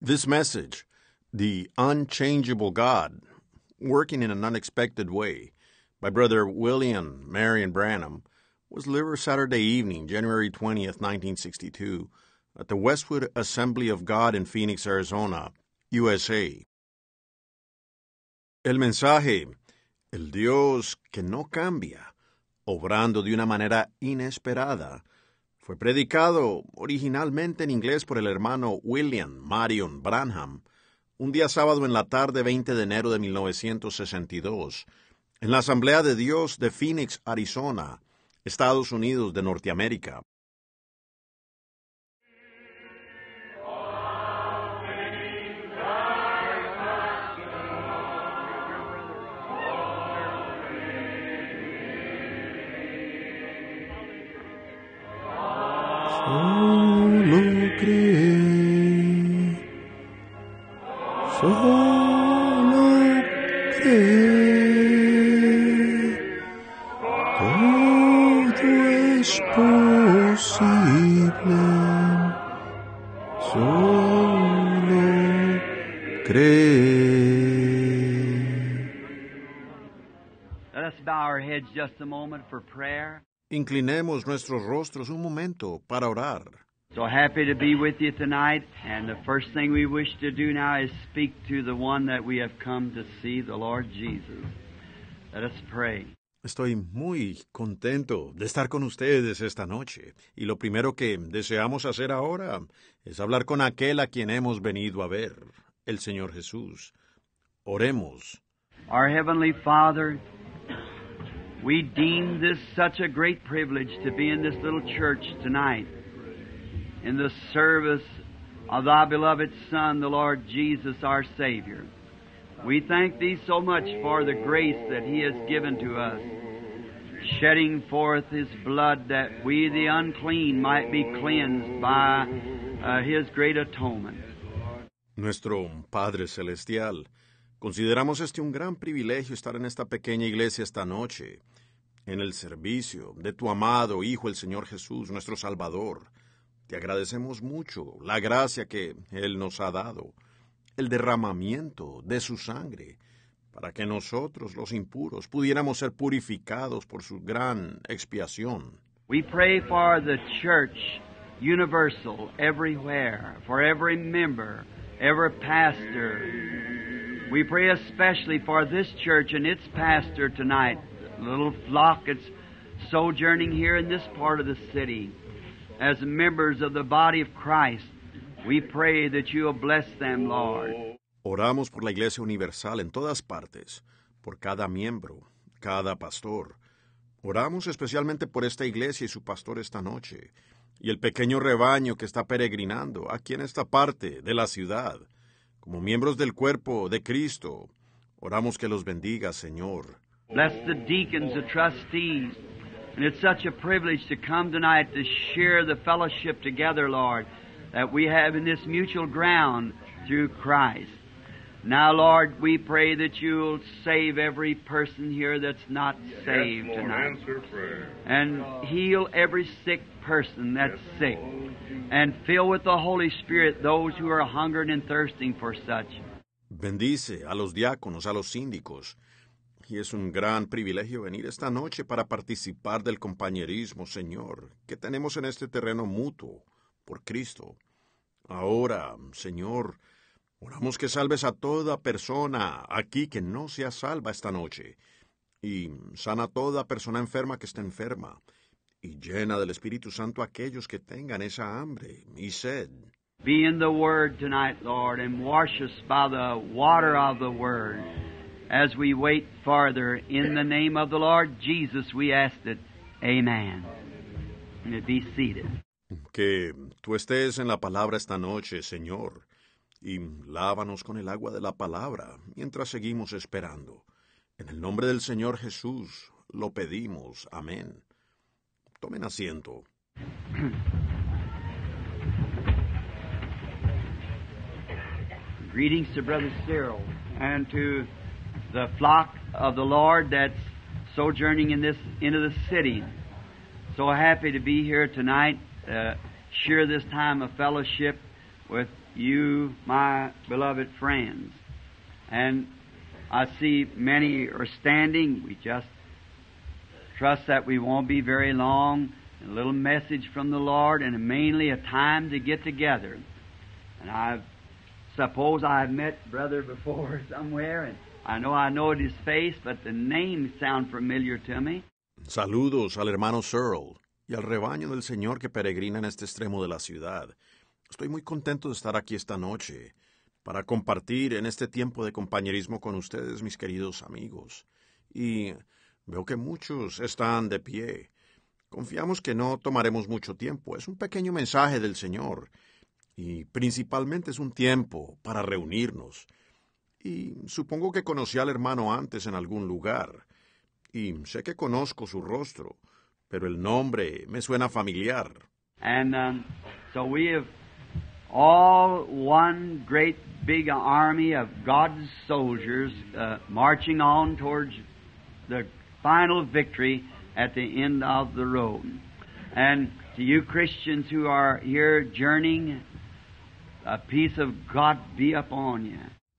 This message, The Unchangeable God, Working in an Unexpected Way, by Brother William Marion Branham, was delivered Saturday evening, January 20th, 1962, at the Westwood Assembly of God in Phoenix, Arizona, USA. El mensaje, el Dios que no cambia, obrando de una manera inesperada, Fue predicado originalmente en inglés por el hermano William Marion Branham un día sábado en la tarde 20 de enero de 1962 en la Asamblea de Dios de Phoenix, Arizona, Estados Unidos de Norteamérica. for prayer. Inclinemos nuestros rostros un momento para orar. So happy to be with you tonight. And the first thing we wish to do now is speak to the one that we have come to see, the Lord Jesus. Let us pray. Estoy muy contento de estar con ustedes esta noche. Y lo primero que deseamos hacer ahora es hablar con aquel a quien hemos venido a ver, el Señor Jesús. Oremos. Our Heavenly Father, We deem this such a great privilege to be in this little church tonight in the service of thy beloved Son, the Lord Jesus our Savior. We thank thee so much for the grace that he has given to us, shedding forth his blood that we, the unclean, might be cleansed by uh, his great atonement. Nuestro Padre Celestial, consideramos este un gran privilegio estar en esta pequeña iglesia esta noche. en el servicio de tu amado Hijo el Señor Jesús, nuestro Salvador. Te agradecemos mucho la gracia que Él nos ha dado, el derramamiento de su sangre, para que nosotros, los impuros, pudiéramos ser purificados por su gran expiación. We pray for the church universal everywhere, for every member, every pastor. We pray especially for this church and its pastor tonight little flock that's sojourning here in this part of the city. As members of the body of Christ, we pray that bless them, Lord. Oramos por la Iglesia Universal en todas partes, por cada miembro, cada pastor. Oramos especialmente por esta iglesia y su pastor esta noche, y el pequeño rebaño que está peregrinando aquí en esta parte de la ciudad. Como miembros del cuerpo de Cristo, oramos que los bendiga, Señor. Bless the deacons, the trustees. And it's such a privilege to come tonight to share the fellowship together, Lord, that we have in this mutual ground through Christ. Now, Lord, we pray that you'll save every person here that's not yes, saved Lord, tonight. And heal every sick person that's yes, sick. Lord. And fill with the Holy Spirit those who are hungered and thirsting for such. Bendice a los diáconos, a los síndicos. y es un gran privilegio venir esta noche para participar del compañerismo, Señor, que tenemos en este terreno mutuo, por Cristo. Ahora, Señor, oramos que salves a toda persona aquí que no sea salva esta noche, y sana a toda persona enferma que esté enferma, y llena del Espíritu Santo aquellos que tengan esa hambre y sed. Be in the Word tonight, Lord, and wash us by the water of the Word as we wait farther. In the name of the Lord Jesus, we ask it. Amen. Be seated. Que tú estés en la palabra esta noche, Señor, y lávanos con el agua de la palabra mientras seguimos esperando. En el nombre del Señor Jesús lo pedimos. Amén. Tomen asiento. Greetings to Brother Cyril and to the flock of the Lord that's sojourning in this into the city. So happy to be here tonight, uh, share this time of fellowship with you, my beloved friends. And I see many are standing. We just trust that we won't be very long. A little message from the Lord, and mainly a time to get together. And I suppose I've met brother before somewhere, and familiar Saludos al hermano Searle y al rebaño del Señor que peregrina en este extremo de la ciudad. Estoy muy contento de estar aquí esta noche para compartir en este tiempo de compañerismo con ustedes, mis queridos amigos. Y veo que muchos están de pie. Confiamos que no tomaremos mucho tiempo. Es un pequeño mensaje del Señor. Y principalmente es un tiempo para reunirnos, y supongo que conocí al hermano antes en algún lugar. Y sé que conozco su rostro, pero el nombre me suena familiar. And um, so we have all one great big army of God's soldiers uh, marching on towards the final victory at the end of the road. And to you Christians who are here journeying, a peace of God be upon you.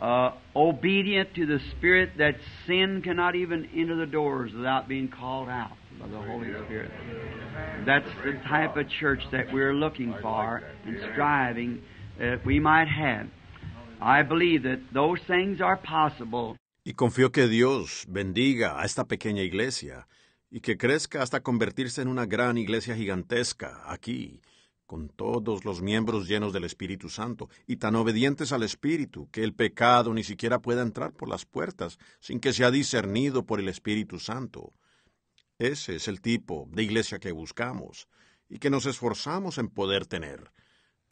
uh, obedient to the Spirit that sin cannot even enter the doors without being called out by the Holy Spirit. That's the type of church that we're looking for and striving that uh, we might have. I believe that those things are possible. Y confío que Dios bendiga a esta pequeña iglesia y que crezca hasta convertirse en una gran iglesia gigantesca aquí con todos los miembros llenos del Espíritu Santo y tan obedientes al Espíritu que el pecado ni siquiera pueda entrar por las puertas sin que sea discernido por el Espíritu Santo. Ese es el tipo de iglesia que buscamos y que nos esforzamos en poder tener.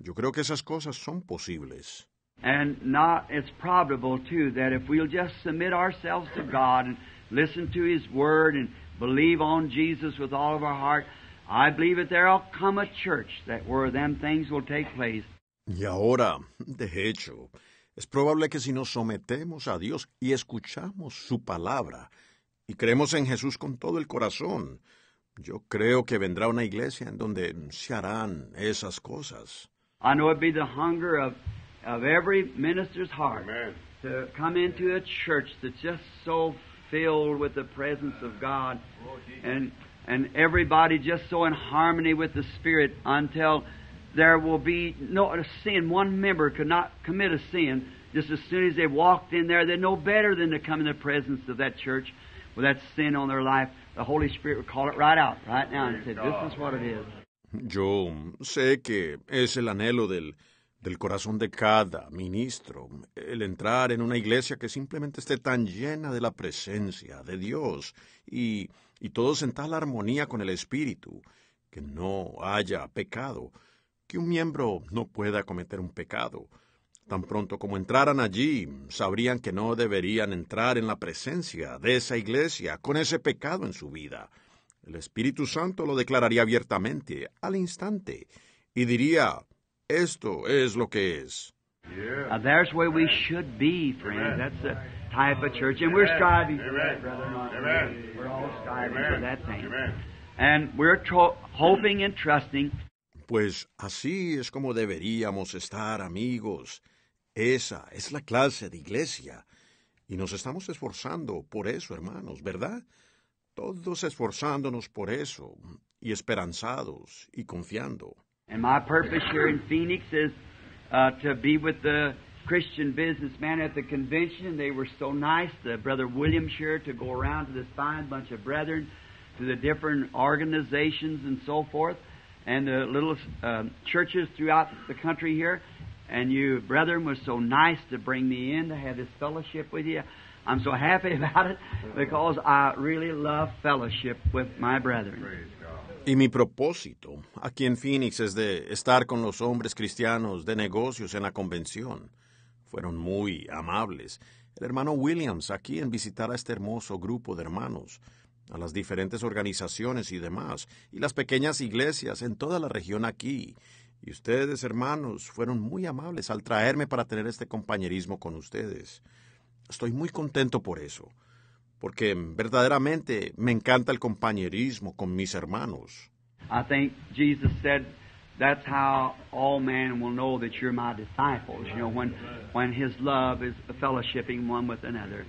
Yo creo que esas cosas son posibles. And not it's probable too that if we'll just submit ourselves to God and listen to His Word and believe on Jesus with all of our heart, I believe there'll come a church that where them things will take place. Y ahora, de hecho, es probable que si nos sometemos a Dios y escuchamos su palabra y creemos en Jesús con todo el corazón, yo creo que vendrá una iglesia en donde se harán esas cosas. I know it be the hunger of, of every minister's heart to come into a church that's just so filled with the presence of God oh, and and everybody just so in harmony with the Spirit until there will be no sin. One member could not commit a sin. Just as soon as they walked in there, they know better than to come in the presence of that church with that sin on their life. The Holy Spirit would call it right out, right now, and say, This is what it is. Yo sé que es el anhelo del, del corazón de cada ministro el entrar en una iglesia que simplemente esté tan llena de la presencia de Dios y y todos en tal armonía con el Espíritu, que no haya pecado, que un miembro no pueda cometer un pecado. Tan pronto como entraran allí, sabrían que no deberían entrar en la presencia de esa iglesia con ese pecado en su vida. El Espíritu Santo lo declararía abiertamente, al instante, y diría, esto es lo que es. where we should be, type of church, and we're striving Amen. for that, Amen. We're all striving for that thing. Amen. And we're hoping and trusting. Pues así es como deberíamos estar, amigos. Esa es la clase de iglesia. Y nos estamos esforzando por eso, hermanos, ¿verdad? Todos esforzándonos por eso, y esperanzados, y confiando. And my purpose here in Phoenix is uh, to be with the Christian businessman at the convention, and they were so nice. The brother William Shearer to go around to this fine bunch of brethren, to the different organizations and so forth, and the little uh, churches throughout the country here. And you brethren was so nice to bring me in to have this fellowship with you. I'm so happy about it because I really love fellowship with my brethren. Y mi propósito aquí en Phoenix es de estar con los hombres cristianos de negocios en la convención. Fueron muy amables. El hermano Williams aquí en visitar a este hermoso grupo de hermanos, a las diferentes organizaciones y demás, y las pequeñas iglesias en toda la región aquí. Y ustedes, hermanos, fueron muy amables al traerme para tener este compañerismo con ustedes. Estoy muy contento por eso, porque verdaderamente me encanta el compañerismo con mis hermanos. I think Jesus said... That's how all man will know that you're my disciples, you know, when, when his love is fellowshipping one with another.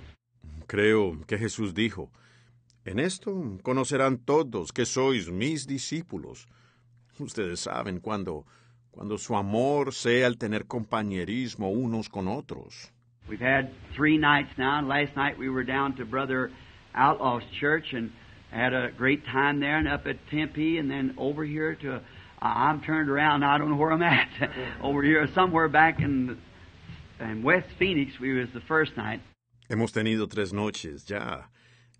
Creo que Jesús dijo, en esto conocerán todos que sois mis discípulos. Ustedes saben cuando, cuando su amor sea el tener compañerismo unos con otros. We've had three nights now. Last night we were down to Brother Outlaw's church and had a great time there and up at Tempe and then over here to a I'm turned around. I don't know where Over here, somewhere back in, West Phoenix, we the first night. Hemos tenido tres noches ya.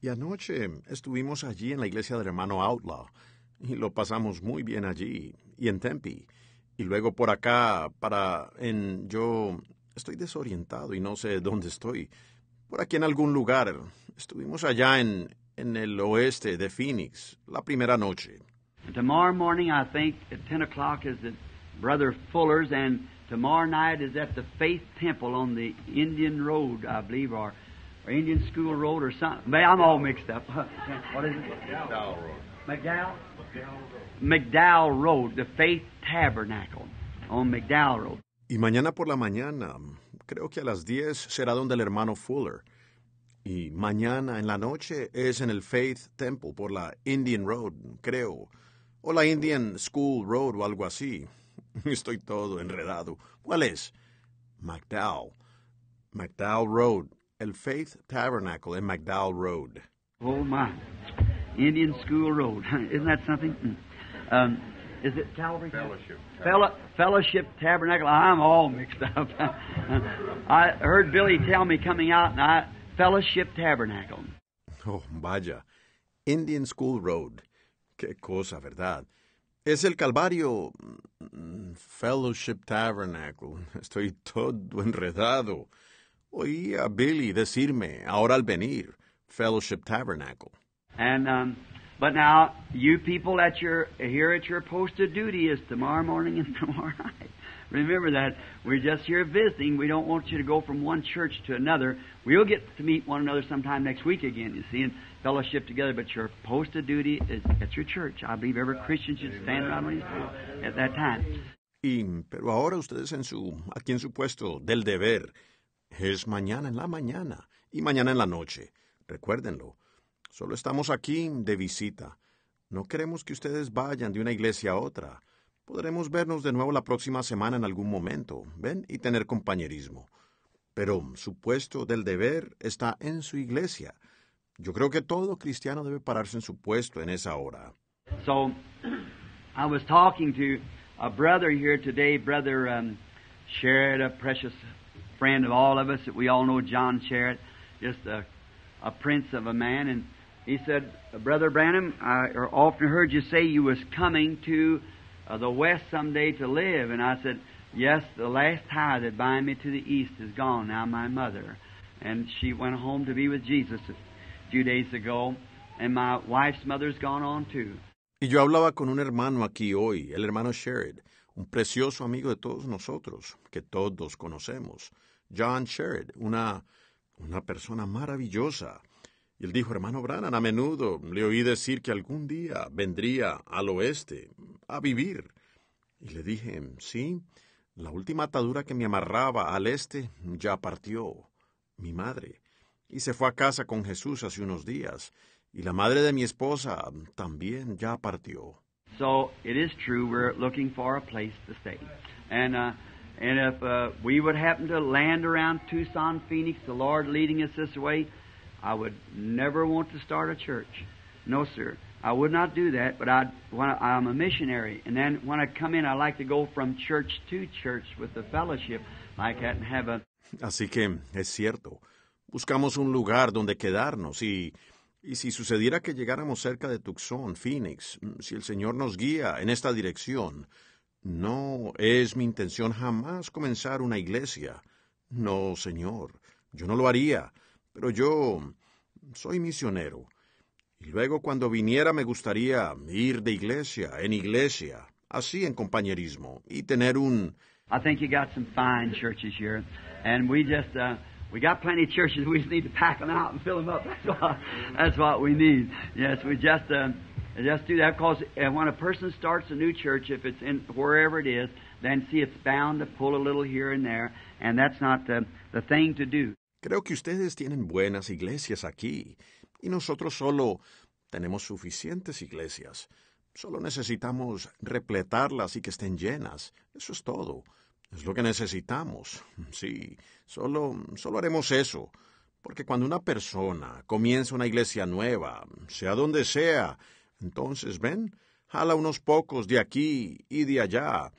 Y anoche estuvimos allí en la iglesia del hermano Outlaw. Y lo pasamos muy bien allí. Y en Tempe. Y luego por acá, para en yo estoy desorientado y no sé dónde estoy. Por aquí en algún lugar. Estuvimos allá en, en el oeste de Phoenix la primera noche. And tomorrow morning, I think, at 10 o'clock is at Brother Fuller's, and tomorrow night is at the Faith Temple on the Indian Road, I believe, or, or Indian School Road or something. I'm all mixed up. what is it? McDowell Road. McDowell? McDowell Road, the Faith Tabernacle on McDowell Road. Y mañana por la mañana, creo que a las 10 será donde el hermano Fuller. Y mañana en la noche es en el Faith Temple por la Indian Road, creo o la Indian School Road o algo así. Estoy todo enredado. ¿Cuál es? McDowell. McDowell Road. El Faith Tabernacle in McDowell Road. Oh, my. Indian School Road. Isn't that something? Hmm. Um, is it Calvary? Fellowship. fellowship Tabernacle. I'm all mixed up. I heard Billy tell me coming out, and I Fellowship Tabernacle. Oh, vaya, Indian School Road. Qué cosa, ¿verdad? Es el Calvario mm, Fellowship Tabernacle. Estoy todo enredado. Oí a Billy decirme, ahora al venir, Fellowship Tabernacle. And, um, but now, you people at your, here at your post of duty is tomorrow morning and tomorrow night. Remember that. We're just here visiting. We don't want you to go from one church to another. We'll get to meet one another sometime next week again, you see, and fellowship together. But your post of duty is at your church. I believe every Christian should stand his feet at that time. Y, pero ahora ustedes en su, aquí en su puesto del deber, es mañana en la mañana y mañana en la noche. Recuérdenlo. Solo estamos aquí de visita. No queremos que ustedes vayan de una iglesia a otra. Podremos vernos de nuevo la próxima semana en algún momento, ven, y tener compañerismo. Pero su puesto del deber está en su iglesia. Yo creo que todo cristiano debe pararse en su puesto en esa hora. So, I was talking to a brother here today, brother um, Sherrod, a precious friend of all of us that we all know, John Sherrod, just a, a prince of a man. And he said, Brother Branham, I often heard you say you was coming to of the west day to live. And I said, Yes, the last tie that bind me to the east is gone now, my mother. And she went home to be with Jesus a few days ago. And my wife's mother's gone on too. Y yo hablaba con un hermano aquí hoy, el hermano Sherrod, un precioso amigo de todos nosotros, que todos conocemos. John Sherrod, una, una persona maravillosa, y él dijo, hermano Brannan, a menudo le oí decir que algún día vendría al oeste a vivir. Y le dije, sí, la última atadura que me amarraba al este ya partió, mi madre, y se fue a casa con Jesús hace unos días, y la madre de mi esposa también ya partió. So it is true we're looking for a place to stay. And uh, and if uh, we would happen to land around Tucson, Phoenix, the Lord leading us this way, I would never want to start a church. No, sir. I would not do that, but a missionary. And then come in, I like to go from church to church with the fellowship have a... Así que es cierto. Buscamos un lugar donde quedarnos y, y si sucediera que llegáramos cerca de Tucson, Phoenix, si el Señor nos guía en esta dirección, no es mi intención jamás comenzar una iglesia. No, Señor, yo no lo haría. Pero yo soy misionero. Y luego cuando viniera me gustaría ir de iglesia en iglesia, así en compañerismo, y tener un... I think you got some fine churches here, and we just... Uh... We got plenty of churches. We just need to pack them out and fill them up. That's what, that's what we need. Yes, we just uh, just do that because uh, when a person starts a new church, if it's in wherever it is, then see it's bound to pull a little here and there, and that's not the the thing to do. Creo que ustedes tienen buenas iglesias aquí y nosotros solo tenemos suficientes iglesias. Solo necesitamos repletarlas y que estén llenas. Eso es todo. Es lo que necesitamos. Sí, solo, solo haremos eso. Porque cuando una persona comienza una iglesia nueva, sea donde sea, entonces, ven, jala unos pocos de aquí y de allá.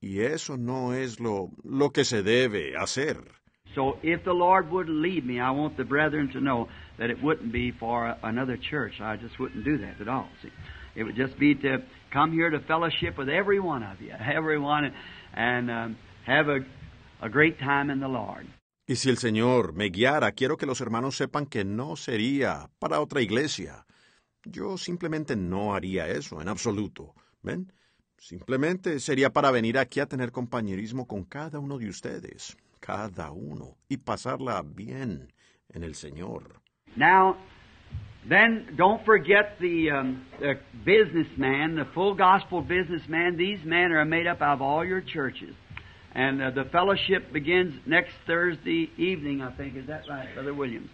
Y eso no es lo, lo que se debe hacer. So if the Lord would lead me, I want the brethren to know that it wouldn't be for another church. I just wouldn't do that at all. See, it would just be to come here to fellowship with every one of you, everyone, and um, have a, a great time in the Lord. Y si el Señor me guiara, quiero que los hermanos sepan que no sería para otra iglesia. Yo simplemente no haría eso, en absoluto. ¿Ven? Simplemente sería para venir aquí a tener compañerismo con cada uno de ustedes. cada uno y pasarla bien en el Señor. Now, then don't forget the, um, the businessman, the full gospel businessman. These men are made up of all your churches. And uh, the fellowship begins next Thursday evening, I think. Is that right, Brother Williams?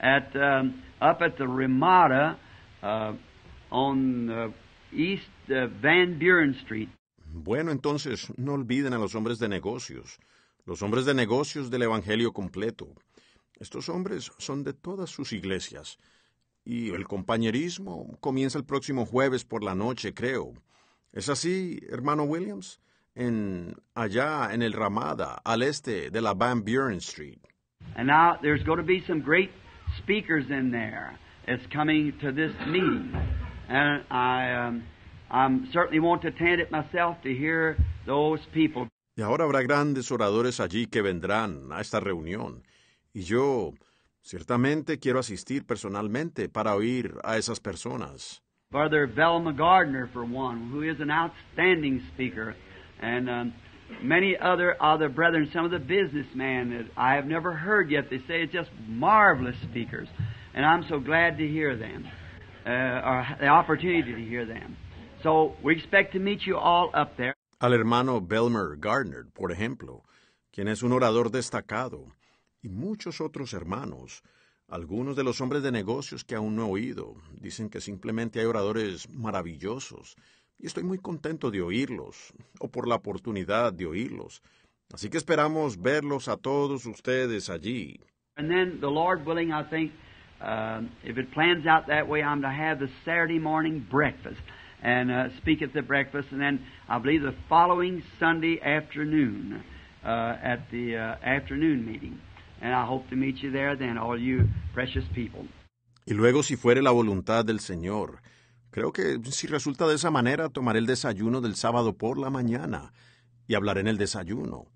At um, up at the Ramada uh, on East Van Buren Street. Bueno, entonces no olviden a los hombres de negocios los hombres de negocios del Evangelio completo. Estos hombres son de todas sus iglesias. Y el compañerismo comienza el próximo jueves por la noche, creo. ¿Es así, hermano Williams? En allá en el Ramada, al este de la Van Buren Street. And now there's going to be some great speakers in there. It's coming to this meeting, and I um, certainly want to attend it myself to hear those people. Y ahora habrá grandes oradores allí que vendrán a esta reunión. Y yo, ciertamente, quiero asistir personalmente para oír a esas personas. Brother Velma Gardner, for one, who is an outstanding speaker, and um, many other other brethren, some of the businessmen that I have never heard yet. They say it's just marvelous speakers, and I'm so glad to hear them, uh, or the opportunity to hear them. So we expect to meet you all up there. al hermano Belmer Gardner, por ejemplo, quien es un orador destacado, y muchos otros hermanos. Algunos de los hombres de negocios que aún no he oído dicen que simplemente hay oradores maravillosos, y estoy muy contento de oírlos, o por la oportunidad de oírlos. Así que esperamos verlos a todos ustedes allí. And then, the Lord willing, I think, uh, if it plans out that way, I'm to have the Saturday y luego, si fuere la voluntad del Señor, creo que si resulta de esa manera, tomaré el desayuno del sábado por la mañana y hablaré en el desayuno.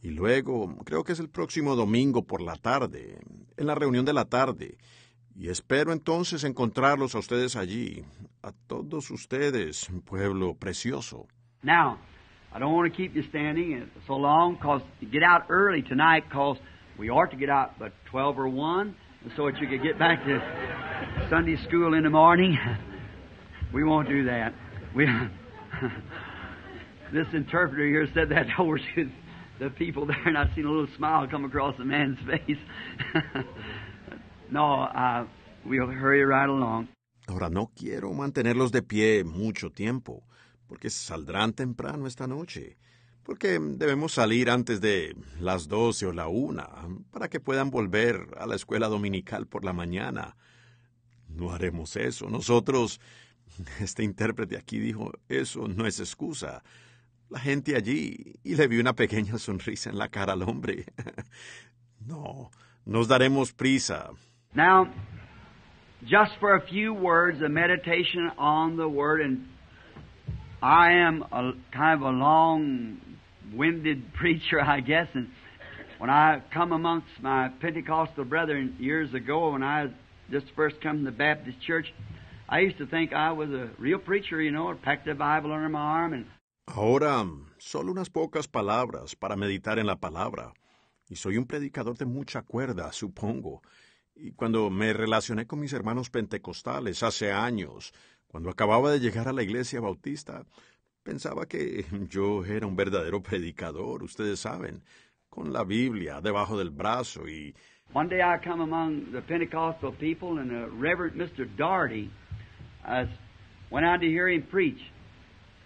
Y luego, creo que es el próximo domingo por la tarde, en la reunión de la tarde, Y espero entonces encontrarlos a ustedes allí, a todos ustedes, pueblo precioso. Now, I don't want to keep you standing uh, so long because get out early tonight because we ought to get out by 12 or 1 so that you could get back to Sunday school in the morning. We won't do that. We, this interpreter here said that over to the people there, and I seen a little smile come across the man's face. No, uh, hurry right along. Ahora no quiero mantenerlos de pie mucho tiempo, porque saldrán temprano esta noche, porque debemos salir antes de las doce o la una, para que puedan volver a la escuela dominical por la mañana. No haremos eso. Nosotros, este intérprete aquí dijo, eso no es excusa. La gente allí, y le vi una pequeña sonrisa en la cara al hombre. no, nos daremos prisa. Now, just for a few words, a meditation on the Word, and I am a, kind of a long-winded preacher, I guess, and when I come amongst my Pentecostal brethren years ago, when I just first come to the Baptist church, I used to think I was a real preacher, you know, I packed a Bible under my arm and... Ahora, solo unas pocas palabras para meditar en la palabra. Y soy un predicador de mucha cuerda, supongo. Y cuando me relacioné con mis hermanos pentecostales hace años, cuando acababa de llegar a la iglesia bautista, pensaba que yo era un verdadero predicador, ustedes saben, con la Biblia debajo del brazo y... One day I come among the Pentecostal people and Reverend Mr. Doherty went out to hear him preach.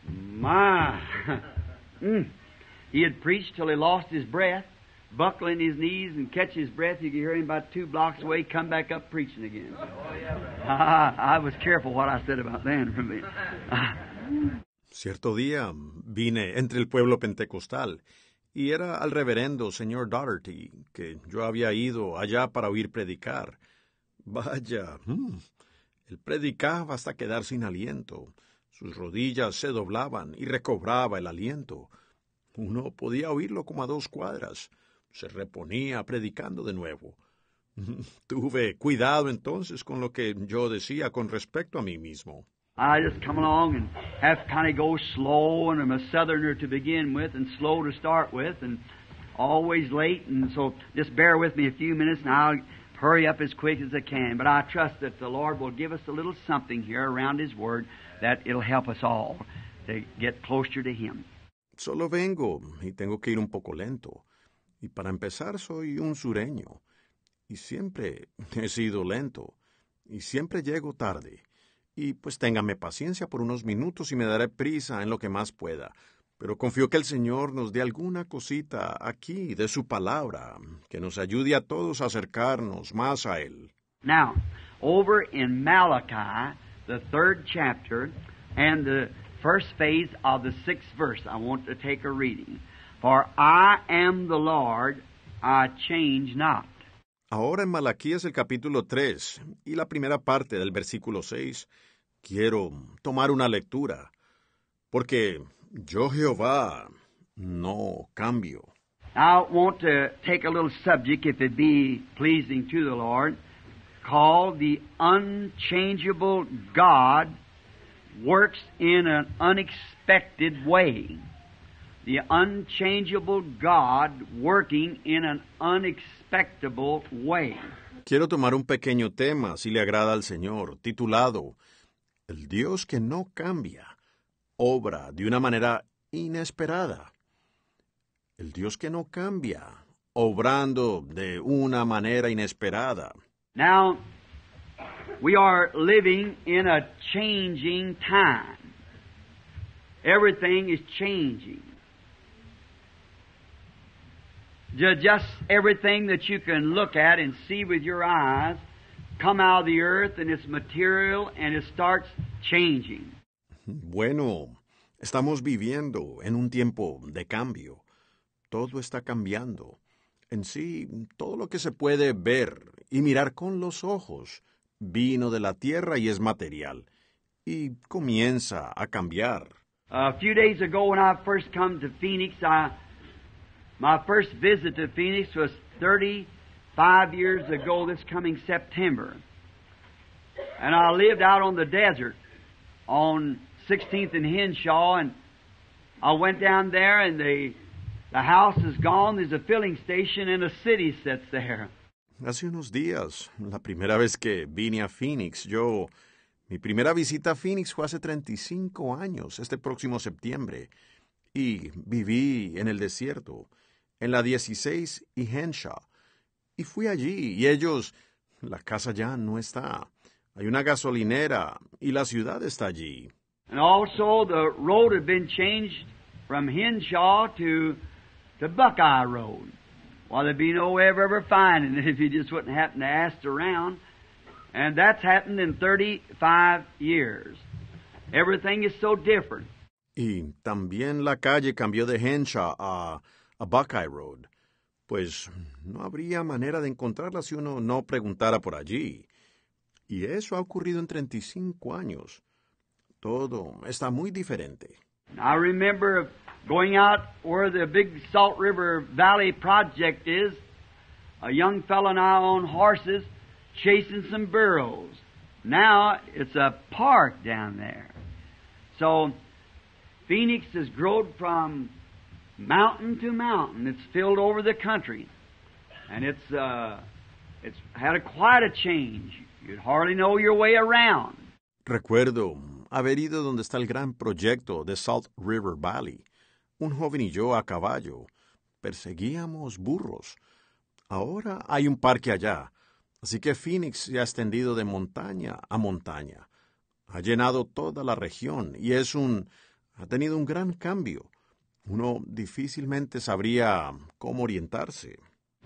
My! Mm, he had preached till he lost his breath buckling his knees and catch his breath. You could hear him about two blocks away, come back up preaching again. Oh, I was careful what I said about that from me. Cierto día vine entre el pueblo pentecostal y era al reverendo señor Doherty, que yo había ido allá para oír predicar. Vaya, mmm. él predicaba hasta quedar sin aliento. Sus rodillas se doblaban y recobraba el aliento. Uno podía oírlo como a dos cuadras se reponía predicando de nuevo. Tuve cuidado entonces con lo que yo decía con respecto a mí mismo. I just come along and have kind of go slow, and I'm a southerner to begin with, and slow to start with, and always late, and so just bear with me a few minutes, and I'll hurry up as quick as I can. But I trust that the Lord will give us a little something here around His Word that it'll help us all to get closer to Him. Solo vengo y tengo que ir un poco lento. Y para empezar, soy un sureño. Y siempre he sido lento. Y siempre llego tarde. Y pues téngame paciencia por unos minutos y me daré prisa en lo que más pueda. Pero confío que el Señor nos dé alguna cosita aquí de su palabra que nos ayude a todos a acercarnos más a Él. Now, over Malachi, the third chapter, and the first phase of the sixth verse, I want to For I am the Lord, I change not. Ahora en Malaquías el capítulo 3 y la primera parte del versículo 6, quiero tomar una lectura, porque yo Jehová no cambio. I want to take a little subject, if it be pleasing to the Lord, called the unchangeable God works in an unexpected way. the unchangeable God working in an unexpectable way. Quiero tomar un pequeño tema, si le agrada al Señor, titulado El Dios que no cambia, obra de una manera inesperada. El Dios que no cambia, obrando de una manera inesperada. Now, we are living in a changing time. Everything is changing just everything that you can look at and see with your eyes come out of the earth and its material and it starts changing. Bueno, estamos viviendo en un tiempo de cambio. Todo está cambiando. En sí, todo lo que se puede ver y mirar con los ojos vino de la tierra y es material. Y comienza a cambiar. A few days ago when I first come to Phoenix, I My first visit to Phoenix was 35 years ago this coming September. And I lived out on the desert on 16th and Henshaw, and I went down there, and the, the house is gone. There's a filling station, and a city sits there. Hace unos días, la primera vez que vine a Phoenix, yo. Mi primera visita a Phoenix fue hace 35 años, este próximo septiembre, y viví en el desierto. en la 16 y Henshaw. Y fui allí, y ellos, la casa ya no está. Hay una gasolinera, y la ciudad está allí. And also the road had been changed from Henshaw to, to Buckeye Road. Well, there'd be no way of ever finding it if you just wouldn't happen to ask around. And that's happened in 35 years. Everything is so different. Y también la calle cambió de Henshaw a a Buckeye Road. Pues no habría manera de encontrarla si uno no preguntara por allí. Y eso ha ocurrido en 35 años. Todo está muy diferente. I remember going out where the big Salt River Valley project is. A young fellow and I on horses chasing some burros. Now it's a park down there. So Phoenix has grown from mountain to mountain. It's filled over the country, and it's uh, it's had a change. You'd Recuerdo haber ido donde está el gran proyecto de Salt River Valley. Un joven y yo a caballo perseguíamos burros. Ahora hay un parque allá, así que Phoenix se ha extendido de montaña a montaña. Ha llenado toda la región y es un ha tenido un gran cambio. uno difícilmente sabría cómo orientarse.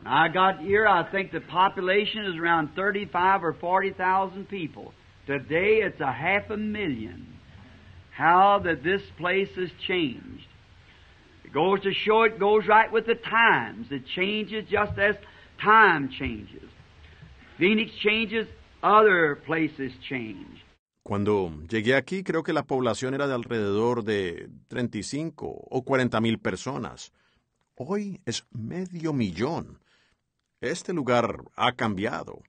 I got here, I think the population is around 35 or 40,000 people. Today it's a half a million. How that this place has changed. It goes to show it goes right with the times. It changes just as time changes. Phoenix changes, other places change. Cuando llegué aquí creo que la población era de alrededor de 35 o 40 mil personas. Hoy es medio millón. Este lugar ha cambiado.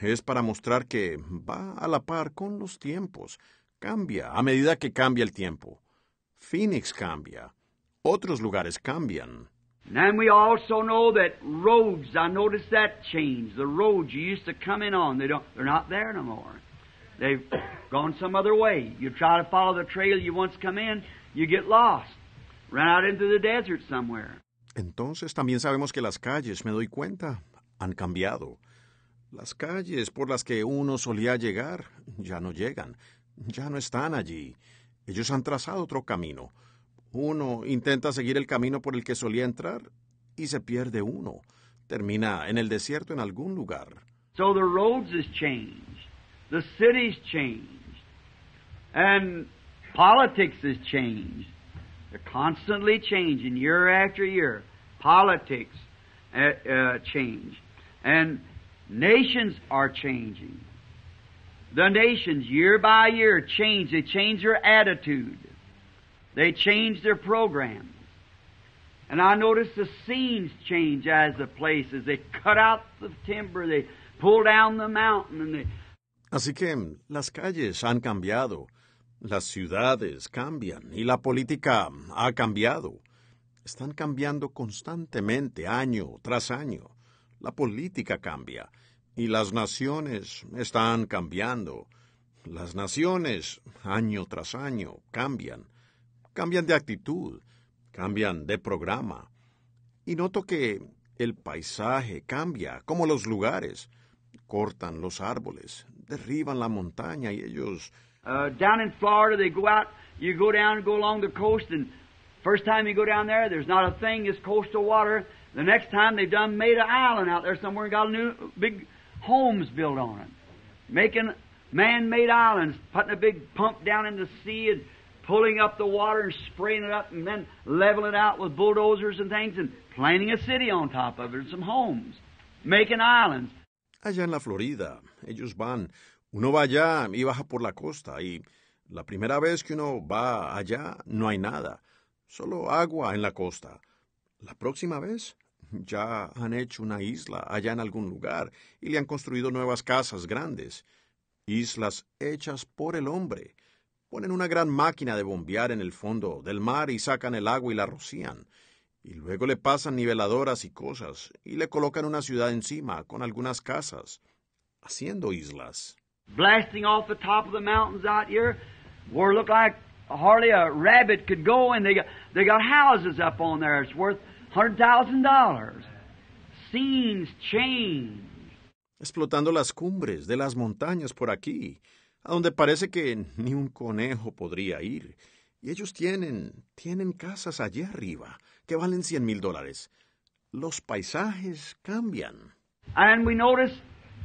Es para mostrar que va a la par con los tiempos. Cambia a medida que cambia el tiempo. Phoenix cambia. Otros lugares cambian. And we also know that roads, I noticed that change. The roads you used to come in on, they don't, they're not there They've gone some other way. You try to follow the trail you once come in, you get lost. Run out into the desert somewhere. Entonces también sabemos que las calles, me doy cuenta, han cambiado. Las calles por las que uno solía llegar ya no llegan, ya no están allí. Ellos han trazado otro camino. Uno intenta seguir el camino por el que solía entrar y se pierde uno. Termina en el desierto en algún lugar. So the roads have changed. The city's changed. And politics has changed. They're constantly changing year after year. Politics uh, uh, change. And nations are changing. The nations, year by year, change. They change their attitude. They change their programs. And I notice the scenes change as the places. They cut out the timber, they pull down the mountain, and they Así que mm, las calles han cambiado, las ciudades cambian y la política mm, ha cambiado. Están cambiando constantemente, año tras año. La política cambia y las naciones están cambiando. Las naciones, año tras año, cambian. Cambian de actitud, cambian de programa. Y noto que el paisaje cambia, como los lugares. Cortan los árboles, derriban la montaña y ellos. Uh, down in Florida, they go out, you go down, and go along the coast, and first time you go down there, there's not a thing, it's coastal water. The next time they've done made an island out there somewhere and got a new big homes built on it. Making man made islands, putting a big pump down in the sea and pulling up the water and spraying it up and then leveling it out with bulldozers and things and planting a city on top of it and some homes. Making islands. Allá en la Florida, ellos van. Uno va allá y baja por la costa y la primera vez que uno va allá no hay nada, solo agua en la costa. La próxima vez ya han hecho una isla allá en algún lugar y le han construido nuevas casas grandes, islas hechas por el hombre. Ponen una gran máquina de bombear en el fondo del mar y sacan el agua y la rocían. Y luego le pasan niveladoras y cosas, y le colocan una ciudad encima, con algunas casas haciendo islas. Blasting off the top of the mountains out here, where look like hardly a rabbit could go, and they got, they got houses up on there. It's worth $100,000. Scenes change. Explotando las cumbres de las montañas por aquí, a donde parece que ni un conejo podría ir. Y ellos tienen, tienen casas allá arriba que valen cien mil dólares. Los paisajes cambian. And we notice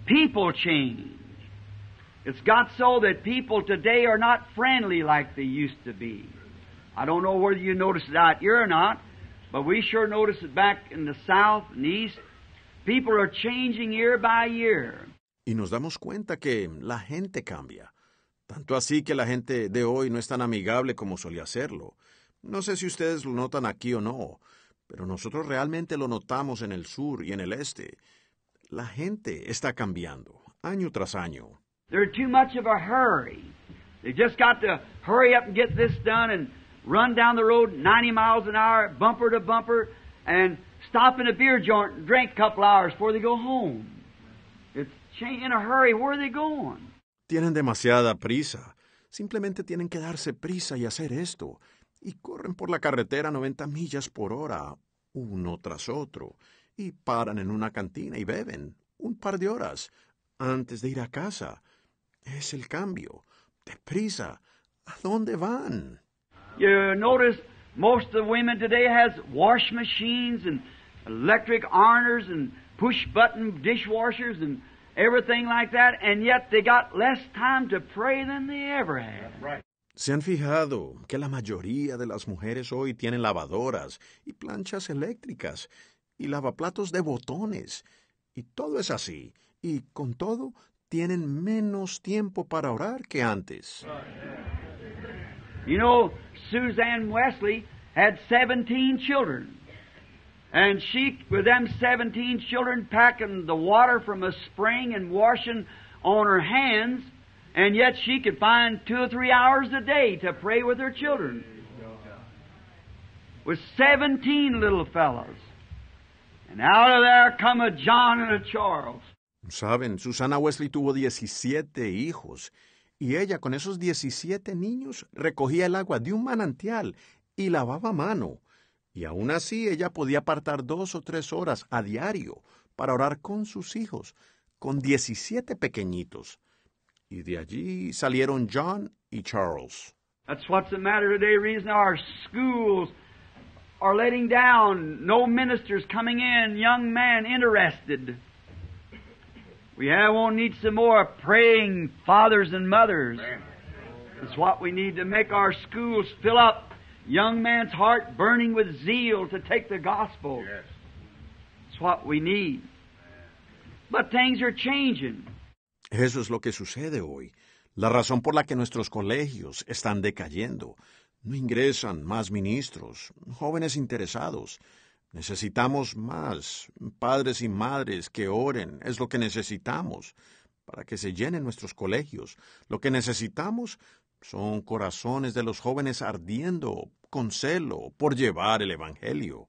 y nos damos cuenta que la gente cambia. Tanto así que la gente de hoy no es tan amigable como solía serlo. No sé si ustedes lo notan aquí o no, pero nosotros realmente lo notamos en el sur y en el este. La gente está cambiando año tras año. They're too much of a hurry. They just got to hurry up and get this done and run down the road 90 miles an hour, bumper to bumper, and stop in a beer joint and drink a couple hours before they go home. It's in a hurry. Where are they going? Tienen demasiada prisa. Simplemente tienen que darse prisa y hacer esto. Y corren por la carretera 90 millas por hora, uno tras otro y paran en una cantina y beben un par de horas antes de ir a casa. Es el cambio. Deprisa. ¿A dónde van? You notice most of the women today has wash machines and electric ironers and push button dishwashers and everything like that, and yet they got less time to pray than they ever had. ¿Se han fijado que la mayoría de las mujeres hoy tienen lavadoras y planchas eléctricas y lavaplatos de botones. Y todo es así. Y con todo, tienen menos tiempo para orar que antes. You know, Suzanne Wesley had 17 children. And she, with them 17 children, packing the water from a spring and washing on her hands, and yet she could find two or three hours a day to pray with her children. With 17 little fellows. out of there come John and Charles. Saben, Susana Wesley tuvo 17 hijos y ella con esos 17 niños recogía el agua de un manantial y lavaba mano. Y aún así ella podía apartar dos o tres horas a diario para orar con sus hijos, con 17 pequeñitos. Y de allí salieron John y Charles. That's what's the matter today, reason our schools are letting down, no ministers coming in, young man interested. We have, won't need some more praying fathers and mothers. It's what we need to make our schools fill up. Young man's heart burning with zeal to take the gospel. Yes. It's what we need. But things are changing. Eso es lo que sucede hoy. La razón por la que nuestros colegios están decayendo No ingresan más ministros, jóvenes interesados. Necesitamos más padres y madres que oren, es lo que necesitamos, para que se llenen nuestros colegios. Lo que necesitamos son corazones de los jóvenes ardiendo con celo por llevar el Evangelio.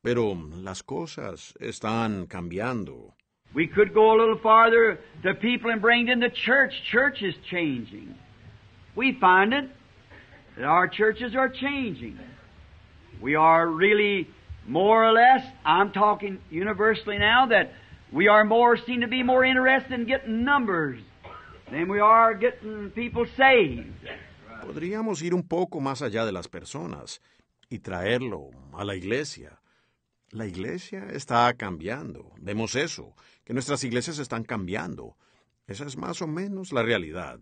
Pero las cosas están cambiando. We could go a little farther the people and bring in the church. Church is changing. We find it that our churches are changing. We are really more or less, I'm talking universally now, that we are more, seem to be more interested in getting numbers than we are getting people saved. Podríamos ir un poco más allá de las personas y traerlo a la iglesia. La iglesia está cambiando. Vemos eso, que nuestras iglesias están cambiando. Esa es más o menos la realidad.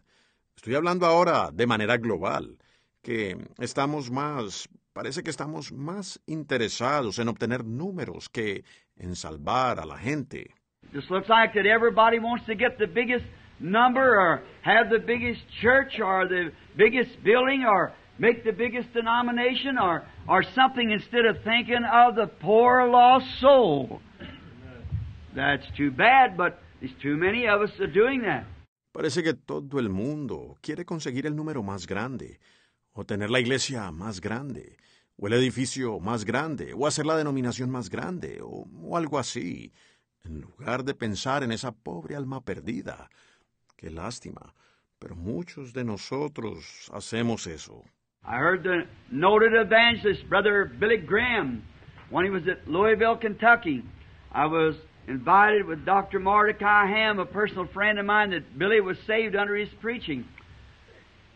Estoy hablando ahora de manera global que estamos más, parece que estamos más interesados en obtener números que en salvar a la gente. Just looks like that everybody wants to get the biggest number or have the biggest church or the biggest building or make the biggest denomination or, or something instead of thinking of the poor lost soul. That's too bad, but there's too many of us are doing that. Parece que todo el mundo quiere conseguir el número más grande o tener la iglesia más grande, o el edificio más grande, o hacer la denominación más grande, o, o, algo así, en lugar de pensar en esa pobre alma perdida. Qué lástima, pero muchos de nosotros hacemos eso. I heard the noted evangelist, Brother Billy Graham, when he was at Louisville, Kentucky. I was invited with Dr. Mordecai Ham, a personal friend of mine, that Billy was saved under his preaching.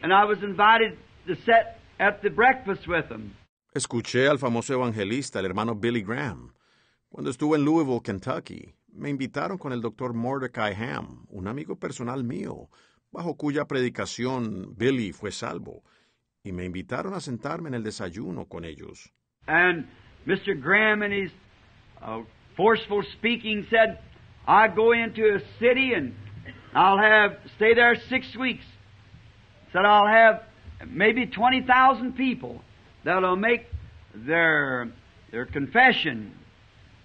And I was invited Escuché al famoso evangelista, el hermano Billy Graham, cuando estuve en Louisville, Kentucky. Me invitaron con el doctor Mordecai Ham, un amigo personal mío, bajo cuya predicación Billy fue salvo, y me invitaron a sentarme en el desayuno con ellos. And Mr. Graham, in his uh, forceful speaking, said, "I go into a city and I'll have stay there six weeks. Said I'll have maybe 20,000 people that'll make their, their confession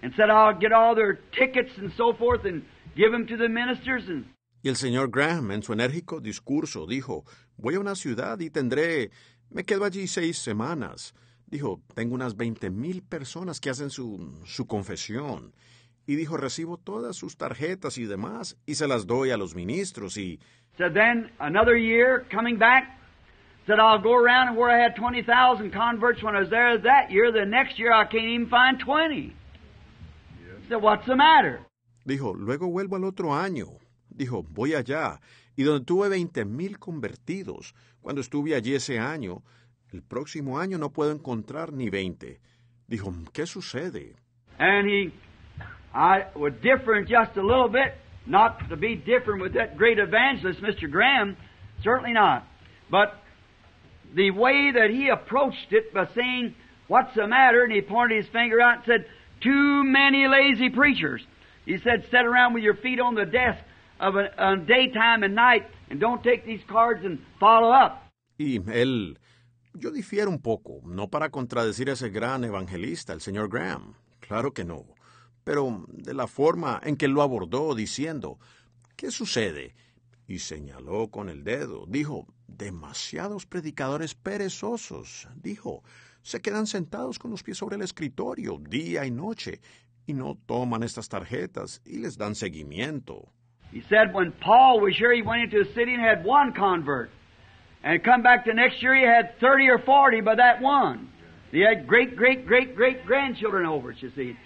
and said I'll get all their tickets and so forth and give them to the ministers. And... Y el señor Graham, en su enérgico discurso, dijo, voy a una ciudad y tendré, me quedo allí seis semanas. Dijo, tengo unas veinte mil personas que hacen su, su confesión. Y dijo, recibo todas sus tarjetas y demás y se las doy a los ministros y... So then, another year, coming back, Said, I'll go around and where I had 20,000 converts when I was there that year, the next year I can't even find 20. Said, what's the matter? Dijo, luego vuelvo al otro año. Dijo, voy allá. Y donde tuve mil convertidos, cuando estuve allí ese año, el próximo año no puedo encontrar ni 20. Dijo, ¿qué sucede? And he, I was different just a little bit, not to be different with that great evangelist, Mr. Graham, certainly not. But the way that he approached it by saying, What's the matter? And he pointed his finger out and said, Too many lazy preachers. He said, Sit around with your feet on the desk of a, a daytime and night and don't take these cards and follow up. Y él, yo difiero un poco, no para contradecir a ese gran evangelista, el señor Graham, claro que no, pero de la forma en que lo abordó diciendo, ¿qué sucede? Y señaló con el dedo, dijo, Demasiados predicadores perezosos, dijo, se quedan sentados con los pies sobre el escritorio día y noche y no toman estas tarjetas y les dan seguimiento. He said when Paul was here, he went into a city and had one convert. And come back the next year, he had 30 or 40 by that one. He had great, great, great, great grandchildren over it, you see.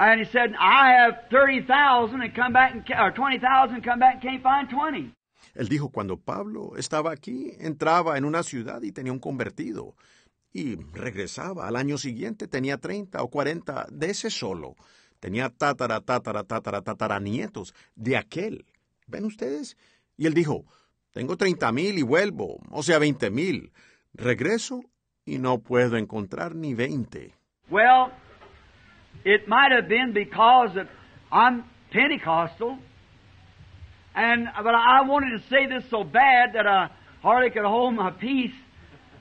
And he said, I have 30,000 and come back, and, or 20,000 come back and can't find 20. Él dijo, cuando Pablo estaba aquí, entraba en una ciudad y tenía un convertido, y regresaba. Al año siguiente tenía treinta o cuarenta de ese solo. Tenía tatara, tatara, tatara, tatara nietos de aquel. ¿Ven ustedes? Y él dijo, tengo treinta mil y vuelvo, o sea, veinte mil. Regreso y no puedo encontrar ni veinte. Well, it might have been because I'm Pentecostal. And but I wanted to say this so bad that I uh, hardly could hold my peace.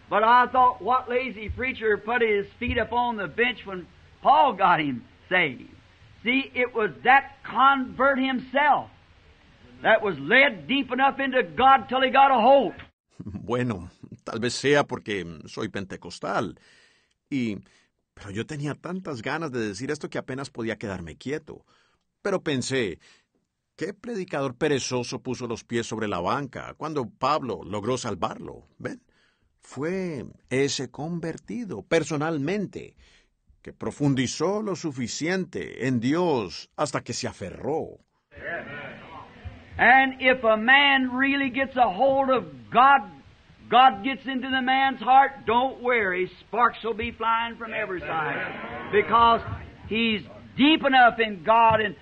But I thought, what lazy preacher put his feet up on the bench when Paul got him saved? See, it was that convert himself that was led deep enough into God till he got a hold. Bueno, tal vez sea porque soy pentecostal y pero yo tenía tantas ganas de decir esto que apenas podía quedarme quieto. Pero pensé, ¿Qué predicador perezoso puso los pies sobre la banca cuando Pablo logró salvarlo? ¿Ven? Fue ese convertido personalmente que profundizó lo suficiente en Dios hasta que se aferró. And if a man really gets a hold of God, God gets into the man's heart, don't worry, sparks will be flying from every side because he's deep enough in God and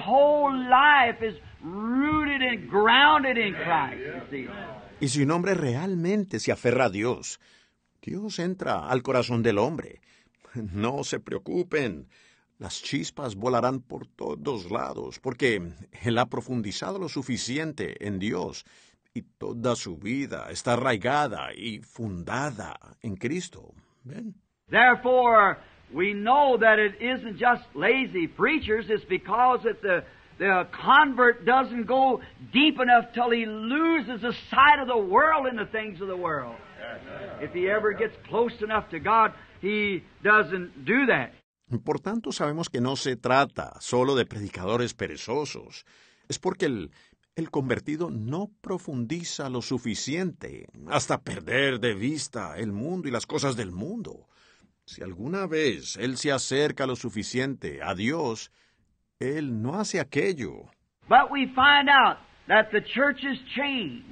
whole life rooted grounded Y si un hombre realmente se aferra a Dios, Dios entra al corazón del hombre. No se preocupen. Las chispas volarán por todos lados, porque Él ha profundizado lo suficiente en Dios y toda su vida está arraigada y fundada en Cristo. Therefore, we know that it isn't just lazy preachers, it's because that the, the convert doesn't go deep enough till he loses the sight of the world in the things of the world. If he ever gets close enough to God, he doesn't do that. Por tanto, sabemos que no se trata solo de predicadores perezosos. Es porque el, el convertido no profundiza lo suficiente hasta perder de vista el mundo y las cosas del mundo. Si alguna vez Él se acerca lo suficiente a Dios, Él no hace aquello. But we find out that the churches change,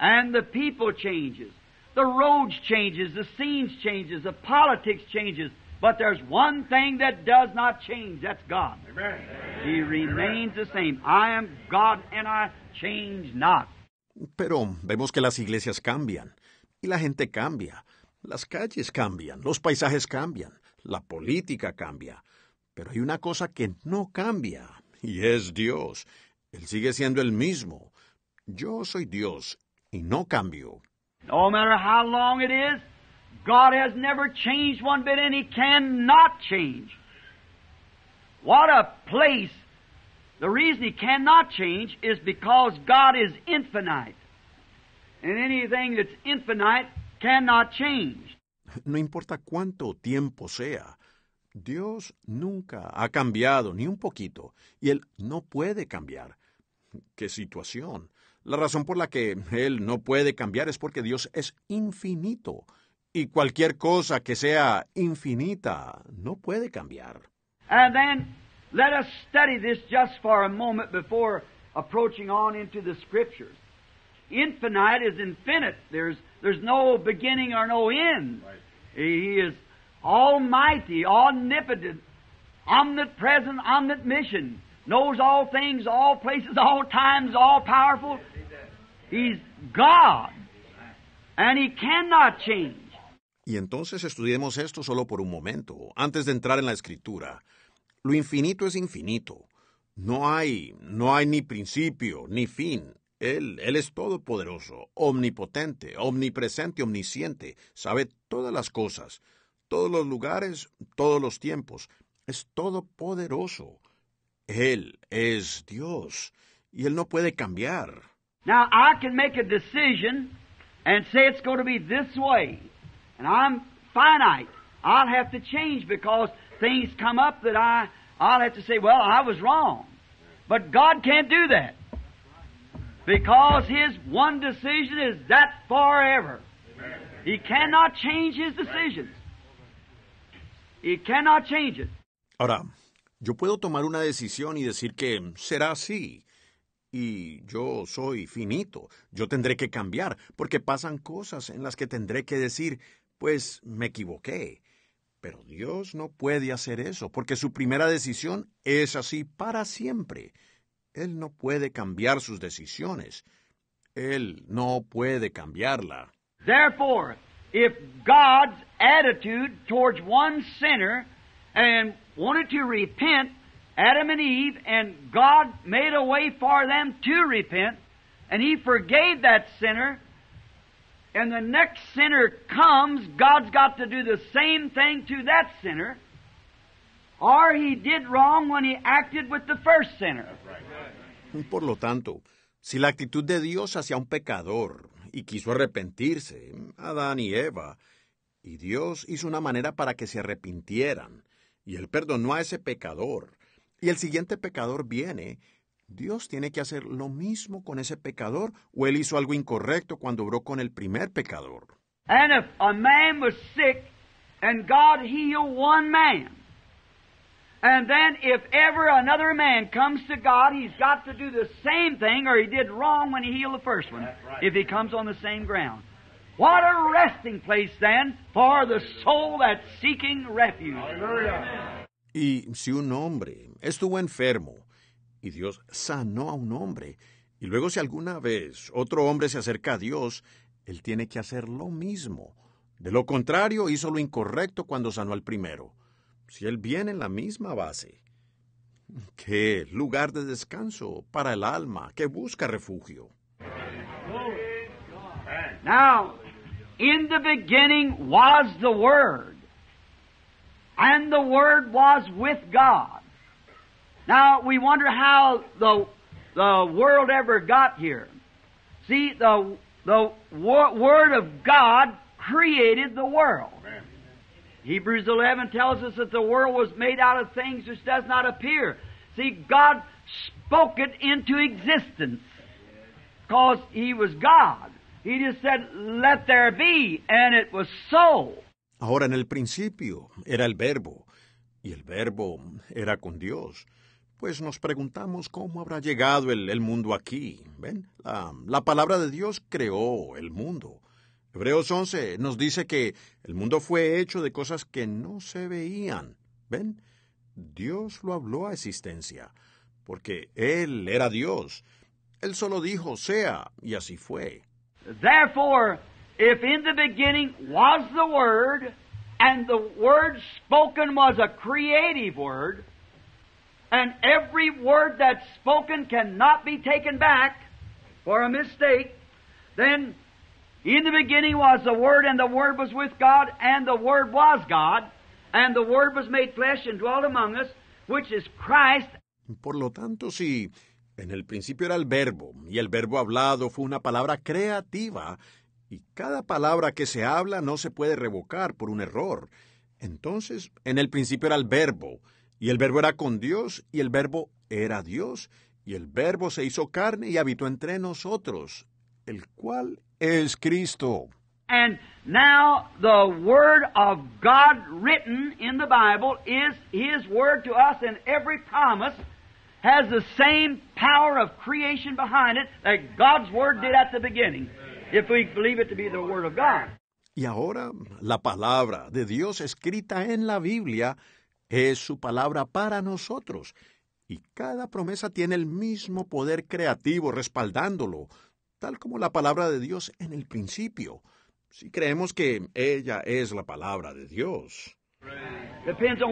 and the people changes, the roads changes, the scenes changes, the politics changes, but there's one thing that does not change, that's God. Amen. He remains the same. I am God and I change not. Pero vemos que las iglesias cambian, y la gente cambia, Las calles cambian, los paisajes cambian, la política cambia, pero hay una cosa que no cambia, y es Dios. Él sigue siendo el mismo. Yo soy Dios y no cambio. No matter how long it is, God has never changed one bit and He cannot change. What a place! The reason He cannot change is because God is infinite. And anything that's infinite No importa cuánto tiempo sea, Dios nunca ha cambiado ni un poquito y Él no puede cambiar. ¡Qué situación! La razón por la que Él no puede cambiar es porque Dios es infinito y cualquier cosa que sea infinita no puede cambiar. And let us study this just for a moment before approaching on into the scriptures. Infinite is infinite. There's, there's no beginning or no end. Right. He is almighty, omnipotent, omnipresent, omniscient, knows all things, all places, all times, all powerful. He's God. And he cannot change. Y entonces estudiemos esto solo por un momento, antes de entrar en la escritura. Lo infinito es infinito. No hay, no hay ni principio, ni fin. Él, Él es todopoderoso, omnipotente, omnipresente, omnisciente, sabe todas las cosas, todos los lugares, todos los tiempos, es todopoderoso. Él es Dios y Él no puede cambiar. Now I can make a decision and say it's going to be this way, and I'm finite. I'll have to change because things come up that I, I'll have to say, well, I was wrong. But God can't do that. Because his one decision is that forever. He cannot change his Ahora, yo puedo tomar una decisión y decir que será así. Y yo soy finito. Yo tendré que cambiar, porque pasan cosas en las que tendré que decir, pues me equivoqué. Pero Dios no puede hacer eso, porque su primera decisión es así para siempre. Él no puede cambiar sus decisiones. Él no puede cambiarla. Therefore, if God's attitude towards one sinner and wanted to repent, Adam and Eve, and God made a way for them to repent, and He forgave that sinner, and the next sinner comes, God's got to do the same thing to that sinner. he did wrong when he acted with the first sinner. Por lo tanto, si la actitud de Dios hacia un pecador y quiso arrepentirse, Adán y Eva, y Dios hizo una manera para que se arrepintieran, y él perdonó a ese pecador, y el siguiente pecador viene, Dios tiene que hacer lo mismo con ese pecador, o él hizo algo incorrecto cuando obró con el primer pecador. And a man was sick and God healed one man, And then, if ever another man comes to God, he's got to do the same thing or he did wrong when he healed the first one, right. if he comes on the same ground. What a resting place then for the soul that's seeking refuge. Y si un hombre estuvo enfermo y Dios sanó a un hombre, y luego si alguna vez otro hombre se acerca a Dios, él tiene que hacer lo mismo. De lo contrario, hizo lo incorrecto cuando sanó al primero si él viene en la misma base. Qué lugar de descanso para el alma que busca refugio. Now, in the beginning was the Word, and the Word was with God. Now, we wonder how the, the world ever got here. See, the, the Word of God created the world. Hebrews 11 tells us that the world was made out of things which does not appear. See, God spoke it into existence because He was God. He just said, let there be, and it was so. Ahora, en el principio era el verbo, y el verbo era con Dios. Pues nos preguntamos cómo habrá llegado el, el mundo aquí. ¿Ven? La, la palabra de Dios creó el mundo. Hebreos 11 nos dice que el mundo fue hecho de cosas que no se veían. ¿Ven? Dios lo habló a existencia, porque Él era Dios. Él solo dijo sea, y así fue. Therefore, if in the beginning was the Word, and the Word spoken was a creative Word, and every word that's spoken cannot be taken back for a mistake, then por lo tanto, si en el principio era el verbo, y el verbo hablado fue una palabra creativa, y cada palabra que se habla no se puede revocar por un error. Entonces, en el principio era el verbo, y el verbo era con Dios, y el verbo era Dios, y el verbo se hizo carne y habitó entre nosotros el cual es Cristo. And now the word of God written in the Bible is his word to us and every promise has the same power of creation behind it that God's word did at the beginning if we believe it to be the word of God. Y ahora la palabra de Dios escrita en la Biblia es su palabra para nosotros y cada promesa tiene el mismo poder creativo respaldándolo, tal como la palabra de Dios en el principio, si creemos que ella es la palabra de Dios. Depende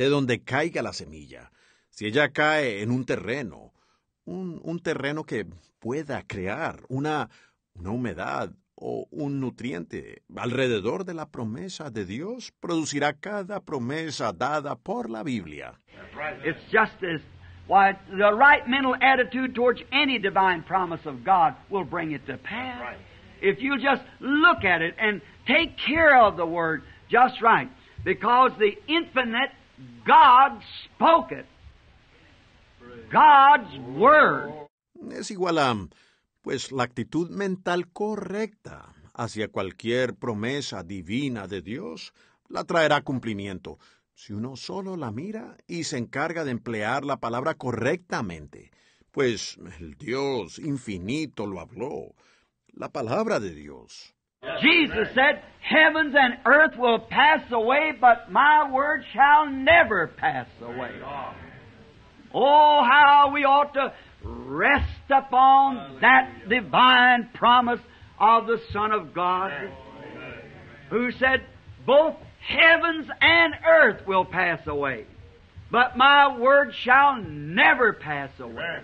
de donde caiga la semilla. Si ella cae en un terreno, un terreno que pueda crear una una humedad o un nutriente alrededor de la promesa de Dios producirá cada promesa dada por la Biblia. It's just as why the right mental attitude towards any divine promise of God will bring it to pass. If you just look at it and take care of the word just right, because the infinite God spoke it. God's word. Es igual a pues la actitud mental correcta hacia cualquier promesa divina de Dios la traerá cumplimiento, si uno solo la mira y se encarga de emplear la palabra correctamente, pues el Dios infinito lo habló, la palabra de Dios. Jesus said, Heavens and earth will pass away, but my word shall never pass away. Oh, how we ought to rest upon that divine promise of the Son of God, who said, Both heavens and earth will pass away, but my word shall never pass away.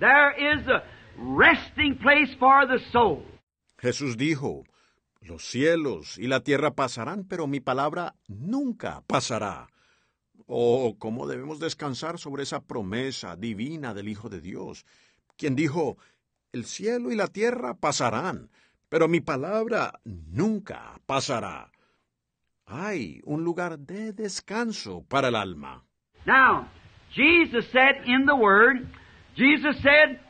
There is a resting place for the soul. Jesús dijo, Los cielos y la tierra pasarán, pero mi palabra nunca pasará. Oh, cómo debemos descansar sobre esa promesa divina del Hijo de Dios, quien dijo, el cielo y la tierra pasarán, pero mi palabra nunca pasará. Hay un lugar de descanso para el alma. Now, Jesus said in the Word, Jesus said,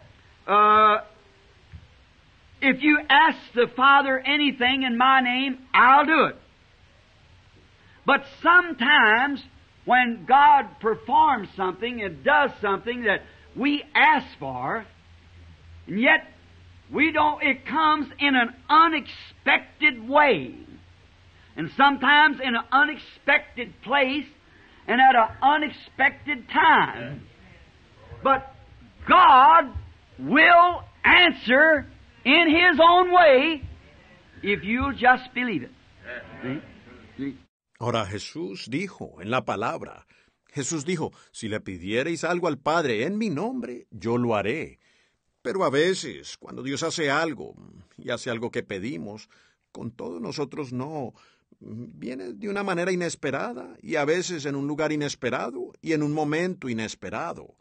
uh, if you ask the Father anything in my name, I'll do it. But sometimes When God performs something and does something that we ask for, and yet we don't, it comes in an unexpected way. And sometimes in an unexpected place and at an unexpected time. But God will answer in His own way if you'll just believe it. See? See? Ahora Jesús dijo en la palabra, Jesús dijo, si le pidierais algo al Padre en mi nombre, yo lo haré. Pero a veces, cuando Dios hace algo, y hace algo que pedimos, con todos nosotros no, viene de una manera inesperada, y a veces en un lugar inesperado, y en un momento inesperado.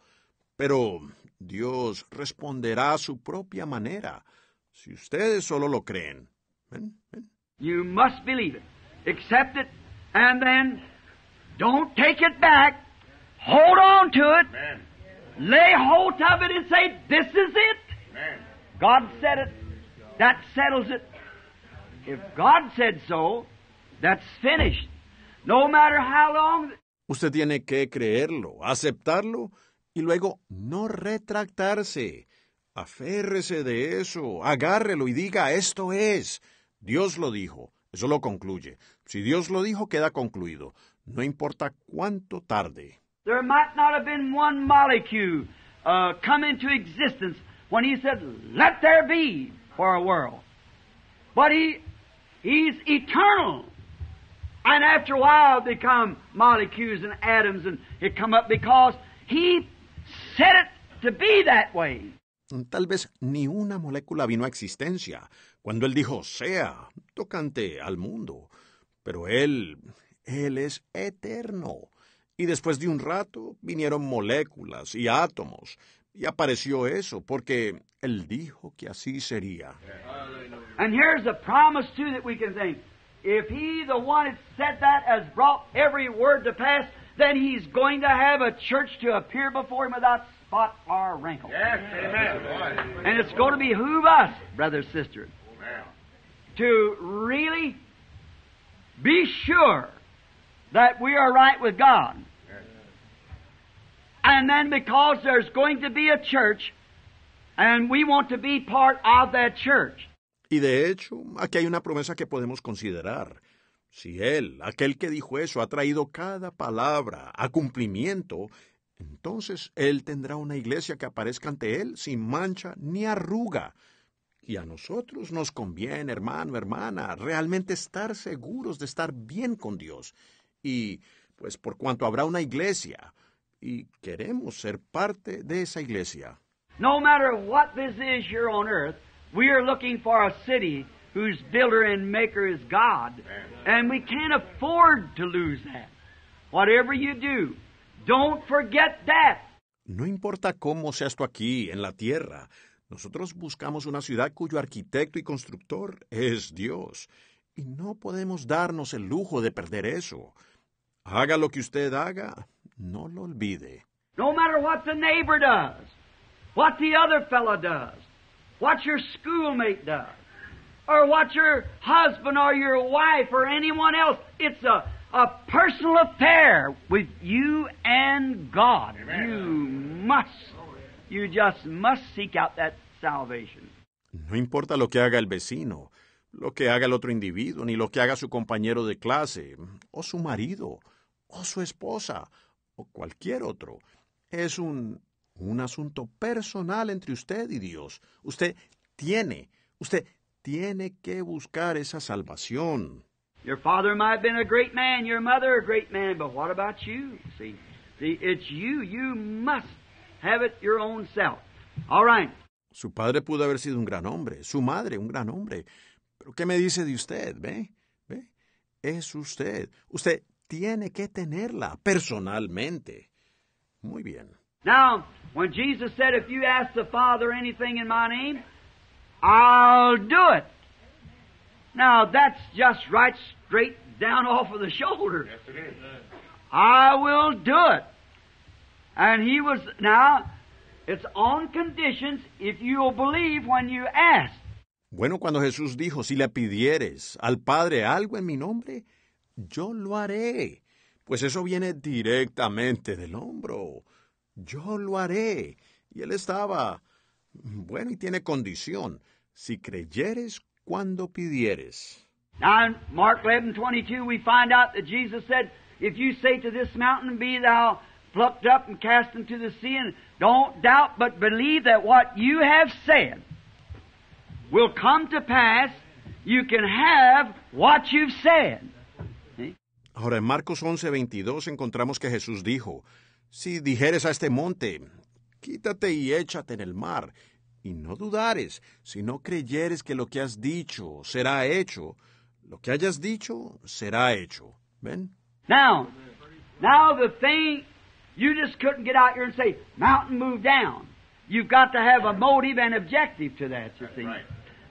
Pero Dios responderá a su propia manera, si ustedes solo lo creen. You must believe Accept it and then don't take it back. Hold on to it. Amen. Lay hold of it and say, This is it. Amen. God said it. That settles it. If God said so, that's finished. No matter how long. Usted tiene que creerlo, aceptarlo y luego no retractarse. Aférrese de eso, agárrelo y diga, esto es. Dios lo dijo. Eso lo concluye. Si Dios lo dijo, queda concluido, no importa cuánto tarde. There might not have been one molecule uh, come into existence when he said, "Let there be for a world." But he he's eternal. And after a while become molecules and atoms and it come up because he set it to be that way. Tal vez ni una molécula vino a existencia cuando él dijo sea tocante al mundo pero Él, Él es eterno. Y después de un rato vinieron moléculas y átomos, y apareció eso, porque Él dijo que así sería. And here's the promise too that we can think. If He, the one that said that, has brought every word to pass, then He's going to have a church to appear before Him without spot or wrinkle. Yes, amen. And it's going to behoove us, brother, sisters to really be sure that we are right with God. And then because there's going to be a church, and we want to be part of that church. Y de hecho, aquí hay una promesa que podemos considerar. Si Él, aquel que dijo eso, ha traído cada palabra a cumplimiento, entonces Él tendrá una iglesia que aparezca ante Él sin mancha ni arruga, y a nosotros nos conviene, hermano, hermana, realmente estar seguros de estar bien con Dios. Y, pues, por cuanto habrá una iglesia, y queremos ser parte de esa iglesia. No matter what this is on earth, we are looking for a city whose builder and maker is God, and we can't afford to lose that. Whatever you do, don't forget that. No importa cómo seas tú aquí, en la tierra, nosotros buscamos una ciudad cuyo arquitecto y constructor es Dios, y no podemos darnos el lujo de perder eso. Haga lo que usted haga, no lo olvide. No matter what the neighbor does, what the other fellow does, what your schoolmate does, or what your husband or your wife or anyone else, it's a, a personal affair with you and God. You must You just must seek out that salvation. No importa lo que haga el vecino, lo que haga el otro individuo, ni lo que haga su compañero de clase, o su marido, o su esposa, o cualquier otro. Es un, asunto personal entre usted y Dios. Usted tiene, usted tiene que buscar esa salvación. Your father might have been a great man, your mother a great man, but what about you? See, see, it's you. You must Have it your own self. All right. Su padre pudo haber sido un gran hombre, su madre un gran hombre. Pero ¿qué me dice de usted? ¿Ve? ¿Ve? Es usted. Usted tiene que tenerla personalmente. Muy bien. Now, when Jesus said, if you ask the Father anything in my name, I'll do it. Now, that's just right straight down off of the shoulder. Yes, it is. I will do it. And he was, now, it's on conditions if you'll believe when you ask. Bueno, cuando Jesús dijo, si le pidieres al Padre algo en mi nombre, yo lo haré. Pues eso viene directamente del hombro. Yo lo haré. Y él estaba, bueno, y tiene condición. Si creyeres cuando pidieres. Now in Mark 11, 22, we find out that Jesus said, if you say to this mountain, be thou plucked up and cast into the sea, and don't doubt but believe that what you have said will come to pass. You can have what you've said. Ahora en Marcos 11:22 encontramos que Jesús dijo, si dijeres a este monte, quítate y échate en el mar, y no dudares, si no creyeres que lo que has dicho será hecho, lo que hayas dicho será hecho. ¿Ven? Now, now the thing You just couldn't get out here and say, mountain, move down. You've got to have a motive and objective to that, you see. Right.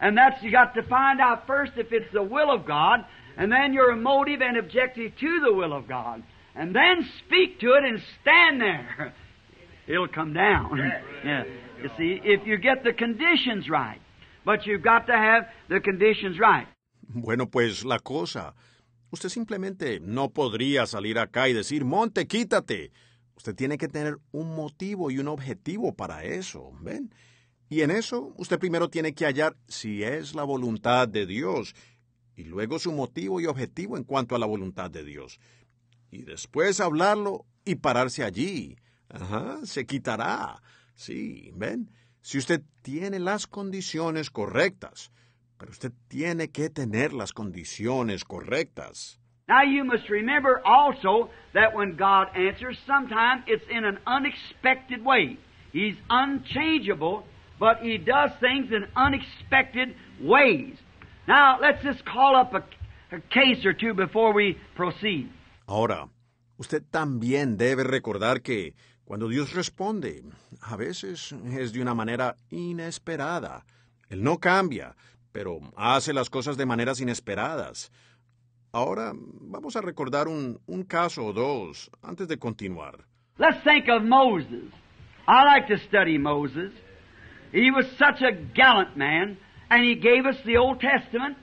And that's, you got to find out first if it's the will of God, and then your motive and objective to the will of God. And then speak to it and stand there. It'll come down. Yeah. You see, if you get the conditions right. But you've got to have the conditions right. Bueno, pues la cosa. Usted simplemente no podría salir acá y decir, Monte, quítate. Usted tiene que tener un motivo y un objetivo para eso, ¿ven? Y en eso usted primero tiene que hallar si es la voluntad de Dios y luego su motivo y objetivo en cuanto a la voluntad de Dios. Y después hablarlo y pararse allí. Ajá, se quitará. Sí, ¿ven? Si usted tiene las condiciones correctas, pero usted tiene que tener las condiciones correctas. Now you must remember also that when God answers, sometimes it's in an unexpected way. He's unchangeable, but He does things in unexpected ways. Now let's just call up a, a case or two before we proceed. Ahora, usted también debe recordar que cuando Dios responde, a veces es de una manera inesperada. Él no cambia, pero hace las cosas de maneras inesperadas. Ahora vamos a recordar un, un caso o dos antes de continuar. Let's think of Moses. I like to study Moses. He was such a gallant man, and he gave us the Old Testament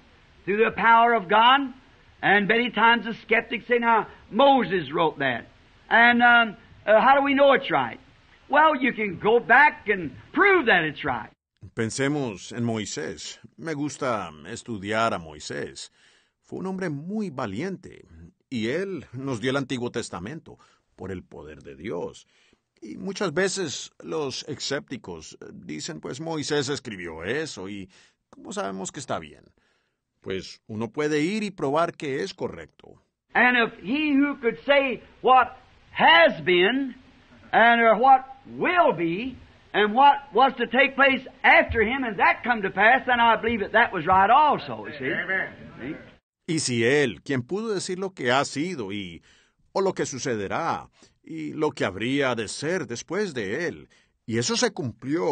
through the power of God. And many times the skeptics say, now, Moses wrote that. And um, uh, how do we know it's right? Well, you can go back and prove that it's right. Pensemos en Moisés. Me gusta estudiar a Moisés. Fue un hombre muy valiente, y él nos dio el Antiguo Testamento por el poder de Dios. Y muchas veces los escépticos dicen, pues Moisés escribió eso, y ¿cómo sabemos que está bien? Pues uno puede ir y probar que es correcto. And if he who could say what has been, and or what will be, and what was to take place after him, and that come to pass, then I believe that that was right also, you see? See? Y si él, quien pudo decir lo que ha sido y o lo que sucederá y lo que habría de ser después de él, y eso se cumplió,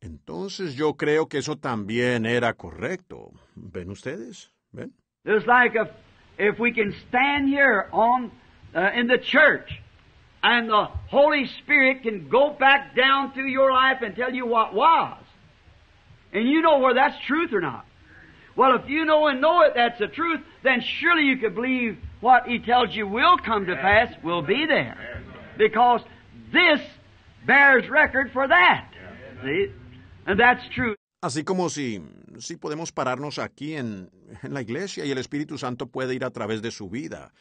entonces yo creo que eso también era correcto. ¿Ven ustedes? ¿Ven? Just like if, if we can stand here on uh, in the church and the Holy Spirit can go back down through your life and tell you what was. And you know where that's truth or not. Well, if you know and know it, that's the truth, then surely you can believe what He tells you will come to pass will be there. Because this bears record for that. See? And that's true. Así como si, si podemos pararnos aquí en, en la iglesia y el Espíritu Santo puede ir a través de su vida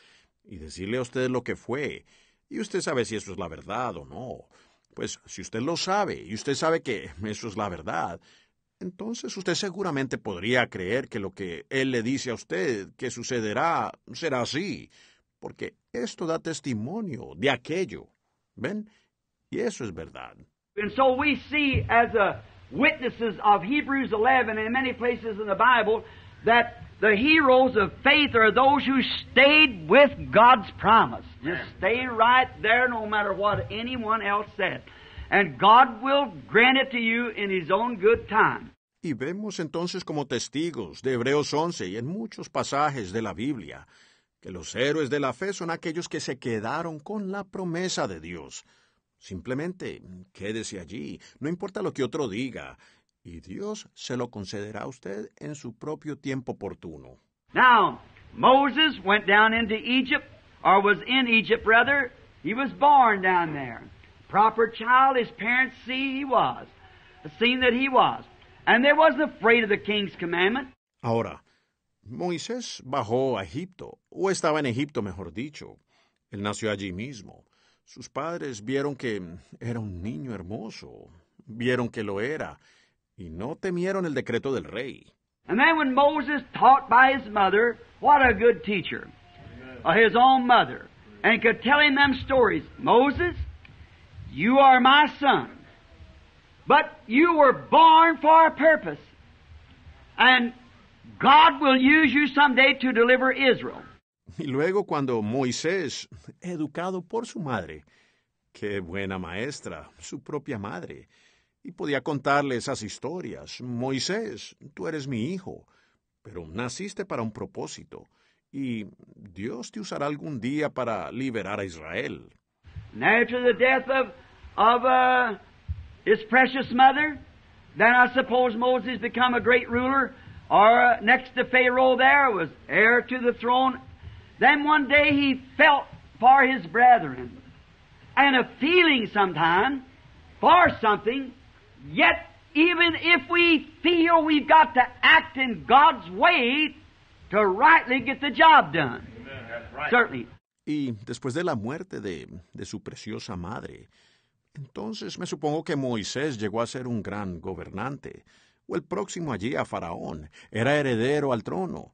y decirle a usted lo que fue. Y usted sabe si eso es la verdad o no. Pues si usted lo sabe y usted sabe que eso es la verdad, entonces usted seguramente podría creer que lo que él le dice a usted que sucederá será así, porque esto da testimonio de aquello. ¿Ven? Y eso es verdad. And so we see as witnesses of Hebrews 11 and many places in the Bible that the heroes of faith are those who stayed with God's promise. Just stay right there no matter what anyone else said. And God will grant it to you in His own good time. Y vemos entonces como testigos de Hebreos 11 y en muchos pasajes de la Biblia que los héroes de la fe son aquellos que se quedaron con la promesa de Dios. Simplemente quédese allí, no importa lo que otro diga, y Dios se lo concederá a usted en su propio tiempo oportuno. Now, Moses went down into Egypt, or was in Egypt rather. He was born down there. Proper child, his parents see he was, seen that he was. And they wasn't afraid of the king's commandment. Ahora, Moisés bajó a Egipto, o estaba en Egipto, mejor dicho. Él nació allí mismo. Sus padres vieron que era un niño hermoso, vieron que lo era, y no temieron el decreto del rey. And then when Moses taught by his mother, what a good teacher, uh, his own mother, and could tell him them stories. Moses, you are my son. But you were born for a purpose. And God will use you someday to deliver Israel. Y luego cuando Moisés, educado por su madre, qué buena maestra, su propia madre, y podía contarle esas historias. Moisés, tú eres mi hijo, pero naciste para un propósito, y Dios te usará algún día para liberar a Israel. And after the death of, of uh, his precious mother. Then I suppose Moses become a great ruler, or uh, next to Pharaoh there was heir to the throne. Then one day he felt for his brethren, and a feeling sometime for something, yet even if we feel we've got to act in God's way to rightly get the job done. Certainly. Y después de la muerte de, de su preciosa madre, Entonces me supongo que Moisés llegó a ser un gran gobernante, o el próximo allí a Faraón, era heredero al trono.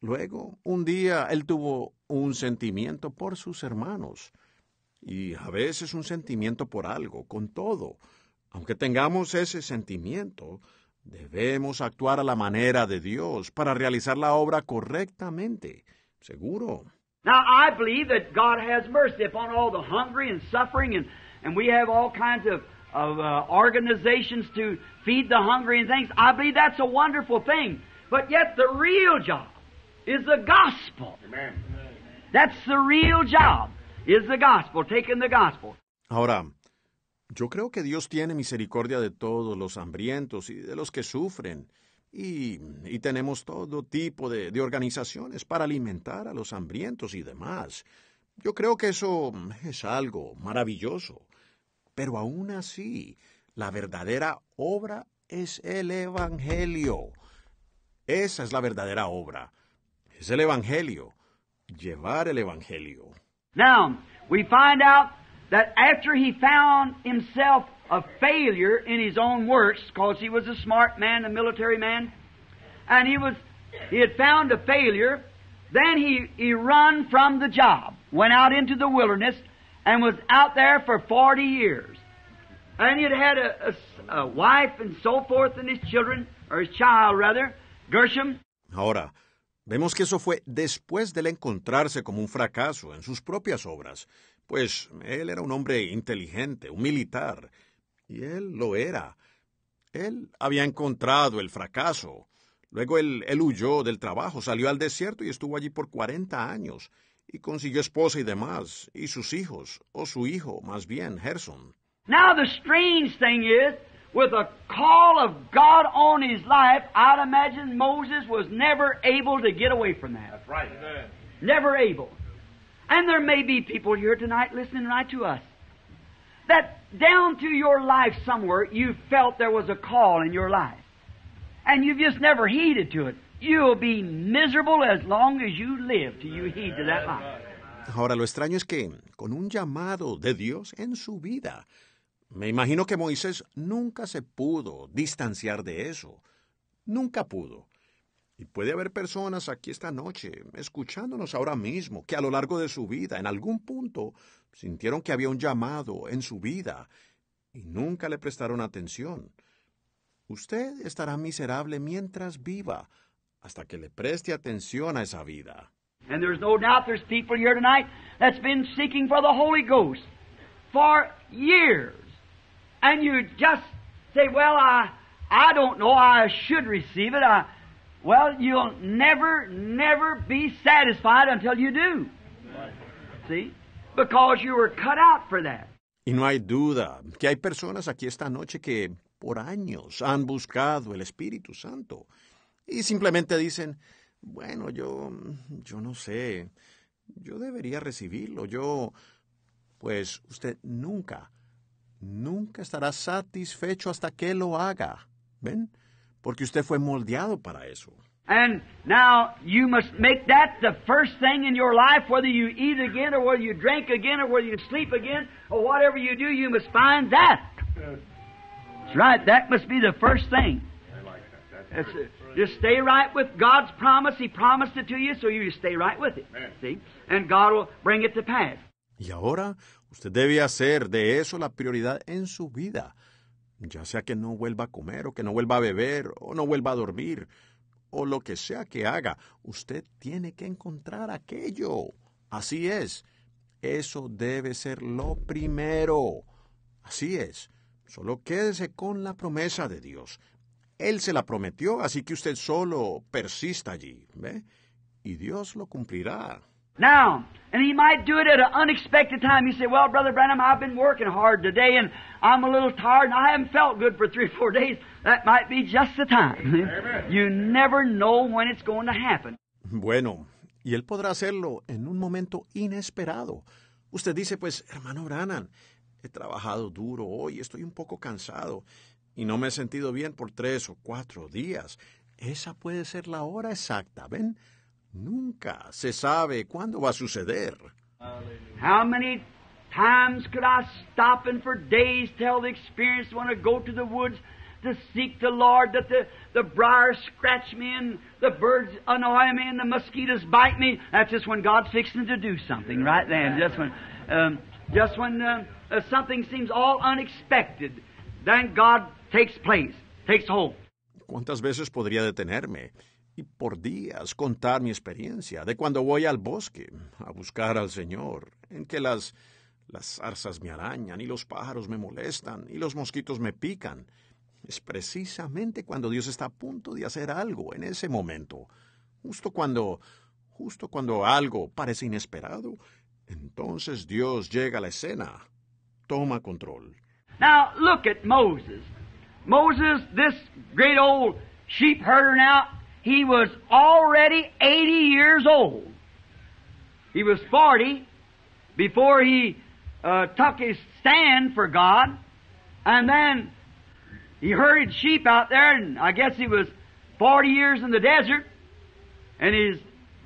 Luego, un día, él tuvo un sentimiento por sus hermanos, y a veces un sentimiento por algo, con todo. Aunque tengamos ese sentimiento, debemos actuar a la manera de Dios para realizar la obra correctamente, seguro. Now I believe that God has mercy upon all the hungry and suffering and and we have all kinds of, of uh, organizations to feed the hungry and things. I believe that's a wonderful thing. But yet, the real job is the gospel. Amen. That's the real job is the gospel, taking the gospel. Ahora, yo creo que Dios tiene misericordia de todos los hambrientos y de los que sufren. Y, y, tenemos todo tipo de, de, organizaciones para alimentar a los hambrientos y demás. Yo creo que eso es algo maravilloso. Pero aún así, la verdadera obra es el Evangelio. Esa es la verdadera obra. Es el Evangelio. Llevar el Evangelio. Now, we find out that after he found himself a failure in his own works, because he was a smart man, a military man, and he was he had found a failure, then he, he run from the job, went out into the wilderness, and was out there 40 years. And had a, wife and so forth and his children, Gershom. Ahora, vemos que eso fue después del encontrarse como un fracaso en sus propias obras, pues él era un hombre inteligente, un militar, y él lo era. Él había encontrado el fracaso. Luego él, él huyó del trabajo, salió al desierto y estuvo allí por 40 años y consiguió esposa y demás, y sus hijos, o su hijo, más bien, Gerson. Now the strange thing is, with a call of God on his life, I'd imagine Moses was never able to get away from that. That's right. Amen. Never able. And there may be people here tonight listening right to us that down through your life somewhere you felt there was a call in your life. And you've just never heeded to it. be miserable as long as you live you heed to that Ahora lo extraño es que con un llamado de Dios en su vida, me imagino que Moisés nunca se pudo distanciar de eso. Nunca pudo. Y puede haber personas aquí esta noche, escuchándonos ahora mismo, que a lo largo de su vida, en algún punto, sintieron que había un llamado en su vida y nunca le prestaron atención. Usted estará miserable mientras viva, hasta que le preste atención a esa vida. And there's no doubt there's people here tonight that's been seeking for the Holy Ghost for years. And you just say, well, I, I don't know, I should receive it. I, well, you'll never, never be satisfied until you do. See? Because you were cut out for that. Y no hay duda que hay personas aquí esta noche que por años han buscado el Espíritu Santo y simplemente dicen, bueno, yo, yo no sé, yo debería recibirlo, yo, pues usted nunca, nunca estará satisfecho hasta que lo haga, ¿ven? Porque usted fue moldeado para eso. And now you must make that the first thing in your life, whether you eat again or whether you drink again or whether you sleep again or whatever you do, you must find that. That's right, that must be the first thing. I like Just stay right with God's promise. He promised it to you, so you stay right with it. And God will bring it to pass. Y ahora usted debe hacer de eso la prioridad en su vida. Ya sea que no vuelva a comer, o que no vuelva a beber, o no vuelva a dormir, o lo que sea que haga, usted tiene que encontrar aquello. Así es. Eso debe ser lo primero. Así es. Solo quédese con la promesa de Dios él se la prometió, así que usted solo persista allí, ¿ve? Y Dios lo cumplirá. Now, and he might do it at an unexpected time. He said, Well, Brother Branham, I've been working hard today and I'm a little tired and I haven't felt good for three or four days. That might be just the time. You never know when it's going to happen. Bueno, y él podrá hacerlo en un momento inesperado. Usted dice, pues, hermano Branham, he trabajado duro hoy, estoy un poco cansado. y no me he sentido bien por tres o cuatro días. Esa puede ser la hora exacta, ¿ven? Nunca se sabe cuándo va a suceder. How many times could I stop and for days tell the experienced one to go to the woods to seek the Lord that the, the briars scratch me and the birds annoy me and the mosquitoes bite me? That's just when God's fixing to do something right then. Just when, um, just when uh, uh, something seems all unexpected. Thank God takes place, takes ¿Cuántas veces podría detenerme? y por días contar mi experiencia de cuando voy al bosque a buscar al Señor, en que las, las zarzas me arañan y los pájaros me molestan y los mosquitos me pican. Es precisamente cuando Dios está a punto de hacer algo en ese momento, justo cuando justo cuando algo parece inesperado, entonces Dios llega a la escena, toma control. Now look at Moses. Moses, this great old sheep herder now, he was already 80 years old. He was 40 before he uh, took his stand for God. And then he herded sheep out there, and I guess he was 40 years in the desert. And he's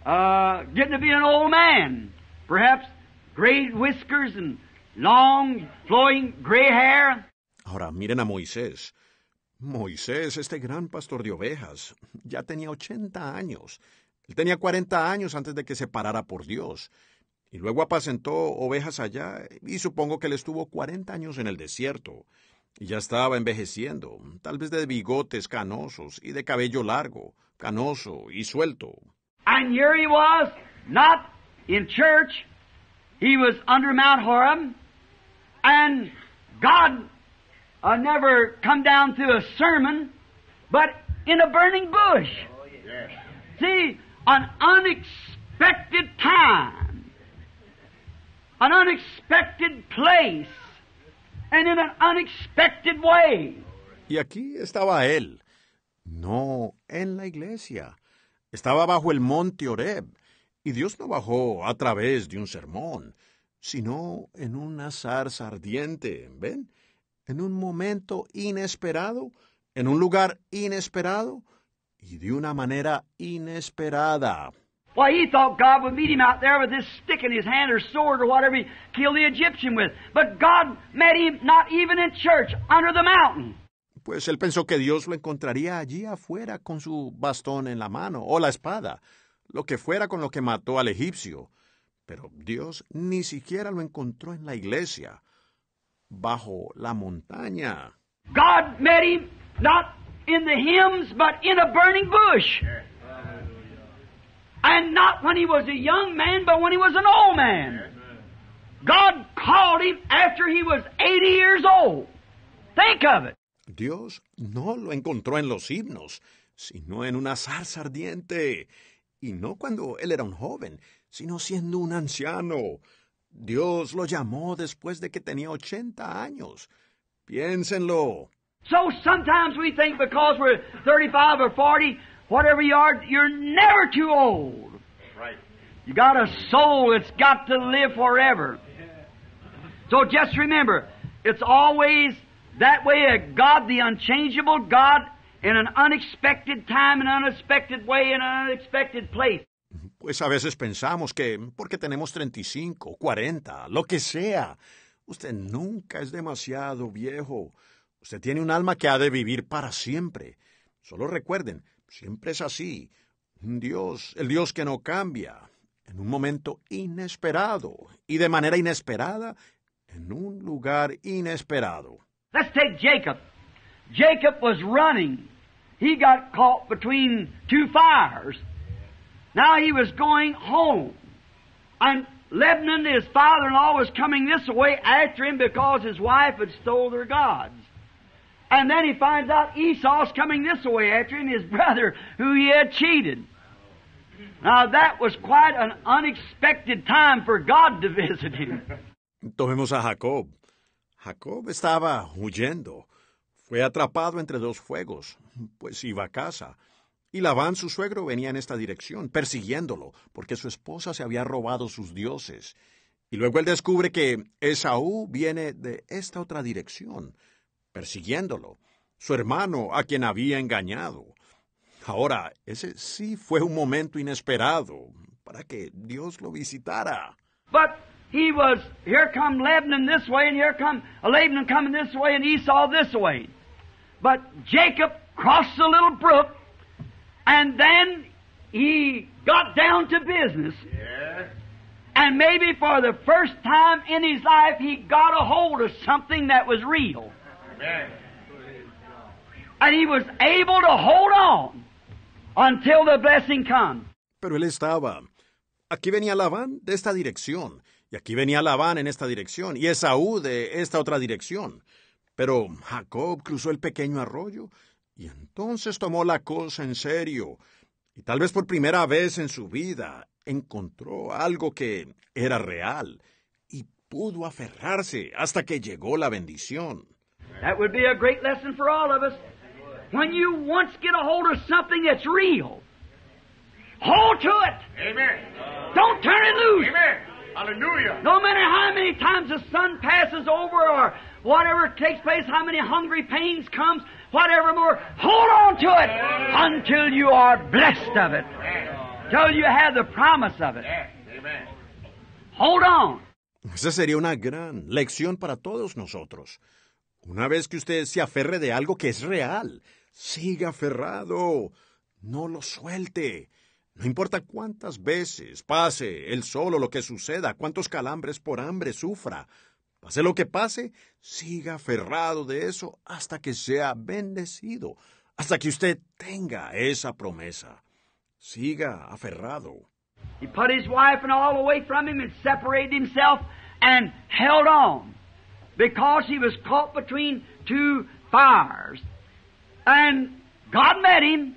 uh, getting to be an old man. Perhaps gray whiskers and long, flowing gray hair. Ahora, miren a Moisés. Moisés, este gran pastor de ovejas, ya tenía 80 años. Él tenía 40 años antes de que se parara por Dios. Y luego apacentó ovejas allá y supongo que él estuvo 40 años en el desierto. Y ya estaba envejeciendo, tal vez de bigotes canosos y de cabello largo, canoso y suelto. And here he was, not in church. He was under Mount Horeb. And God uh, never come down through a sermon, but in a burning bush. Oh, yes. See, an unexpected time, an unexpected place, and in an unexpected way. Y aquí estaba él. No, en la iglesia. Estaba bajo el monte Oreb, y Dios no bajó a través de un sermón, sino en una zarza ardiente, ¿ven? en un momento inesperado, en un lugar inesperado y de una manera inesperada. Pues él pensó que Dios lo encontraría allí afuera con su bastón en la mano o la espada, lo que fuera con lo que mató al egipcio. Pero Dios ni siquiera lo encontró en la iglesia bajo la montaña. God met him not in the hymns, but in a burning bush. And not when he was a young man, but when he was an old man. God called him after he was 80 years old. Think of it. Dios no lo encontró en los himnos, sino en una zarza ardiente. Y no cuando él era un joven, sino siendo un anciano. Dios lo llamó después de que tenía 80 años. Piénsenlo. So sometimes we think because we're 35 or 40, whatever you are, you're never too old. Right. You got a soul that's got to live forever. So just remember, it's always that way a God, the unchangeable God, in an unexpected time, an unexpected way, in an unexpected place. Pues a veces pensamos que, porque tenemos 35, 40, lo que sea, usted nunca es demasiado viejo. Usted tiene un alma que ha de vivir para siempre. Solo recuerden, siempre es así. Un Dios, el Dios que no cambia, en un momento inesperado y de manera inesperada, en un lugar inesperado. Let's take Jacob. Jacob was running. He got caught between two fires. Now he was going home. And Lebanon, his father in law, was coming this way after him because his wife had stole their gods. And then he finds out Esau's coming this way after him, his brother, who he had cheated. Now that was quite an unexpected time for God to visit him. Tomemos a Jacob. Jacob estaba huyendo. Fue atrapado entre dos fuegos, pues iba a casa. Y Labán, su suegro, venía en esta dirección, persiguiéndolo, porque su esposa se había robado sus dioses. Y luego él descubre que Esaú viene de esta otra dirección, persiguiéndolo, su hermano a quien había engañado. Ahora, ese sí fue un momento inesperado para que Dios lo visitara. But he was here come Lebanon this way and here come uh, Lebanon coming this way and Esau this way. But Jacob crossed the little brook And then he got down to business. Yeah. And maybe for the first time in his life, he got a hold of something that was real. And he was able to hold on until the blessing come. Pero él estaba. Aquí venía Labán de esta dirección. Y aquí venía Labán en esta dirección. Y Esaú de esta otra dirección. Pero Jacob cruzó el pequeño arroyo Y entonces tomó la cosa en serio, y tal vez por primera vez en su vida encontró algo que era real, y pudo aferrarse hasta que llegó la bendición. That would be a great lesson for all of us. When you once get a hold of something that's real, hold to it. Amen. Don't turn it loose. Amen. Hallelujah. No matter how many times the sun passes over or whatever takes place, how many hungry pains comes, esa sería una gran lección para todos nosotros. Una vez que usted se aferre de algo que es real, siga aferrado, no lo suelte. No importa cuántas veces pase el solo lo que suceda, cuántos calambres por hambre sufra, Pase lo que pase, siga aferrado de eso hasta que sea bendecido, hasta que usted tenga esa promesa. Siga aferrado. He put his wife and all away from him and separated himself and held on because he was caught between two fires. And God met him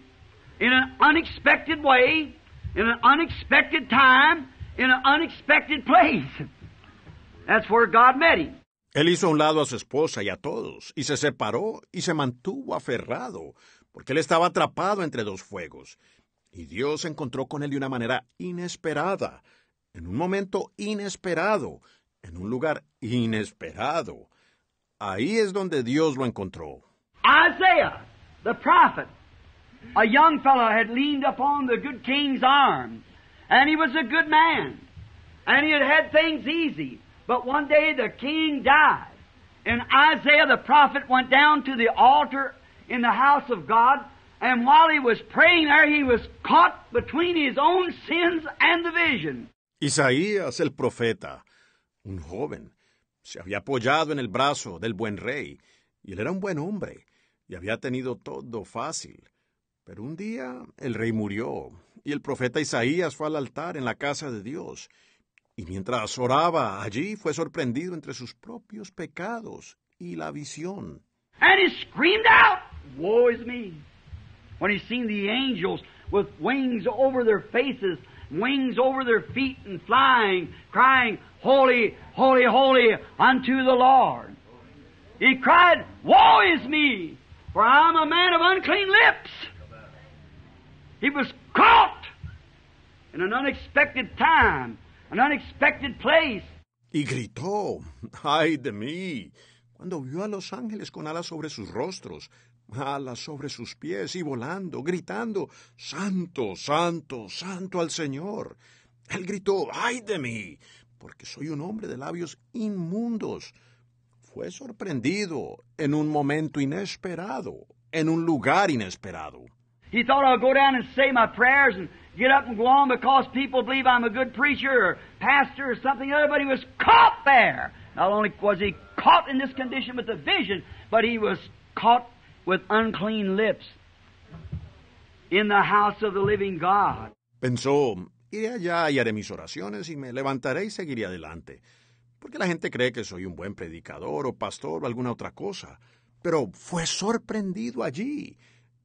in an unexpected way, in an unexpected time, in an unexpected place. That's Él hizo a un lado a su esposa y a todos, y se separó y se mantuvo aferrado, porque él estaba atrapado entre dos fuegos. Y Dios se encontró con él de una manera inesperada, en un momento inesperado, en un lugar inesperado. Ahí es donde Dios lo encontró. Isaiah, the prophet, a young fellow had leaned upon the good king's arm, and he was a good man, and he had things easy. But one day the king died, and Isaiah the prophet went down to the altar in the house of God, and while he was praying there, he was caught between his own sins and the vision. Isaías el profeta, un joven, se había apoyado en el brazo del buen rey, y él era un buen hombre, y había tenido todo fácil. Pero un día el rey murió, y el profeta Isaías fue al altar en la casa de Dios, Y mientras oraba allí fue sorprendido entre sus propios pecados y la visión. And he screamed out, Woe is me! When he seen the angels with wings over their faces, wings over their feet, and flying, crying, Holy, holy, holy unto the Lord. He cried, Woe is me! For I'm a man of unclean lips. He was caught in an unexpected time. Y gritó, ay de mí, cuando vio a los ángeles con alas sobre sus rostros, alas sobre sus pies y volando, gritando, Santo, Santo, Santo al Señor. Él gritó, ay de mí, porque soy un hombre de labios inmundos. Fue sorprendido en un momento inesperado, en un lugar inesperado. He thought go down and say my prayers get up and go on because people believe I'm a good preacher or pastor or something other, but he was caught there. Not only was he caught in this condition with the vision, but he was caught with unclean lips in the house of the living God. Pensó, iré allá y haré mis oraciones y me levantaré y seguiré adelante. Porque la gente cree que soy un buen predicador o pastor o alguna otra cosa. Pero fue sorprendido allí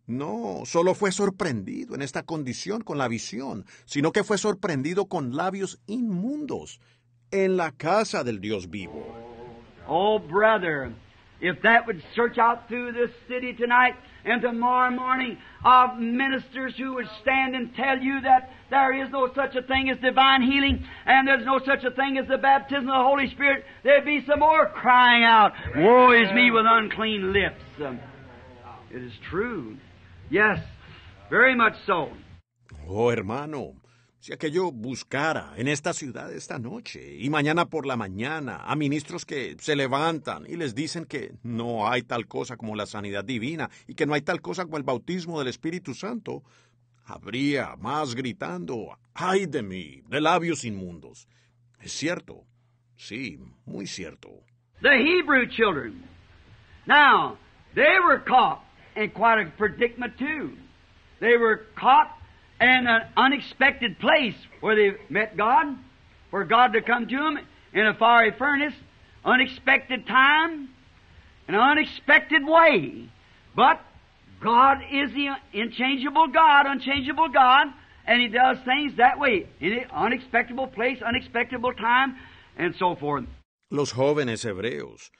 No, solo fue sorprendido en esta condición con la visión, sino que fue sorprendido con labios inmundos en la casa del Dios vivo. Oh, brother, if that would search out through this city tonight and tomorrow morning of ministers who would stand and tell you that there is no such a thing as divine healing and there's no such a thing as the baptism of the Holy Spirit, there'd be some more crying out, Woe is me with unclean lips. Um, it is true. Yes, very much Oh, hermano, si aquello buscara en esta ciudad esta noche y mañana por la mañana a ministros que se levantan y les dicen que no hay tal cosa como la sanidad divina y que no hay tal cosa como el bautismo del Espíritu Santo, habría más gritando, ay de mí, de labios inmundos. Es cierto, sí, muy cierto. The Hebrew children. Now, they were caught in quite a predicament too. They were caught in an unexpected place where they met God, for God to come to them in a fiery furnace, unexpected time, an unexpected way. But God is the unchangeable God, unchangeable God, and He does things that way, in an unexpected place, unexpected time, and so forth. Los jóvenes hebreos,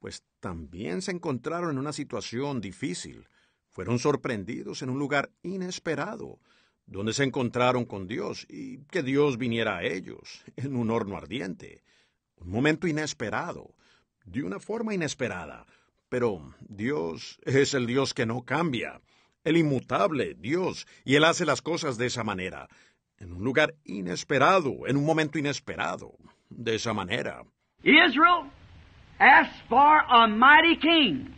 pues también se encontraron en una situación difícil. Fueron sorprendidos en un lugar inesperado, donde se encontraron con Dios y que Dios viniera a ellos, en un horno ardiente. Un momento inesperado, de una forma inesperada. Pero Dios es el Dios que no cambia, el inmutable Dios, y Él hace las cosas de esa manera, en un lugar inesperado, en un momento inesperado, de esa manera asked for a mighty king.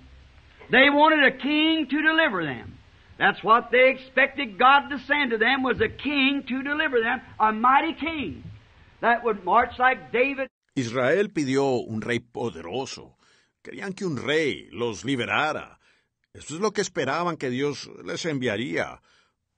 They wanted a king to deliver them. That's what they expected God to send to them was a king to deliver them, a mighty king that would march like David. Israel pidió un rey poderoso. Querían que un rey los liberara. Eso es lo que esperaban que Dios les enviaría.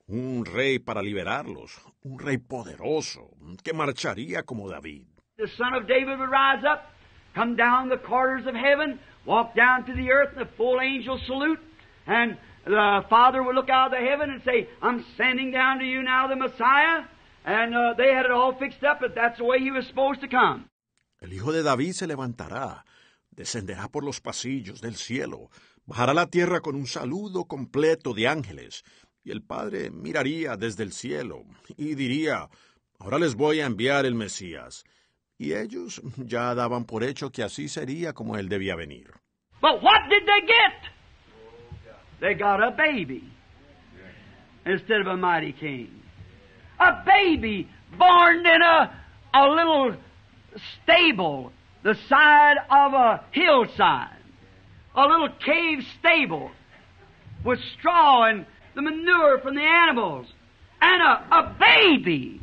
Un rey para liberarlos, un rey poderoso, que marcharía como David. The son of David would rise up come down the corridors of heaven, walk down to the earth in a full angel salute, and the Father would look out of the heaven and say, I'm sending down to you now the Messiah. And uh, they had it all fixed up, but that's the way he was supposed to come. El hijo de David se levantará, descenderá por los pasillos del cielo, bajará a la tierra con un saludo completo de ángeles, y el Padre miraría desde el cielo y diría, Ahora les voy a enviar el Mesías. Y ellos ya daban por hecho que así sería como él debía venir. But what did they get? They got a baby instead of a mighty king. A baby born in a, a little stable the side of a hillside, a little cave stable with straw and the manure from the animals, and a, a baby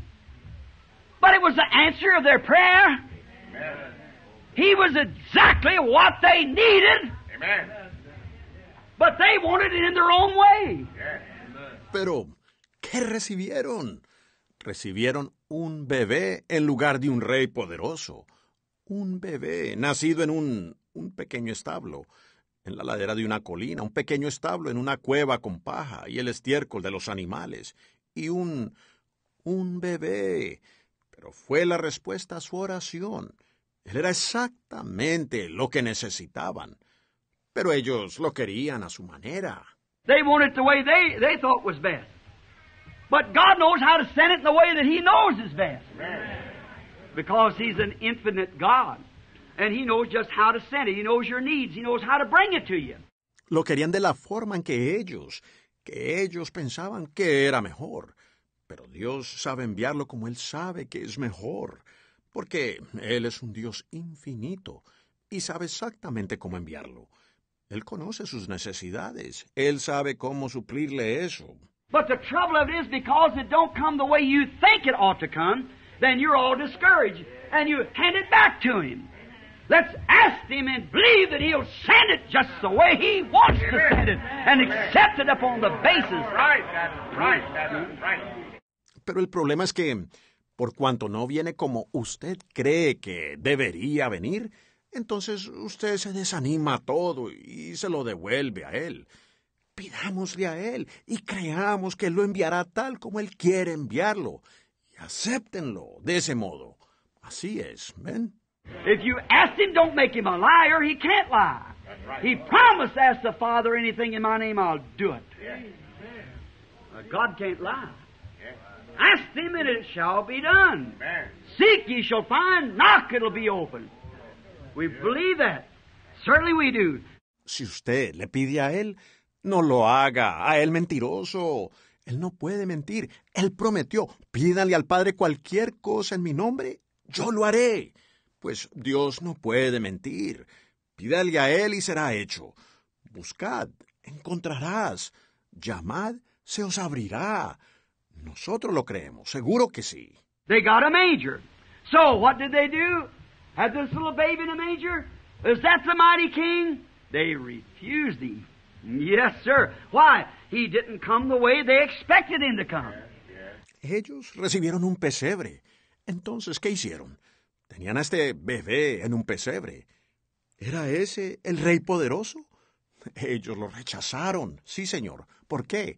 but it was the answer of their prayer. He was exactly what they needed. But they wanted it in Pero, ¿qué recibieron? Recibieron un bebé en lugar de un rey poderoso. Un bebé nacido en un, un pequeño establo, en la ladera de una colina, un pequeño establo en una cueva con paja y el estiércol de los animales. Y un... un bebé pero fue la respuesta a su oración. Él era exactamente lo que necesitaban, pero ellos lo querían a su manera. They wanted it the way they, they thought was best. But God knows how to send it in the way that He knows is best. Because He's an infinite God. And He knows just how to send it. He knows your needs. He knows how to bring it to you. Lo querían de la forma en que ellos, que ellos pensaban que era mejor. Pero Dios sabe enviarlo como Él sabe que es mejor, porque Él es un Dios infinito y sabe exactamente cómo enviarlo. Él conoce sus necesidades, Él sabe cómo suplirle eso. But the trouble of it is because it don't come the way you think it ought to come, then you're all discouraged and you hand it back to Him. Let's ask Him and believe that He'll send it just the way He wants to send it and accept it upon the basis. Right, that's right, that's right. Pero el problema es que, por cuanto no viene como usted cree que debería venir, entonces usted se desanima todo y se lo devuelve a él. Pidámosle a él y creamos que lo enviará tal como él quiere enviarlo. Y acéptenlo de ese modo. Así es, ¿ven? If you ask him, don't make him a liar. He can't lie. He promised ask the Father anything in my name, I'll do it. God can't lie. Si usted le pide a él, no lo haga a él mentiroso. Él no puede mentir. Él prometió, pídale al Padre cualquier cosa en mi nombre, yo lo haré. Pues Dios no puede mentir. Pídale a Él y será hecho. Buscad, encontrarás. Llamad, se os abrirá. Nosotros lo creemos, seguro que sí. They got a manger. So what did they do? Had this little baby in a manger? Is that the mighty king? They refused him. Yes, sir. Why? He didn't come the way they expected him to come. Ellos recibieron un pesebre. Entonces, ¿qué hicieron? Tenían a este bebé en un pesebre. ¿Era ese el rey poderoso? Ellos lo rechazaron. Sí, señor. ¿Por qué?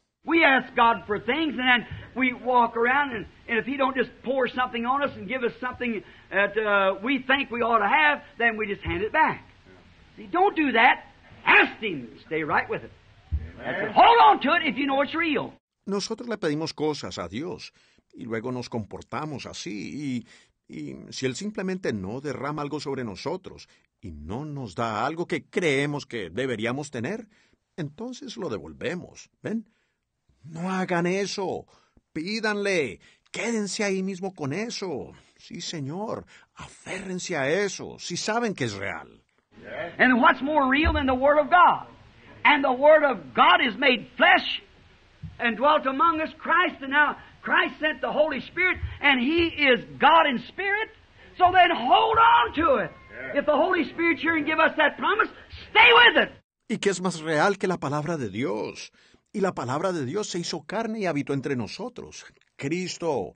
We ask God for things and then we walk around and, and if He don't just pour something on us and give us something that uh, we think we ought to have, then we just hand it back. See, don't do that. Ask Him. Stay right with it. Hold on to it if you know it's real. Nosotros le pedimos cosas a Dios y luego nos comportamos así y, y si Él simplemente no derrama algo sobre nosotros y no nos da algo que creemos que deberíamos tener, entonces lo devolvemos. ¿Ven? No hagan eso. Pídanle. Quédense ahí mismo con eso. Sí, señor. Aférrense a eso. Si saben que es real. And what's more real than the Word of God? And the Word of God is made flesh and dwelt among us, Christ. And now Christ sent the Holy Spirit, and He is God in spirit. So then hold on to it. If the Holy Spirit here and give us that promise, stay with it. ¿Y qué es más real que la palabra de Dios? Y la palabra de Dios se hizo carne y habitó entre nosotros. Cristo.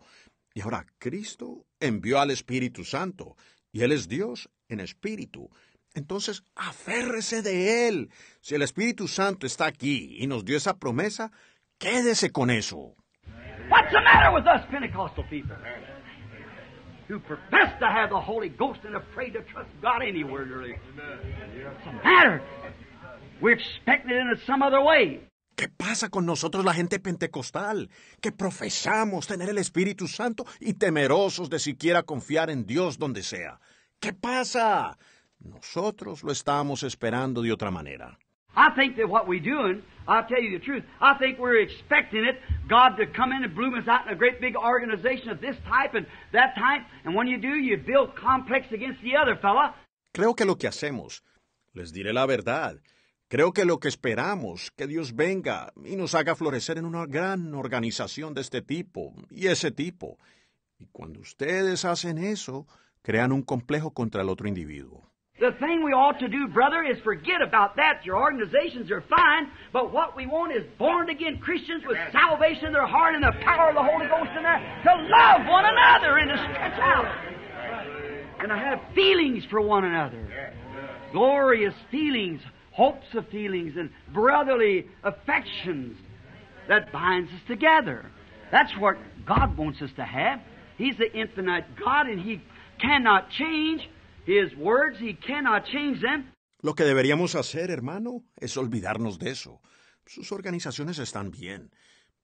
Y ahora Cristo envió al Espíritu Santo, y Él es Dios en espíritu. Entonces, aférrese de Él. Si el Espíritu Santo está aquí y nos dio esa promesa, quédese con eso. What's the matter with us Pentecostal people? Who profess to have the Holy Ghost and afraid to trust God anywhere, really. What's the matter? We're expecting it in some other way. ¿Qué pasa con nosotros la gente pentecostal, que profesamos tener el Espíritu Santo y temerosos de siquiera confiar en Dios donde sea? ¿Qué pasa? Nosotros lo estamos esperando de otra manera. Creo que lo que hacemos, les diré la verdad, Creo que lo que esperamos, que Dios venga y nos haga florecer en una gran organización de este tipo y ese tipo. Y cuando ustedes hacen eso, crean un complejo contra el otro individuo. The thing we ought to do, brother, is forget about that. Your organizations are fine, but what we want is born again Christians with salvation in their heart and the power of the Holy Ghost in there to love one another and to stretch out and to have feelings for one another. Glorious feelings hopes of feelings and brotherly affections that binds us together. That's what God wants us to have. He's the infinite God and He cannot change His words, He cannot change them. Lo que deberíamos hacer, hermano, es olvidarnos de eso. Sus organizaciones están bien,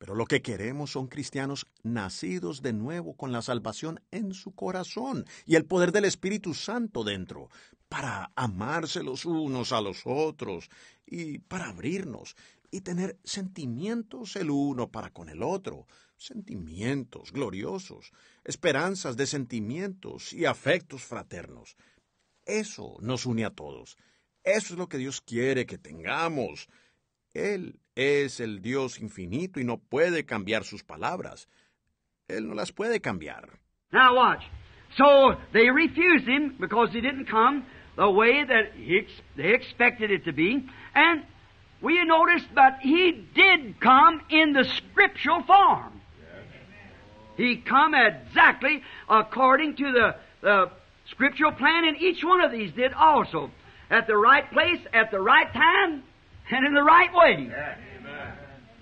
Pero lo que queremos son cristianos nacidos de nuevo con la salvación en su corazón y el poder del Espíritu Santo dentro, para amarse los unos a los otros y para abrirnos y tener sentimientos el uno para con el otro, sentimientos gloriosos, esperanzas de sentimientos y afectos fraternos. Eso nos une a todos. Eso es lo que Dios quiere que tengamos. Él es el Dios infinito y no puede cambiar sus palabras. Él no las puede cambiar. Now watch. So they refused him because he didn't come the way that he, they expected it to be. And we noticed that he did come in the scriptural form. He come exactly according to the, the scriptural plan, and each one of these did also. At the right place, at the right time, and in the right way.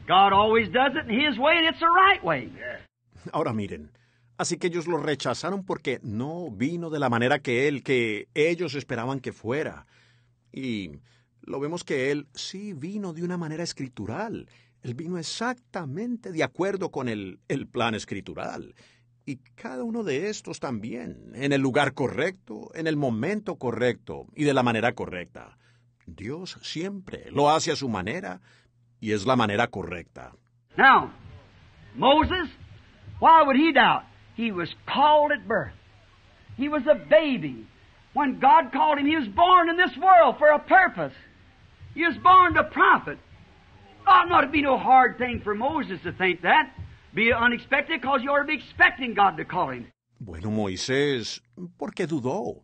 God always does it in His way, and it's the right way. Ahora miren. Así que ellos lo rechazaron porque no vino de la manera que él, que ellos esperaban que fuera. Y lo vemos que él sí vino de una manera escritural. Él vino exactamente de acuerdo con el, el plan escritural. Y cada uno de estos también, en el lugar correcto, en el momento correcto y de la manera correcta. Dios siempre lo hace a su manera y es la manera correcta. Now, Moses, why would he doubt? He was called at birth. He was a baby. When God called him, he was born in this world for a purpose. He was born to prophet. Oh, ought not to be no hard thing for Moses to think that. Be unexpected cause you ought expecting God to call him. Bueno, Moisés, ¿por qué dudó?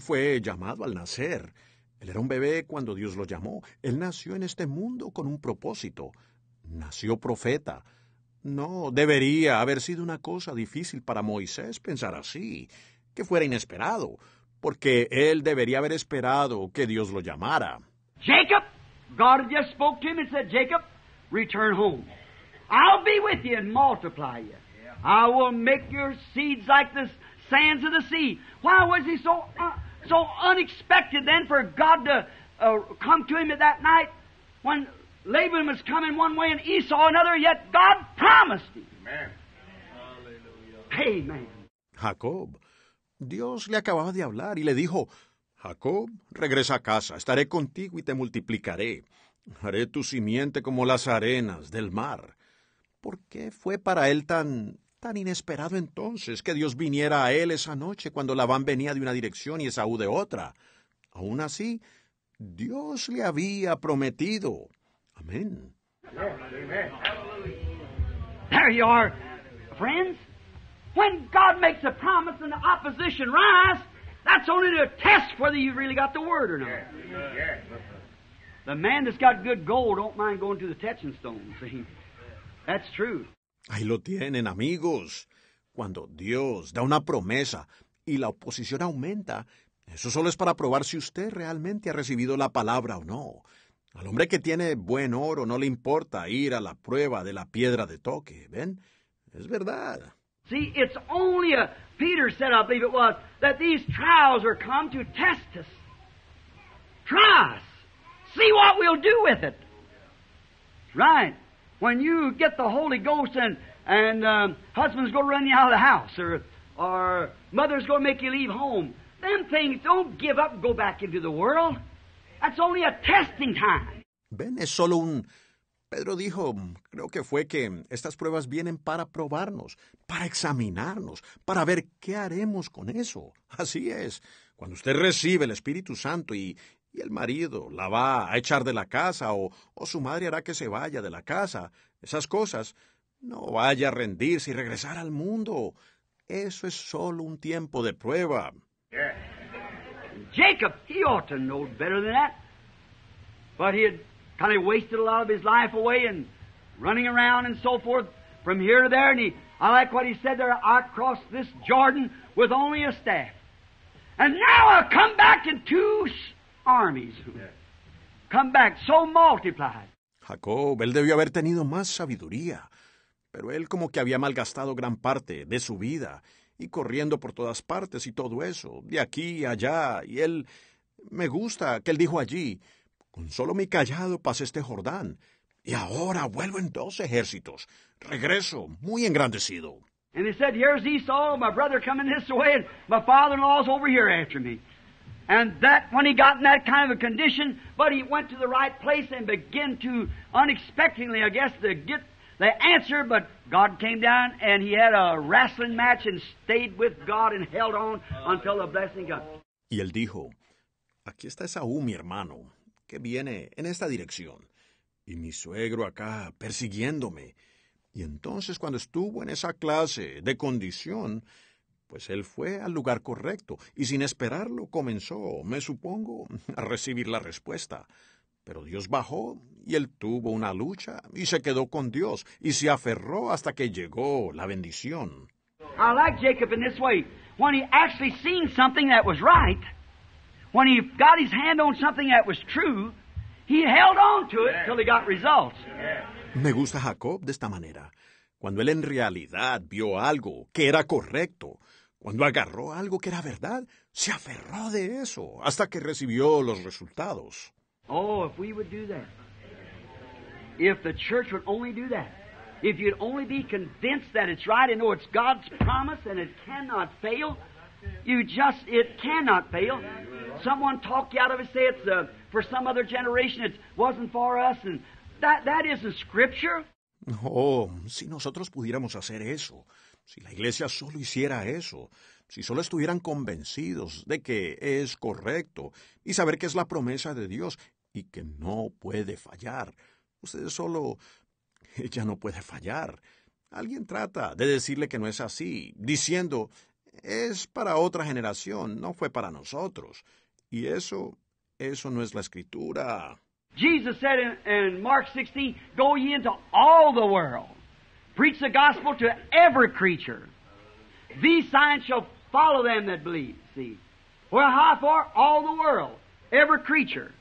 Fue llamado al nacer. Él era un bebé cuando Dios lo llamó. Él nació en este mundo con un propósito. Nació profeta. No, debería haber sido una cosa difícil para Moisés pensar así, que fuera inesperado, porque él debería haber esperado que Dios lo llamara. Jacob, God just spoke to him and said, Jacob, return home. I'll be with you and multiply you. I will make your seeds like the sands of the sea. Why was he so uh, so unexpected then for God to uh, come to him at that night when Laban was coming one way and Esau another, yet God promised him. Amen. Amen. Jacob. Dios le acababa de hablar y le dijo, Jacob, regresa a casa, estaré contigo y te multiplicaré. Haré tu simiente como las arenas del mar. ¿Por qué fue para él tan Tan inesperado entonces que Dios viniera a él esa noche cuando Labán venía de una dirección y Esaú de otra. Aún así, Dios le había prometido. Amén. There you are, friends. When God makes a promise and the opposition rise, that's only to test whether you've really got the word or not. The man that's got good gold don't mind going to the touching stone, see? That's true. Ahí lo tienen, amigos. Cuando Dios da una promesa y la oposición aumenta, eso solo es para probar si usted realmente ha recibido la palabra o no. Al hombre que tiene buen oro no le importa ir a la prueba de la piedra de toque, ¿ven? Es verdad. See, it's only Peter said, I believe it was, that these trials are come to test us. Try See what we'll do with it. Right. When you get the Holy Ghost and, and um, husband's going to run you out of the house or, or mother's going to make you leave home, them things don't give up go back into the world. That's only a testing time. Ven, es solo un... Pedro dijo, creo que fue que estas pruebas vienen para probarnos, para examinarnos, para ver qué haremos con eso. Así es, cuando usted recibe el Espíritu Santo y, y el marido la va a echar de la casa o, o su madre hará que se vaya de la casa, esas cosas. No vaya a rendirse y regresar al mundo. Eso es solo un tiempo de prueba. Jacob, he ought to know better than that. But he had kind of wasted a lot of his life away and running around and so forth from here to there. And he, I like what he said there. I crossed this Jordan with only a staff. And now I come back in two armies Jacob, él debió haber tenido más sabiduría, pero él como que había malgastado gran parte de su vida y corriendo por todas partes y todo eso, de aquí y allá, y él me gusta que él dijo allí, con solo mi callado pasé este Jordán, y ahora vuelvo en dos ejércitos, regreso muy engrandecido. he said, here's Esau, my brother coming this way, and my father-in-law's over here after me. And that when he got in that kind of a condition, but he went to the right place and began to unexpectedly, I guess, to get the answer, but God came down and he had a wrestling match and stayed with God and held on until the blessing got. Y él dijo, aquí está Esaú, mi hermano, que viene en esta dirección, y mi suegro acá persiguiéndome. Y entonces cuando estuvo en esa clase de condición, Pues él fue al lugar correcto y sin esperarlo comenzó, me supongo, a recibir la respuesta. Pero Dios bajó y él tuvo una lucha y se quedó con Dios y se aferró hasta que llegó la bendición. I like Jacob in this way. When he actually something that was right, when he got his hand on something that was true, he held on to it he got results. Me gusta Jacob de esta manera. Cuando él en realidad vio algo que era correcto, cuando agarró algo que era verdad, se aferró de eso hasta que recibió los resultados. Oh, if we would do that. If the church would only do that. If you'd only be convinced that it's right and know it's God's promise and it cannot fail. You just, it cannot fail. Someone talk you out of it, say it's uh, for some other generation, it wasn't for us, and that, that isn't scripture. Oh, si nosotros pudiéramos hacer eso, si la iglesia solo hiciera eso, si solo estuvieran convencidos de que es correcto y saber que es la promesa de Dios y que no puede fallar. Ustedes solo... Ella no puede fallar. Alguien trata de decirle que no es así, diciendo, es para otra generación, no fue para nosotros. Y eso, eso no es la escritura. Jesus said in, Mark 16, go ye into all the world. Preach the gospel to every creature. These signs shall follow them that believe. See? Well, how far? All the world. Every creature.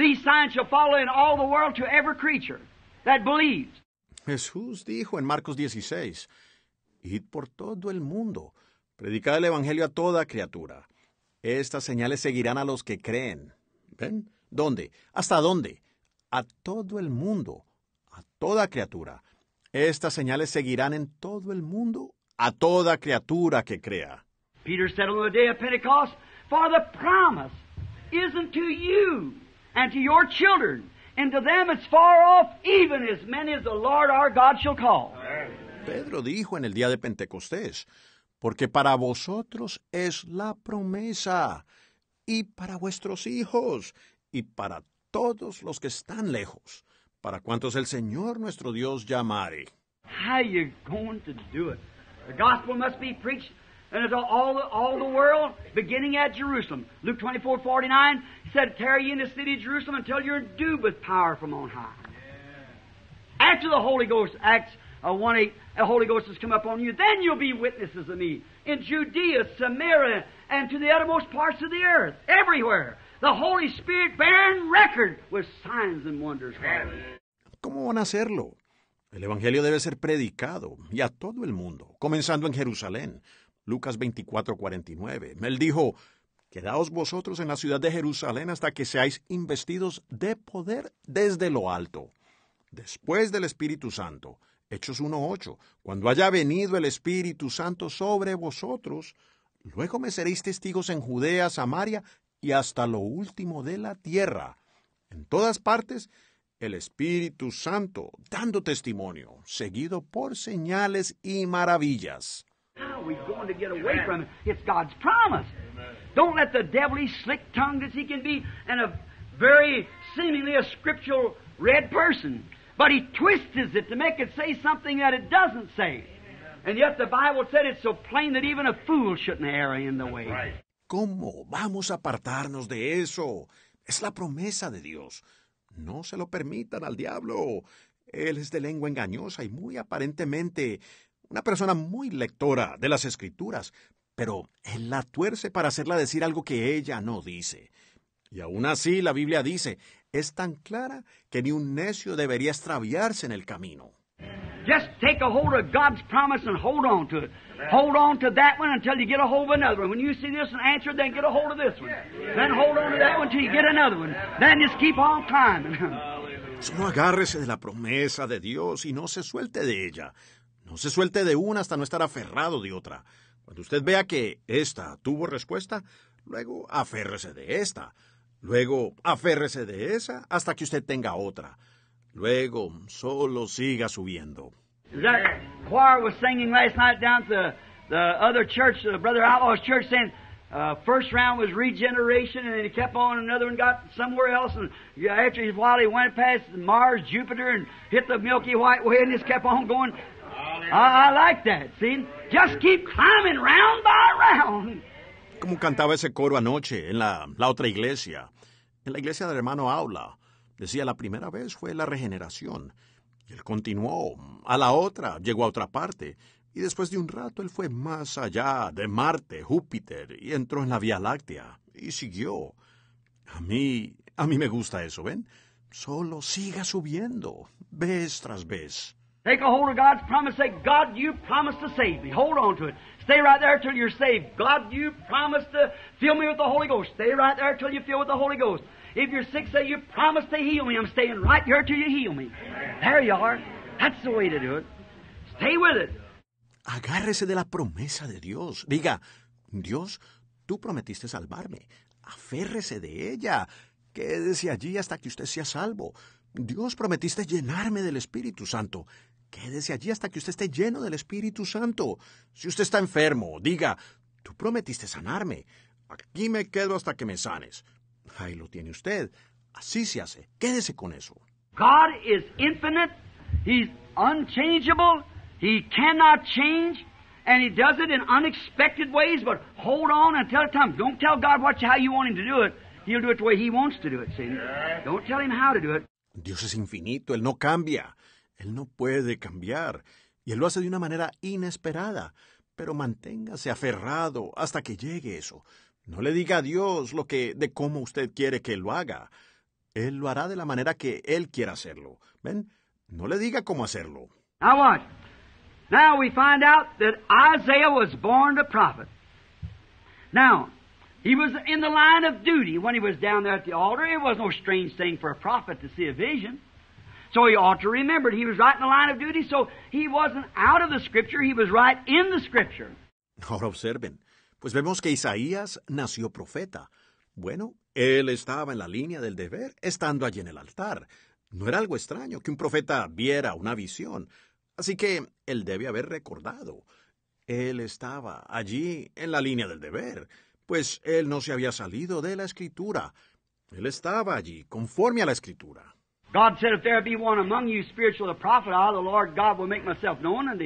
These signs shall follow in all the world to every creature that believes. Jesús dijo en Marcos 16, Id por todo el mundo, predicad el Evangelio a toda criatura. Estas señales seguirán a los que creen. ¿Ven? ¿Dónde? ¿Hasta dónde? A todo el mundo, a toda criatura. Estas señales seguirán en todo el mundo a toda criatura que crea. Pedro dijo en el día de Pentecostés, porque para vosotros es la promesa, y para vuestros hijos, y para todos los que están lejos, para cuantos el Señor nuestro Dios llamare. How you going to do it? The gospel must be preached unto all the, all the world, beginning at Jerusalem. Luke twenty four forty nine said, Tarry ye in the city of Jerusalem until you're endued with power from on high. Yeah. After the Holy Ghost, Acts uh, 1 8, the Holy Ghost has come upon you, then you'll be witnesses of me in Judea, Samaria, and to the uttermost parts of the earth, everywhere. ¿Cómo van a hacerlo? El Evangelio debe ser predicado y a todo el mundo, comenzando en Jerusalén. Lucas 24, 49. Él dijo, Quedaos vosotros en la ciudad de Jerusalén hasta que seáis investidos de poder desde lo alto. Después del Espíritu Santo, Hechos 1.8, cuando haya venido el Espíritu Santo sobre vosotros, luego me seréis testigos en Judea, Samaria y hasta lo último de la tierra. En todas partes, el Espíritu Santo dando testimonio, seguido por señales y maravillas. How are we going to get away from it? It's God's promise. Don't let the devil, slick tongued as he can be, and a very seemingly a scriptural red person. But he twists it to make it say something that it doesn't say. And yet the Bible said it's so plain that even a fool shouldn't err in the way. ¿Cómo vamos a apartarnos de eso? Es la promesa de Dios. No se lo permitan al diablo. Él es de lengua engañosa y muy aparentemente una persona muy lectora de las escrituras, pero él la tuerce para hacerla decir algo que ella no dice. Y aún así la Biblia dice, es tan clara que ni un necio debería extraviarse en el camino. Just take a hold of God's promise and hold on to it. Hold on to that one until you get a hold of another one. When you see this and answer, then get a hold of this one. Then hold on to that one until you get another one. Then just keep on climbing. Solo agárrese de la promesa de Dios y no se suelte de ella. No se suelte de una hasta no estar aferrado de otra. Cuando usted vea que esta tuvo respuesta, luego aférrese de esta. Luego aférrese de esa hasta que usted tenga otra. Luego, solo siga subiendo. That choir was singing last night down to the other church, the Brother Outlaw's church, saying, uh, first round was regeneration, and he kept on. Another one got somewhere else, and after a while he went past Mars, Jupiter, and hit the Milky Way, and just kept on going. I, I like that. See, just keep climbing round by round. Como cantaba ese coro anoche en la, la otra iglesia, en la iglesia del hermano Aula. Decía, la primera vez fue la regeneración. Él continuó a la otra, llegó a otra parte, y después de un rato él fue más allá, de Marte, Júpiter, y entró en la Vía Láctea, y siguió. A mí, a mí me gusta eso, ¿ven? Solo siga subiendo, vez tras vez. Take a hold of God's promise. Say, God, you promised to save me. Hold on to it. Stay right there till you're saved. God, you promised to fill me with the Holy Ghost. Stay right there till you fill with the Holy Ghost. If you're sick, say you to heal me. I'm staying right here till you heal me. There you are. That's the way to do it. Stay with it. Agárrese de la promesa de Dios. Diga, Dios, tú prometiste salvarme. Aférrese de ella. Quédese allí hasta que usted sea salvo. Dios prometiste llenarme del Espíritu Santo. Quédese allí hasta que usted esté lleno del Espíritu Santo. Si usted está enfermo, diga, tú prometiste sanarme. Aquí me quedo hasta que me sanes. Ahí lo tiene usted. Así se hace. Quédese con eso. God is infinite. He's unchangeable. He cannot change. And he does it in unexpected ways, but hold on until the time. Don't tell God what, how you want him to do it. He'll do it the way he wants to do it, see? Don't tell him how to do it. Dios es infinito, Él no cambia. Él no puede cambiar. Y Él lo hace de una manera inesperada. Pero manténgase aferrado hasta que llegue eso. No le diga a Dios lo que de cómo usted quiere que lo haga. Él lo hará de la manera que él quiera hacerlo. ¿Ven? No le diga cómo hacerlo. Now what? Now we find out that Isaiah was born a prophet. Now, he was in the line of duty when he was down there at the altar. It was no strange thing for a prophet to see a vision. So he ought to remember it. He was right in the line of duty, so he wasn't out of the Scripture, he was right in the Scripture. Ahora observen, Pues vemos que Isaías nació profeta. Bueno, él estaba en la línea del deber, estando allí en el altar. No era algo extraño que un profeta viera una visión. Así que él debe haber recordado. Él estaba allí en la línea del deber, pues él no se había salido de la escritura. Él estaba allí, conforme a la escritura. God said, if there be one among you spiritual, prophet, I, the Lord God, will make myself known unto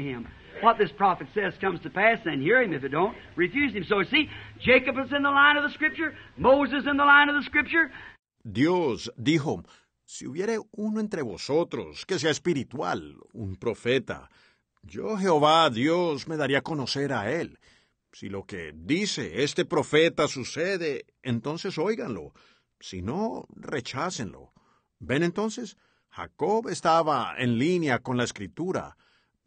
what this prophet says comes to pass, hear him. If don't, refuse him. So see, Jacob is in the line of the Scripture, Moses in the line of the Scripture. Dios dijo, si hubiere uno entre vosotros que sea espiritual, un profeta, yo Jehová Dios me daría a conocer a él. Si lo que dice este profeta sucede, entonces óiganlo. Si no, rechácenlo. ¿Ven entonces? Jacob estaba en línea con la escritura.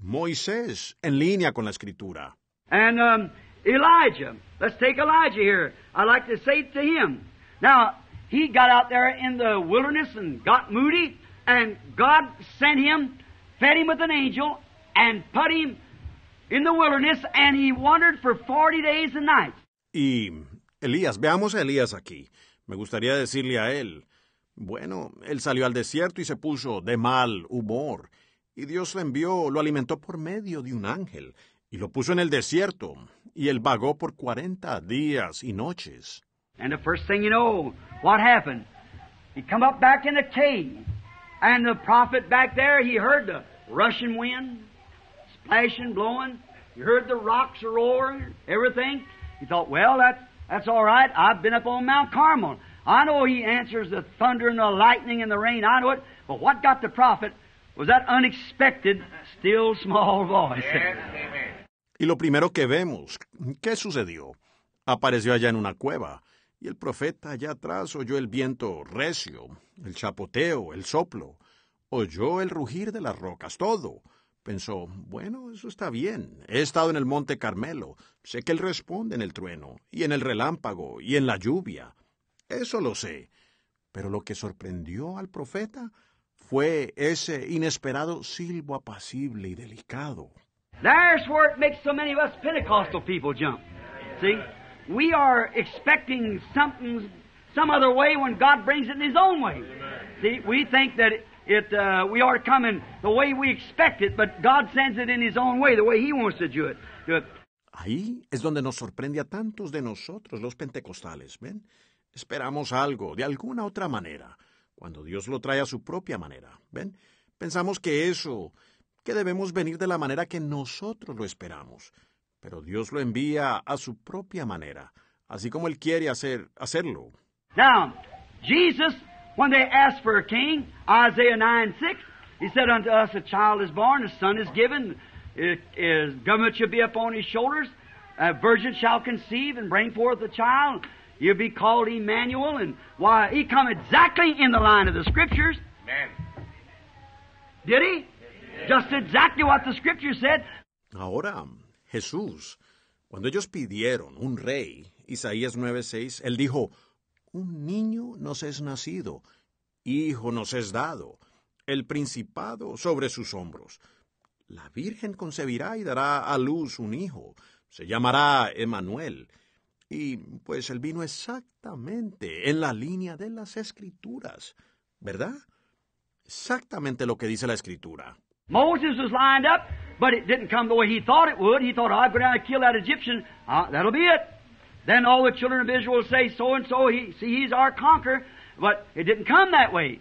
Moisés, en línea con la escritura. And um, Elijah, let's take Elijah here. I like to say to him. Now, he got out there in the wilderness and got moody, and God sent him, fed him with an angel, and put him in the wilderness, and he wandered for 40 days and nights. Y Elías, veamos a Elías aquí. Me gustaría decirle a él, bueno, él salió al desierto y se puso de mal humor Y Dios le envió, lo alimentó por medio de un ángel, y lo puso en el desierto, y él vagó por cuarenta días y noches. And the first thing you know, what happened? He come up back in the cave, and the prophet back there, he heard the rushing wind, splashing, blowing. He heard the rocks roaring, everything. He thought, well, that's, that's all right. I've been up on Mount Carmel. I know he answers the thunder and the lightning and the rain. I know it. But what got the prophet? Y lo primero que vemos, ¿qué sucedió? Apareció allá en una cueva, y el profeta allá atrás oyó el viento recio, el chapoteo, el soplo, oyó el rugir de las rocas, todo. Pensó, bueno, eso está bien. He estado en el monte Carmelo. Sé que él responde en el trueno, y en el relámpago, y en la lluvia. Eso lo sé. Pero lo que sorprendió al profeta fue ese inesperado silbo apacible y delicado. There's where it makes so many of us Pentecostal people jump. See, we are expecting something some other way when God brings it in His own way. See, we think that it uh, we ought to come in the way we expect it, but God sends it in His own way, the way He wants to do it. Do it. Ahí es donde nos sorprende a tantos de nosotros los pentecostales, ¿ven? Esperamos algo, de alguna otra manera, cuando Dios lo trae a su propia manera. ¿Ven? Pensamos que eso, que debemos venir de la manera que nosotros lo esperamos, pero Dios lo envía a su propia manera, así como él quiere hacer hacerlo. Now, Jesus, when they asked for a king, Isaiah 9:6, he said unto us a child is born, a son is given, his government shall be upon his shoulders, a virgin shall conceive and bring forth a child, Ahora, Jesús, cuando ellos pidieron un rey, Isaías 9:6, él dijo, un niño nos es nacido, hijo nos es dado, el principado sobre sus hombros. La Virgen concebirá y dará a luz un hijo, se llamará Emmanuel. Y pues él vino exactamente en la línea de las escrituras, ¿verdad? Exactamente lo que dice la escritura. Moses was lined up, but it didn't come the way he thought it would. He thought, go down and kill that Egyptian. Uh, that'll be it. Then all the children of Israel will say, so and so, he, see, he's our conqueror. But it didn't come that way.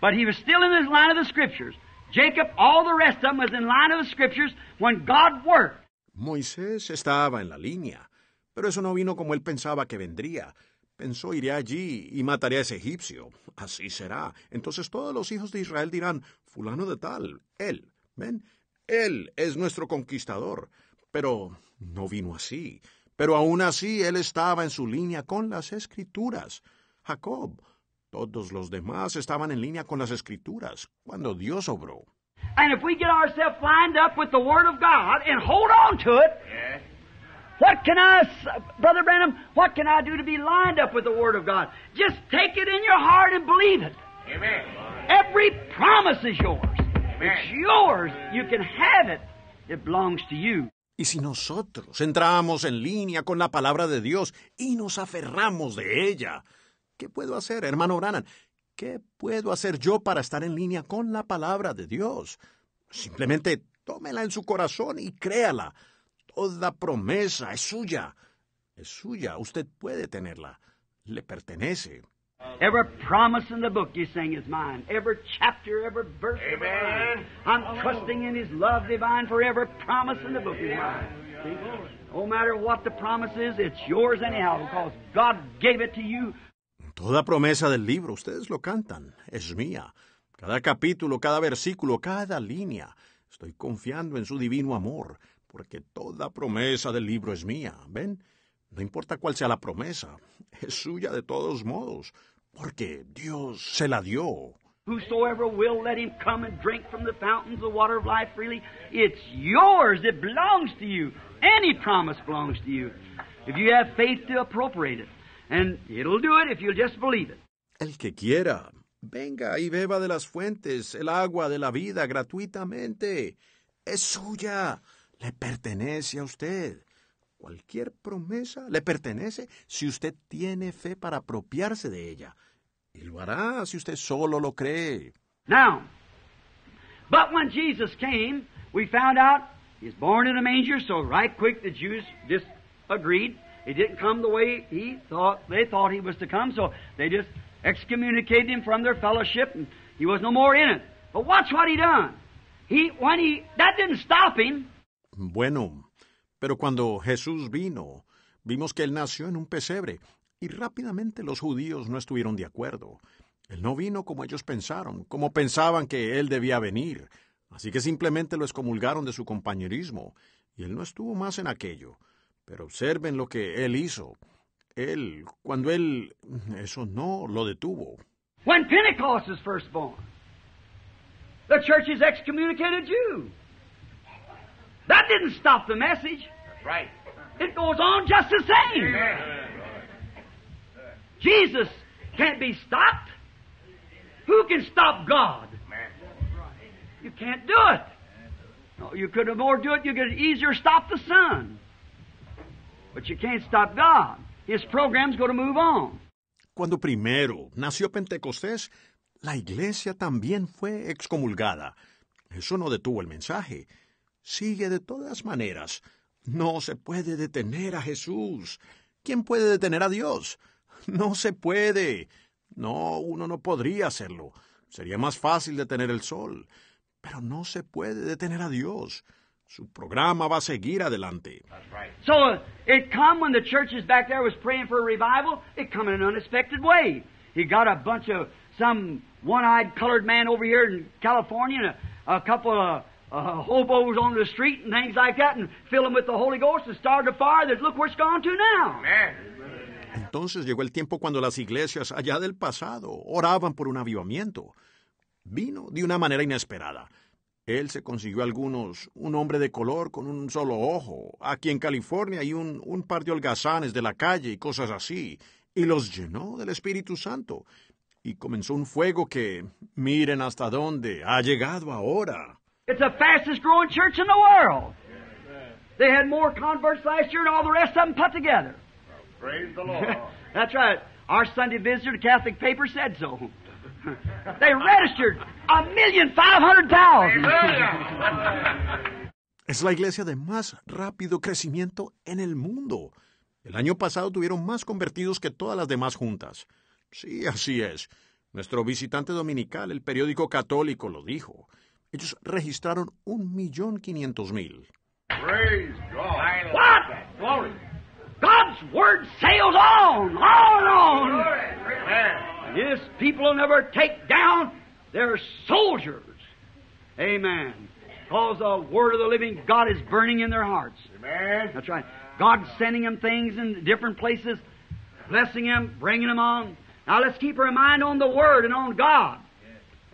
But he was still in the line of the scriptures. Jacob, all the rest of them was in line of the scriptures when God worked. Moisés estaba en la línea. Pero eso no vino como él pensaba que vendría. Pensó iré allí y mataré a ese egipcio. Así será. Entonces todos los hijos de Israel dirán, fulano de tal, él, ven, él es nuestro conquistador. Pero no vino así. Pero aún así él estaba en su línea con las escrituras. Jacob, todos los demás estaban en línea con las escrituras cuando Dios obró. Word What can I, Brother Branham, what can I do to be lined up with the Word of God? Just take it in your heart and believe it. Amen. Every promise is yours. It's yours. You can have it. It belongs to you. Y si nosotros entramos en línea con la palabra de Dios y nos aferramos de ella, ¿qué puedo hacer, hermano Branham? ¿Qué puedo hacer yo para estar en línea con la palabra de Dios? Simplemente tómela en su corazón y créala os promesa, es suya. Es suya, usted puede tenerla. Le pertenece. Every promise in the book you sing is mine. Every chapter, every verse Amen. I'm trusting in His love divine for every promise in the book is mine. No matter what the promise is, it's yours anyhow because God gave it to you. Toda promesa del libro, ustedes lo cantan, es mía. Cada capítulo, cada versículo, cada línea. Estoy confiando en su divino amor porque toda promesa del libro es mía. ¿Ven? No importa cuál sea la promesa, es suya de todos modos, porque Dios se la dio. Whosoever will, let him come and drink from the fountains of the water of life freely. It's yours. It belongs to you. Any promise belongs to you. If you have faith to appropriate it. And it'll do it if you'll just believe it. El que quiera, venga y beba de las fuentes el agua de la vida gratuitamente. Es suya. le pertenece a usted. Cualquier promesa le pertenece si usted tiene fe para apropiarse de ella. Y lo hará si usted solo lo cree. Now, but when Jesus came, we found out he's born in a manger, so right quick the Jews just agreed. He didn't come the way he thought they thought he was to come, so they just excommunicated him from their fellowship and he was no more in it. But watch what he done. He when he that didn't stop him. Bueno, pero cuando Jesús vino, vimos que él nació en un pesebre, y rápidamente los judíos no estuvieron de acuerdo. Él no vino como ellos pensaron, como pensaban que él debía venir, así que simplemente lo excomulgaron de su compañerismo, y él no estuvo más en aquello. Pero observen lo que él hizo. Él, cuando él... eso no lo detuvo. Pentecost the excommunicated That didn't stop the message. That's right. It goes on just the same. Amen. Jesus can't be stopped. Who can stop God? You can't do it. No, you could more do it. You could easier stop the sun. But you can't stop God. His program's going to move on. Cuando primero nació Pentecostés, la iglesia también fue excomulgada. Eso no detuvo el mensaje sigue de todas maneras. No se puede detener a Jesús. ¿Quién puede detener a Dios? No se puede. No, uno no podría hacerlo. Sería más fácil detener el sol. Pero no se puede detener a Dios. Su programa va a seguir adelante. So it come when the churches back there was praying for a revival. It come in an unexpected way. He got a bunch of some one-eyed colored man over here in California and a couple of entonces llegó el tiempo cuando las iglesias allá del pasado oraban por un avivamiento. Vino de una manera inesperada. Él se consiguió algunos, un hombre de color con un solo ojo, aquí en California hay un, un par de holgazanes de la calle y cosas así, y los llenó del Espíritu Santo. Y comenzó un fuego que, miren hasta dónde, ha llegado ahora. It's the fastest growing church in the world. They had more converts last year than all the rest of them put together. Praise the Lord. That's right. Our Sunday visitor to Catholic paper said so. they registered a million five hundred thousand. Es la iglesia de más rápido crecimiento en el mundo. El año pasado tuvieron más convertidos que todas las demás juntas. Sí, así es. Nuestro visitante dominical, el periódico católico, lo dijo. Ellos registraron 1.500.000. Praise God. What? Glory. God's word sails on, on, on. His people will never take down their soldiers. Amen. Because the word of the living God is burning in their hearts. Amen. That's right. God's sending them things in different places, blessing them, bringing them on. Now let's keep our mind on the word and on God.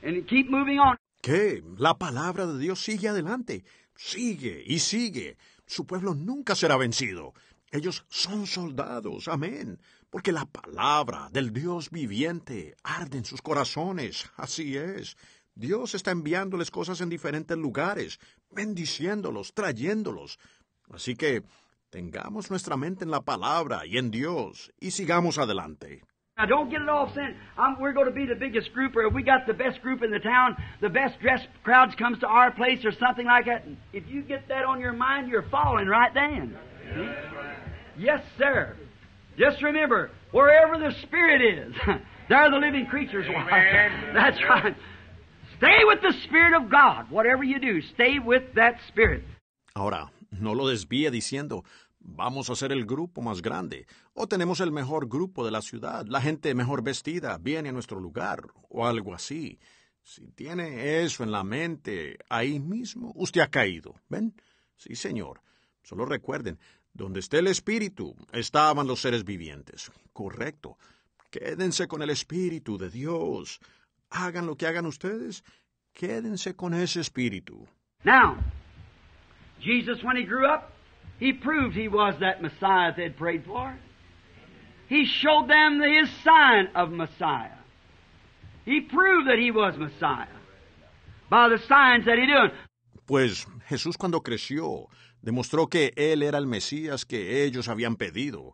And keep moving on. ¿Qué? La palabra de Dios sigue adelante, sigue y sigue. Su pueblo nunca será vencido. Ellos son soldados, amén, porque la palabra del Dios viviente arde en sus corazones, así es. Dios está enviándoles cosas en diferentes lugares, bendiciéndolos, trayéndolos. Así que tengamos nuestra mente en la palabra y en Dios y sigamos adelante. Now, don't get it all sent. we're going to be the biggest group, or we got the best group in the town, the best dressed crowds comes to our place, or something like that. If you get that on your mind, you're falling right then. Yes, sir. Just remember, wherever the Spirit is, there the living creatures are. That's right. Stay with the Spirit of God. Whatever you do, stay with that Spirit. Ahora, no lo desvíe diciendo, Vamos a ser el grupo más grande, o tenemos el mejor grupo de la ciudad, la gente mejor vestida viene a nuestro lugar, o algo así. Si tiene eso en la mente, ahí mismo usted ha caído. ¿Ven? Sí, señor. Solo recuerden, donde esté el espíritu, estaban los seres vivientes. Correcto. Quédense con el espíritu de Dios. Hagan lo que hagan ustedes, quédense con ese espíritu. Now, Jesus when he grew up He proved he was that Messiah they had prayed for. He showed them his sign of Messiah. He proved that he was Messiah by the signs that he did. Pues Jesús cuando creció demostró que él era el Mesías que ellos habían pedido.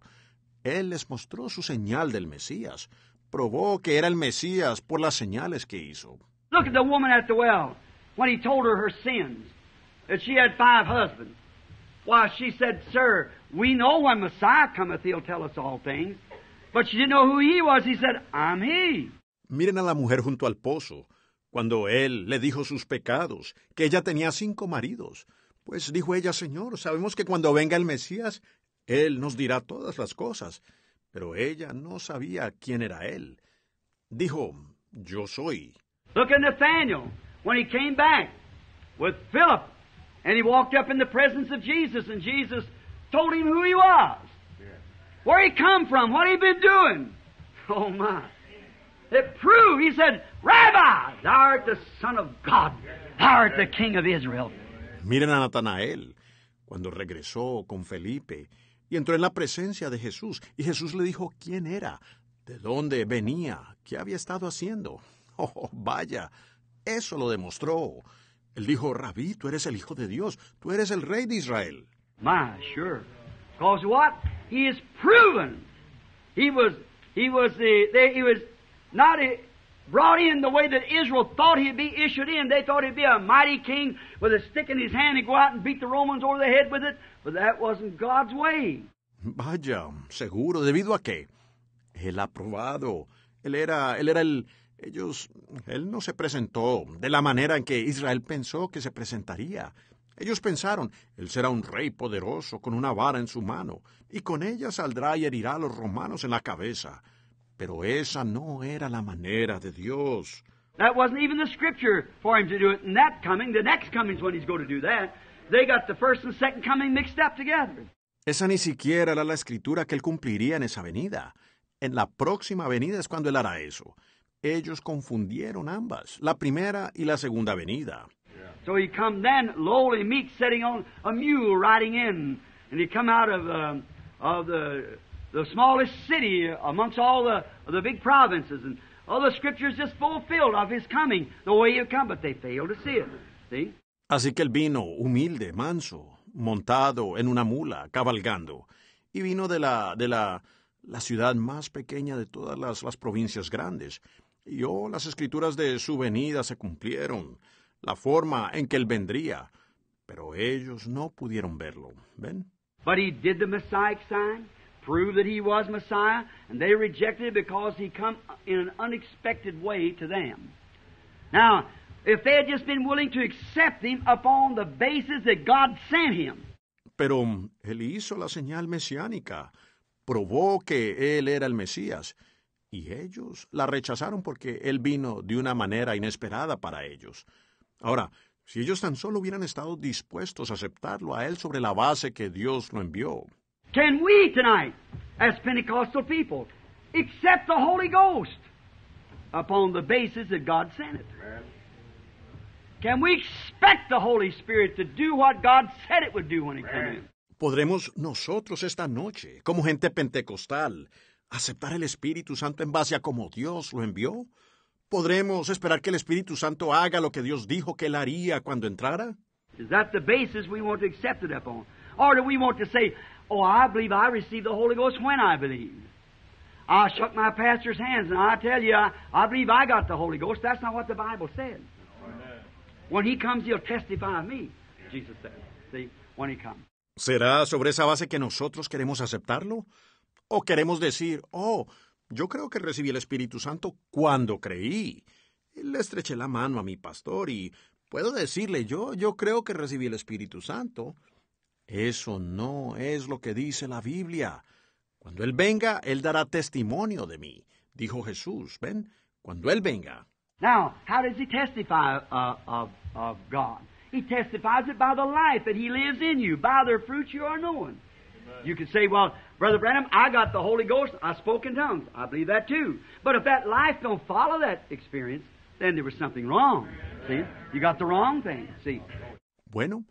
Él les mostró su señal del Mesías. Probó que era el Mesías por las señales que hizo. Look at the woman at the well when he told her her sins that she had five husbands. Miren a la mujer junto al pozo, cuando él le dijo sus pecados, que ella tenía cinco maridos. Pues dijo ella, Señor, sabemos que cuando venga el Mesías, él nos dirá todas las cosas. Pero ella no sabía quién era él. Dijo, Yo soy. Look at Nathaniel when he came back with Philip And he walked up in the presence of Jesus, and Jesus told him who he was, where he come from, what he'd been doing. Oh my. It proved, he said, Rabbi, thou art the Son of God, thou art the King of Israel. Miren a Natanael, cuando regresó con Felipe y entró en la presencia de Jesús, y Jesús le dijo quién era, de dónde venía, qué había estado haciendo. Oh, vaya, eso lo demostró. Él dijo, Rabí, tú eres el Hijo de Dios, tú eres el Rey de Israel. My, sure. Because what? He is proven. He was, he was eh, the, he was not eh, brought in the way that Israel thought he'd be issued in. They thought he'd be a mighty king with a stick in his hand and go out and beat the Romans over the head with it. But that wasn't God's way. Vaya, seguro, debido a qué? él ha probado. Él era, él era el, ellos. Él no se presentó de la manera en que Israel pensó que se presentaría. Ellos pensaron, él será un rey poderoso con una vara en su mano, y con ella saldrá y herirá a los romanos en la cabeza. Pero esa no era la manera de Dios. That wasn't even the scripture for him to do it. coming, the next when he's going to do that. They got the first and second coming mixed up together. Esa ni siquiera era la escritura que él cumpliría en esa venida. En la próxima venida es cuando él hará eso. Ellos confundieron ambas, la primera y la segunda venida. So he come then lowly meek, sitting on a mule, riding in, and he come out of, uh, of the, the smallest city amongst all the, the big provinces, and all the scriptures just fulfilled of his coming, the way he come, but they failed to see it. See? Así que él vino humilde, manso, montado en una mula, cabalgando, y vino de la de la la ciudad más pequeña de todas las, las provincias grandes y oh, las escrituras de su venida se cumplieron, la forma en que él vendría, pero ellos no pudieron verlo. ¿Ven? But he did the Messiah sign, proved that he was Messiah, and they rejected it because he come in an unexpected way to them. Now, if they had just been willing to accept him upon the basis that God sent him. Pero mm, él hizo la señal mesiánica, probó que él era el Mesías y ellos la rechazaron porque él vino de una manera inesperada para ellos. Ahora, si ellos tan solo hubieran estado dispuestos a aceptarlo a él sobre la base que Dios lo envió. Can we tonight, as Pentecostal people, accept the Holy Ghost upon the basis that God it? Can we expect the Holy Spirit to do what God said it would do when came ¿Podremos nosotros esta noche, como gente pentecostal, aceptar el Espíritu Santo en base a como Dios lo envió? ¿Podremos esperar que el Espíritu Santo haga lo que Dios dijo que él haría cuando entrara? Is that the basis we want to accept it upon? Or do we want to say, oh, I believe I received the Holy Ghost when I believe." I shook my pastor's hands and I tell you, I, believe I got the Holy Ghost. That's not what the Bible said. When he comes, he'll testify of me, Jesus said. See, when he comes. ¿Será sobre esa base que nosotros queremos aceptarlo? O queremos decir, oh, yo creo que recibí el Espíritu Santo cuando creí. Le estreché la mano a mi pastor y puedo decirle yo, yo creo que recibí el Espíritu Santo. Eso no es lo que dice la Biblia. Cuando Él venga, Él dará testimonio de mí, dijo Jesús. Ven, cuando Él venga. Now, how does He testify uh, of, God? He testifies by the life that He lives in you, by You can say, well, Brother Branham, I got the Holy Ghost. I spoke in tongues. I believe that too. But if that life don't follow that experience, then there was something wrong. See? You got the wrong thing. See? Bueno,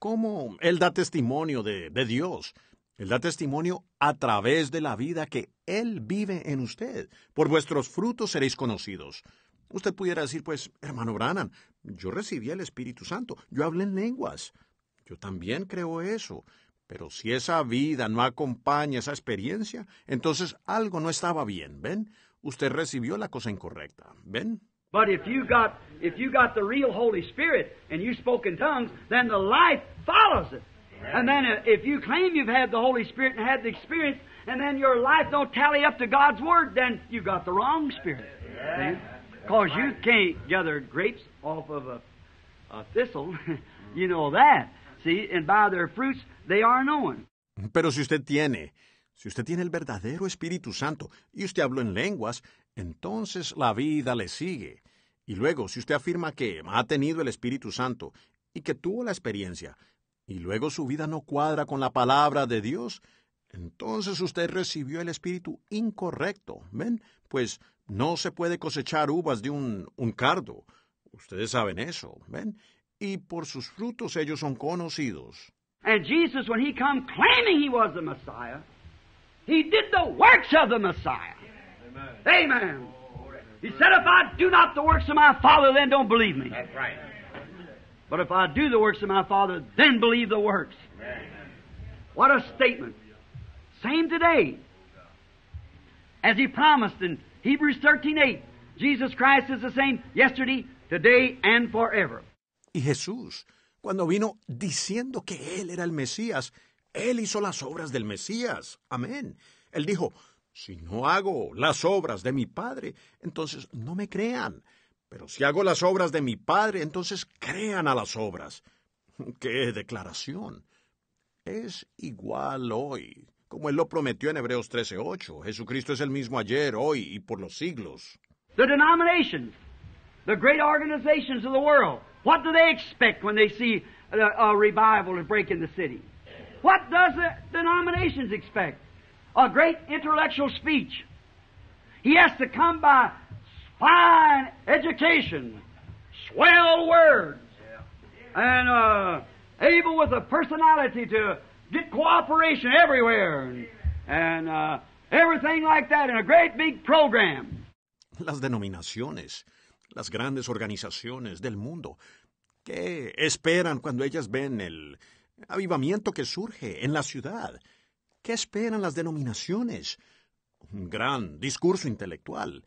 ¿cómo él da testimonio de, de Dios? Él da testimonio a través de la vida que Él vive en usted. Por vuestros frutos seréis conocidos. Usted pudiera decir, pues, hermano Branham, yo recibí el Espíritu Santo, yo hablé en lenguas. Yo también creo eso. Pero si esa vida no acompaña esa experiencia, entonces algo no estaba bien, ¿ven? Usted recibió la cosa incorrecta, ¿ven? But if you got if you got the real Holy Spirit and you spoke in tongues, then the life follows it. And then uh, if you claim you've had the Holy Spirit and had the experience, and then your life don't tally up to God's word, then you got the wrong spirit. Because you can't gather grapes off of a, a thistle, you know that. Pero si usted tiene, si usted tiene el verdadero Espíritu Santo y usted habló en lenguas, entonces la vida le sigue. Y luego, si usted afirma que ha tenido el Espíritu Santo y que tuvo la experiencia, y luego su vida no cuadra con la palabra de Dios, entonces usted recibió el espíritu incorrecto. ¿Ven? Pues no se puede cosechar uvas de un, un cardo. Ustedes saben eso. ¿Ven? y por sus frutos ellos son conocidos. And Jesus, when he come claiming he was the Messiah, he did the works of the Messiah. Amen. Amen. He said, If I do not the works of my Father, then don't believe me. That's right. But if I do the works of my Father, then believe the works. Amen. What a statement. Same today. As he promised in Hebrews 13 8, Jesus Christ is the same yesterday, today, and forever. Y Jesús, cuando vino diciendo que Él era el Mesías, Él hizo las obras del Mesías. Amén. Él dijo, si no hago las obras de mi Padre, entonces no me crean. Pero si hago las obras de mi Padre, entonces crean a las obras. ¡Qué declaración! Es igual hoy, como Él lo prometió en Hebreos 13:8. Jesucristo es el mismo ayer, hoy y por los siglos. The the great organizations of the What do they expect when they see a, a revival to break in the city? What does the denominations expect? A great intellectual speech. He has to come by fine education, swell words, and uh, able with a personality to get cooperation everywhere, and, and uh, everything like that in a great big program. Las denominaciones las grandes organizaciones del mundo. ¿Qué esperan cuando ellas ven el avivamiento que surge en la ciudad? ¿Qué esperan las denominaciones? Un gran discurso intelectual.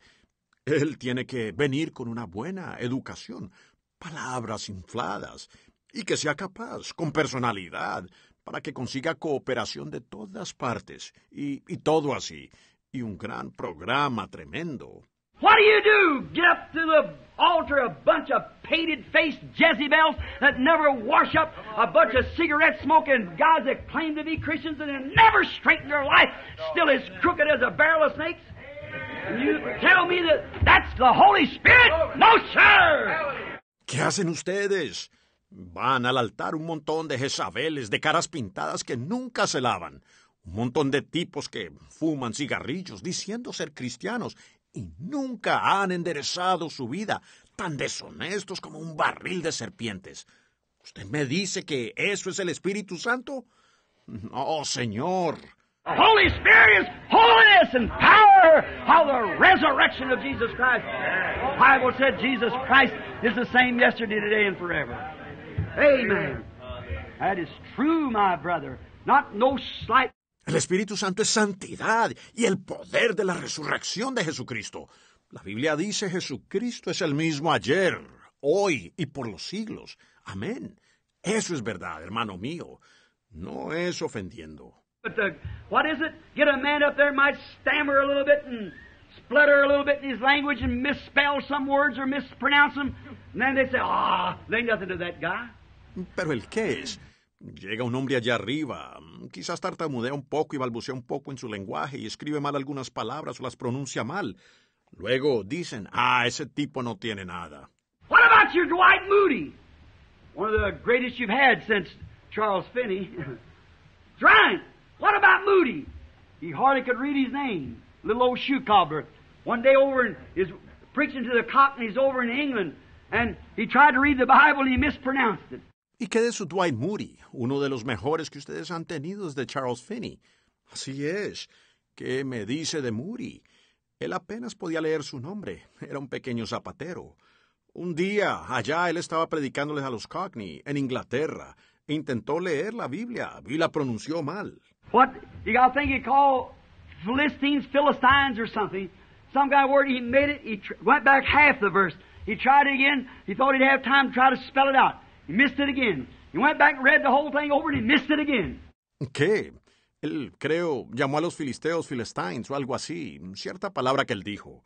Él tiene que venir con una buena educación, palabras infladas, y que sea capaz, con personalidad, para que consiga cooperación de todas partes, y, y todo así, y un gran programa tremendo. What do you do? Get up to the altar a bunch of painted faced Jezebels that never wash up, a bunch of cigarette smoking guys that claim to be Christians and never straighten their life, still as crooked as a barrel of snakes? you tell me that that's the Holy Spirit? No, sir! ¿Qué hacen ustedes? Van al altar un montón de Jezabeles de caras pintadas que nunca se lavan, un montón de tipos que fuman cigarrillos diciendo ser cristianos nunca han enderezado su vida, tan deshonestos como un barril de serpientes. ¿Usted me dice que eso es el Espíritu Santo? No, señor. The Holy Spirit is holiness and power How the resurrection of Jesus Christ. The Bible said Jesus Christ is the same yesterday, today, and forever. Amen. That is true, my brother. Not no slight el Espíritu Santo es santidad y el poder de la resurrección de Jesucristo. La Biblia dice Jesucristo es el mismo ayer, hoy y por los siglos. Amén. Eso es verdad, hermano mío. No es ofendiendo. But the, what is it? Get a man up there might stammer a little bit and splutter a little bit in his language and misspell some words or mispronounce them. And then they say, ah, oh, they nothing to that guy. Pero el qué es? Llega un hombre allá arriba, quizás tartamudea un poco y balbucea un poco en su lenguaje y escribe mal algunas palabras o las pronuncia mal. Luego dicen, ah, ese tipo no tiene nada. What about your Dwight Moody? One of the greatest you've had since Charles Finney. Drunk! What about Moody? He hardly could read his name. Little old shoe cobbler. One day over is preaching to the cockneys over in England, and he tried to read the Bible and he mispronounced it. ¿Y qué de su Dwight Moody, uno de los mejores que ustedes han tenido desde Charles Finney? Así es. ¿Qué me dice de Moody? Él apenas podía leer su nombre. Era un pequeño zapatero. Un día, allá él estaba predicándoles a los Cockney, en Inglaterra. E intentó leer la Biblia y la pronunció mal. What? You got think he called Philistines Philistines or something. Some guy word he made it. He went back half the verse. He tried it again. He thought he'd have time to try to spell it out. ¿Qué? Él, creo, llamó a los filisteos Philistines o algo así, cierta palabra que él dijo.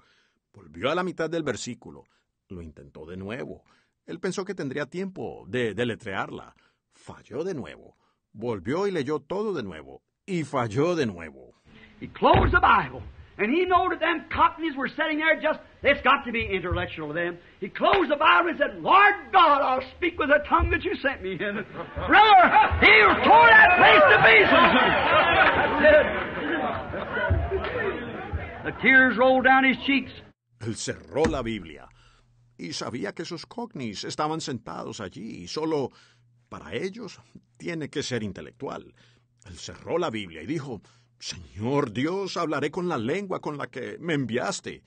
Volvió a la mitad del versículo. Lo intentó de nuevo. Él pensó que tendría tiempo de deletrearla. Falló de nuevo. Volvió y leyó todo de nuevo. Y falló de nuevo. He closed the Bible. And he knew that them cockneys were sitting there just, it's got to be intellectual to them. He closed the Bible and said, Lord God, I'll speak with the tongue that you sent me in. Brother, he tore that place to pieces. the tears rolled down his cheeks. Él cerró la Biblia y sabía que esos cockneys estaban sentados allí y solo para ellos tiene que ser intelectual. Él cerró la Biblia y dijo, Señor Dios, hablaré con la lengua con la que me enviaste.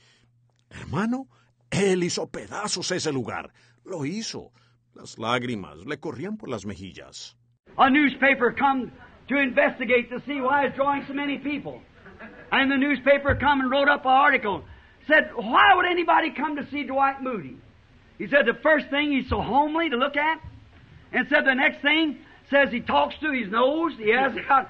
Hermano, él hizo pedazos ese lugar. Lo hizo. Las lágrimas le corrían por las mejillas. A newspaper come to investigate to see why it's drawing so many people. And the newspaper come and wrote up an article. Said, why would anybody come to see Dwight Moody? He said the first thing he's so homely to look at. And said the next thing says he talks through his nose. He has got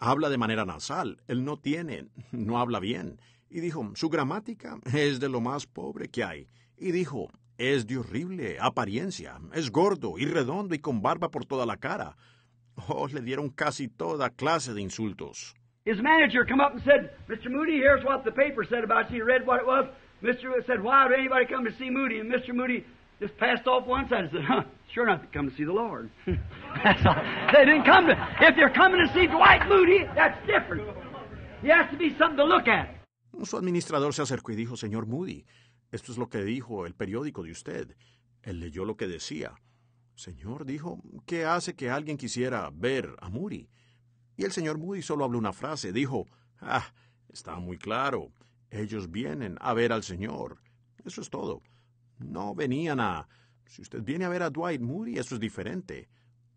Habla de manera nasal, él no tiene, no habla bien. Y dijo, su gramática es de lo más pobre que hay. Y dijo, es de horrible apariencia, es gordo y redondo y con barba por toda la cara. Oh, le dieron casi toda clase de insultos. His manager come up and said, Mr. Moody, here's what the paper said about you. You read what it was. Mr. said, why did anybody come to see Moody? And Mr. Moody just passed off one side and said, huh, Sure come see the Lord. They didn't come If coming to see Dwight Moody, that's different. has to be something to look at. Su administrador se acercó y dijo, señor Moody, esto es lo que dijo el periódico de usted. Él leyó lo que decía. Señor, dijo, ¿qué hace que alguien quisiera ver a Moody? Y el señor Moody solo habló una frase. Dijo, ah, está muy claro. Ellos vienen a ver al Señor. Eso es todo. No venían a si usted viene a ver a Dwight Moody, eso es diferente.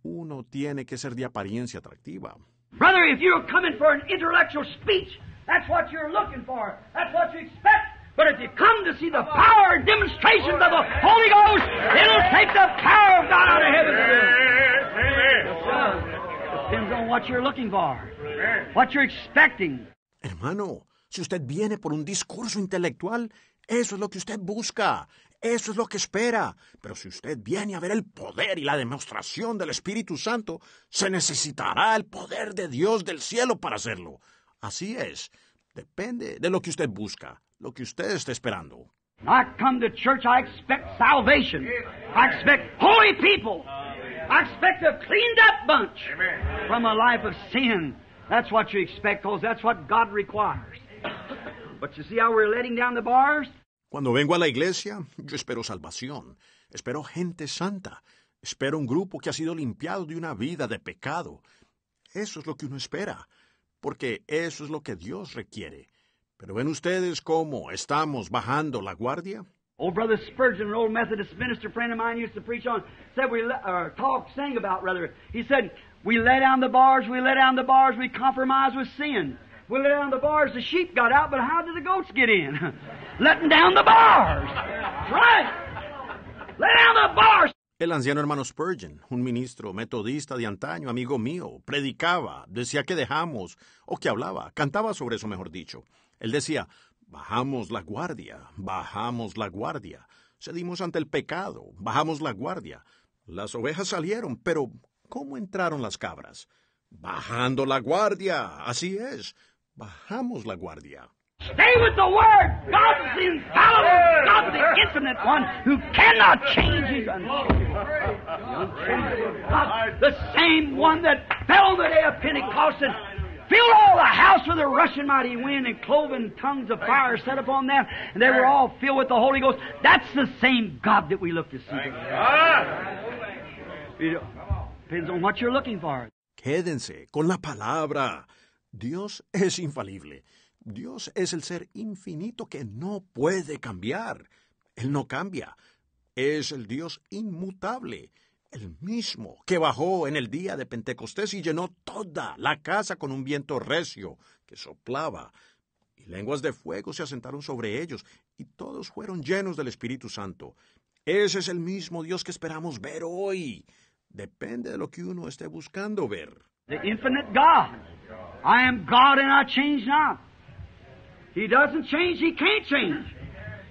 Uno tiene que ser de apariencia atractiva. Brother, if you're coming for an intellectual speech, that's what you're looking for. That's what you expect. But if you come to see the power demonstrations of the Holy Ghost, it'll take the power of God out of heaven. Amen. Depends on what you're looking for, what you're expecting. Hermano, si usted viene por un discurso intelectual, eso es lo que usted busca. Eso es lo que espera. Pero si usted viene a ver el poder y la demostración del Espíritu Santo, se necesitará el poder de Dios del cielo para hacerlo. Así es. Depende de lo que usted busca, lo que usted está esperando. I come to church, I expect salvation. I expect holy people. I expect a cleaned up bunch from a life of sin. That's what you expect, because that's what God requires. But you see how we're letting down the bars? Cuando vengo a la iglesia, yo espero salvación, espero gente santa, espero un grupo que ha sido limpiado de una vida de pecado. Eso es lo que uno espera, porque eso es lo que Dios requiere. Pero ven ustedes cómo estamos bajando la guardia. Old Brother Spurgeon, an old Methodist minister friend of mine, used to preach on, said we uh, about He said, "We down the bars, we down the bars, we compromise with sin." the bars, the sheep got out, but how did the goats get in? El anciano hermano Spurgeon, un ministro metodista de antaño, amigo mío, predicaba, decía que dejamos, o que hablaba, cantaba sobre eso, mejor dicho. Él decía, bajamos la guardia, bajamos la guardia, cedimos ante el pecado, bajamos la guardia. Las ovejas salieron, pero ¿cómo entraron las cabras? Bajando la guardia, así es, Bajamos la guardia. Stay with the Word. God's the infallible. is the infinite one who cannot change. His unchangeable. God, the same one that fell the day of Pentecost and filled all the house with a rushing mighty wind and cloven tongues of fire set upon them, and they were all filled with the Holy Ghost. That's the same God that we look to see. Depends on what you're looking for. Quédense con la palabra. Dios es infalible. Dios es el ser infinito que no puede cambiar. Él no cambia. Es el Dios inmutable, el mismo que bajó en el día de Pentecostés y llenó toda la casa con un viento recio que soplaba. Y lenguas de fuego se asentaron sobre ellos, y todos fueron llenos del Espíritu Santo. Ese es el mismo Dios que esperamos ver hoy. Depende de lo que uno esté buscando ver the infinite God. I am God and I change not. He doesn't change, He can't change.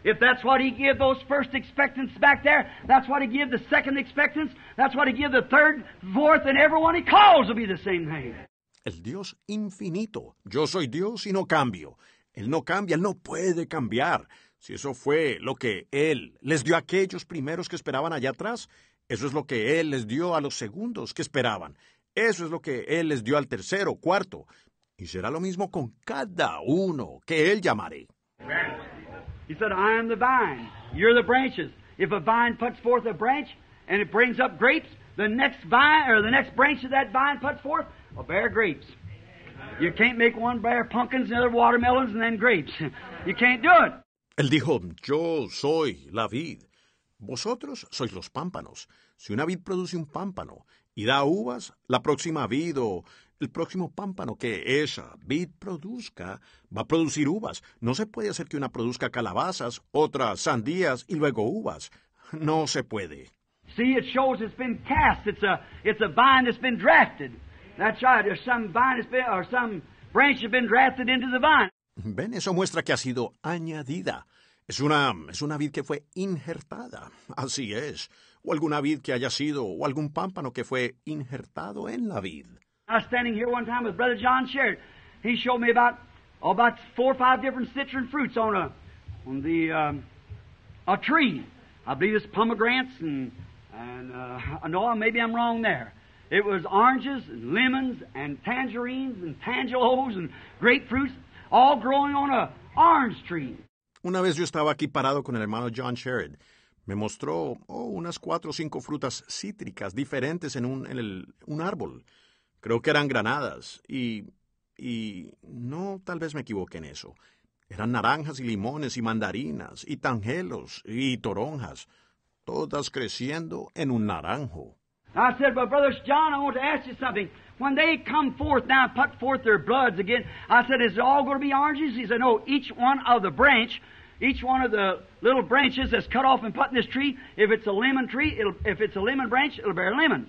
If that's what He gave those first expectants back there, that's what He give the second expectants, that's what He give the third, fourth, and everyone He calls will be the same thing. El Dios infinito. Yo soy Dios y no cambio. Él no cambia, Él no puede cambiar. Si eso fue lo que Él les dio a aquellos primeros que esperaban allá atrás, eso es lo que Él les dio a los segundos que esperaban. Eso es lo que Él les dio al tercero, cuarto. Y será lo mismo con cada uno que Él llamaré. He said, I am the vine, you're the branches. If a vine puts forth a branch and it brings up grapes, the next vine or the next branch of that vine puts forth will bear grapes. You can't make one bear pumpkins and other watermelons and then grapes. You can't do it. Él dijo, yo soy la vid. Vosotros sois los pámpanos. Si una vid produce un pámpano, y da uvas, la próxima vid o el próximo pámpano que esa vid produzca va a producir uvas. No se puede hacer que una produzca calabazas, otra sandías y luego uvas. No se puede. See, it shows it's been cast. It's a, it's a vine that's been drafted. That's right. There's some vine been, or some branch has been drafted into the vine. Ven, eso muestra que ha sido añadida. Es una, es una vid que fue injertada. Así es o alguna vid que haya sido, o algún pámpano que fue injertado en la vid. I was standing here one time with Brother John Sherrod. He showed me about, about four or five different citron fruits on a, on the, um, a tree. I believe it's pomegranates and, and uh, no, maybe I'm wrong there. It was oranges and lemons and tangerines and tangelos and grapefruits, all growing on a orange tree. Una vez yo estaba aquí parado con el hermano John Sherrod me mostró oh, unas cuatro o cinco frutas cítricas diferentes en, un, árbol. Creo que eran granadas y... no, tal vez me equivoqué en eso. Eran naranjas y limones y mandarinas y tangelos y toronjas, todas creciendo en un naranjo. I said, but brothers John, I want to ask you something. When they come forth now, put forth their bloods again. I said, is it all going to be oranges? He said, no, each one of the branch Each one of the little branches that's cut off and put in this tree, if it's a lemon tree, if it's a lemon branch, it'll bear lemons.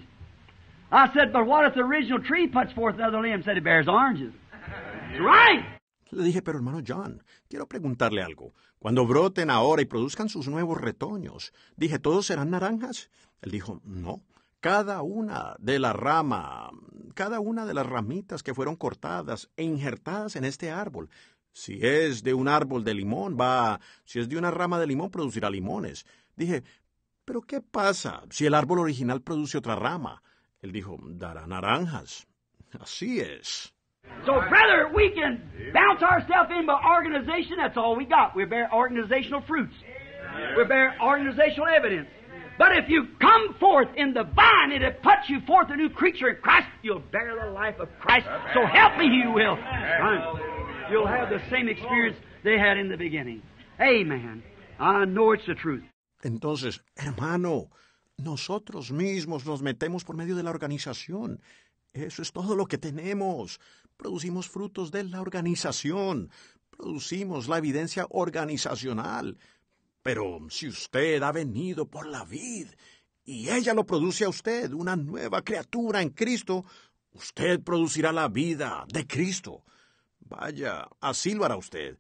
I said, but what if the original tree puts forth another limb? Said it bears oranges. Right. Le dije, pero hermano John, quiero preguntarle algo. Cuando broten ahora y produzcan sus nuevos retoños, dije, ¿todos serán naranjas? Él dijo, no. Cada una de la rama, cada una de las ramitas que fueron cortadas e injertadas en este árbol si es de un árbol de limón, va, si es de una rama de limón, producirá limones. Dije, pero ¿qué pasa si el árbol original produce otra rama? Él dijo, dará naranjas. Así es. So, brother, we can bounce ourselves in by organization. That's all we got. We bear organizational fruits. We bear organizational evidence. But if you come forth in the vine and it puts you forth a new creature in Christ, you'll bear the life of Christ. So help me, you will. Entonces, hermano, nosotros mismos nos metemos por medio de la organización. Eso es todo lo que tenemos. Producimos frutos de la organización. Producimos la evidencia organizacional. Pero si usted ha venido por la vid y ella lo produce a usted, una nueva criatura en Cristo, usted producirá la vida de Cristo. Vaya, así lo hará usted.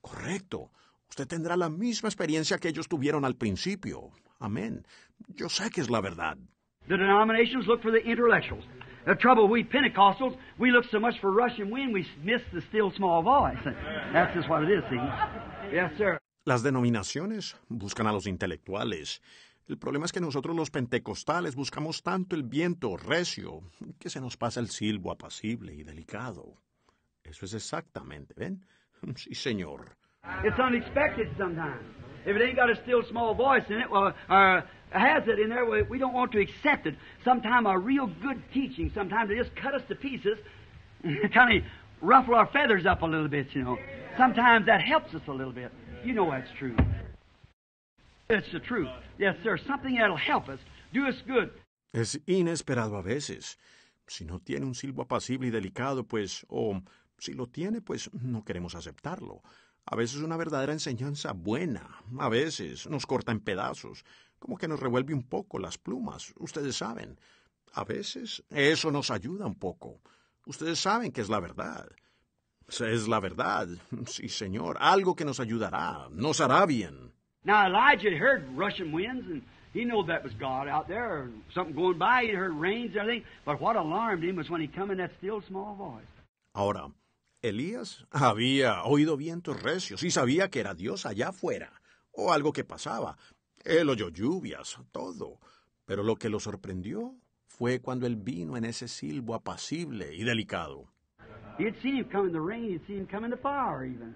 Correcto. Usted tendrá la misma experiencia que ellos tuvieron al principio. Amén. Yo sé que es la verdad. The denominations look for the intellectuals. The trouble Pentecostals, we look so much for wind, we miss the still small voice. That's just what it is, Yes, sir. Las denominaciones buscan a los intelectuales. El problema es que nosotros los pentecostales buscamos tanto el viento recio que se nos pasa el silbo apacible y delicado. Eso es exactamente, ¿ven? Sí, señor. It's unexpected sometimes. If it ain't got a still small voice in it, well, or has it in there, we don't want to accept it. Sometimes a real good teaching, sometimes they just cut us to pieces, kind of ruffle our feathers up a little bit, you know. Sometimes that helps us a little bit. You know that's true. It's the truth. Yes, sir. Something that'll help us, do us good. Es inesperado a veces. Si no tiene un silbo apacible y delicado, pues, o oh, si lo tiene, pues no queremos aceptarlo. A veces es una verdadera enseñanza buena, a veces nos corta en pedazos, como que nos revuelve un poco las plumas, ustedes saben. A veces eso nos ayuda un poco. Ustedes saben que es la verdad. Es la verdad, sí señor, algo que nos ayudará, nos hará bien. Elijah rushing out there Ahora, Elías había oído vientos recios y sabía que era Dios allá afuera, o algo que pasaba. Él oyó lluvias, todo. Pero lo que lo sorprendió fue cuando él vino en ese silbo apacible y delicado. You'd seen him come in the rain, he'd seen him come in the fire even.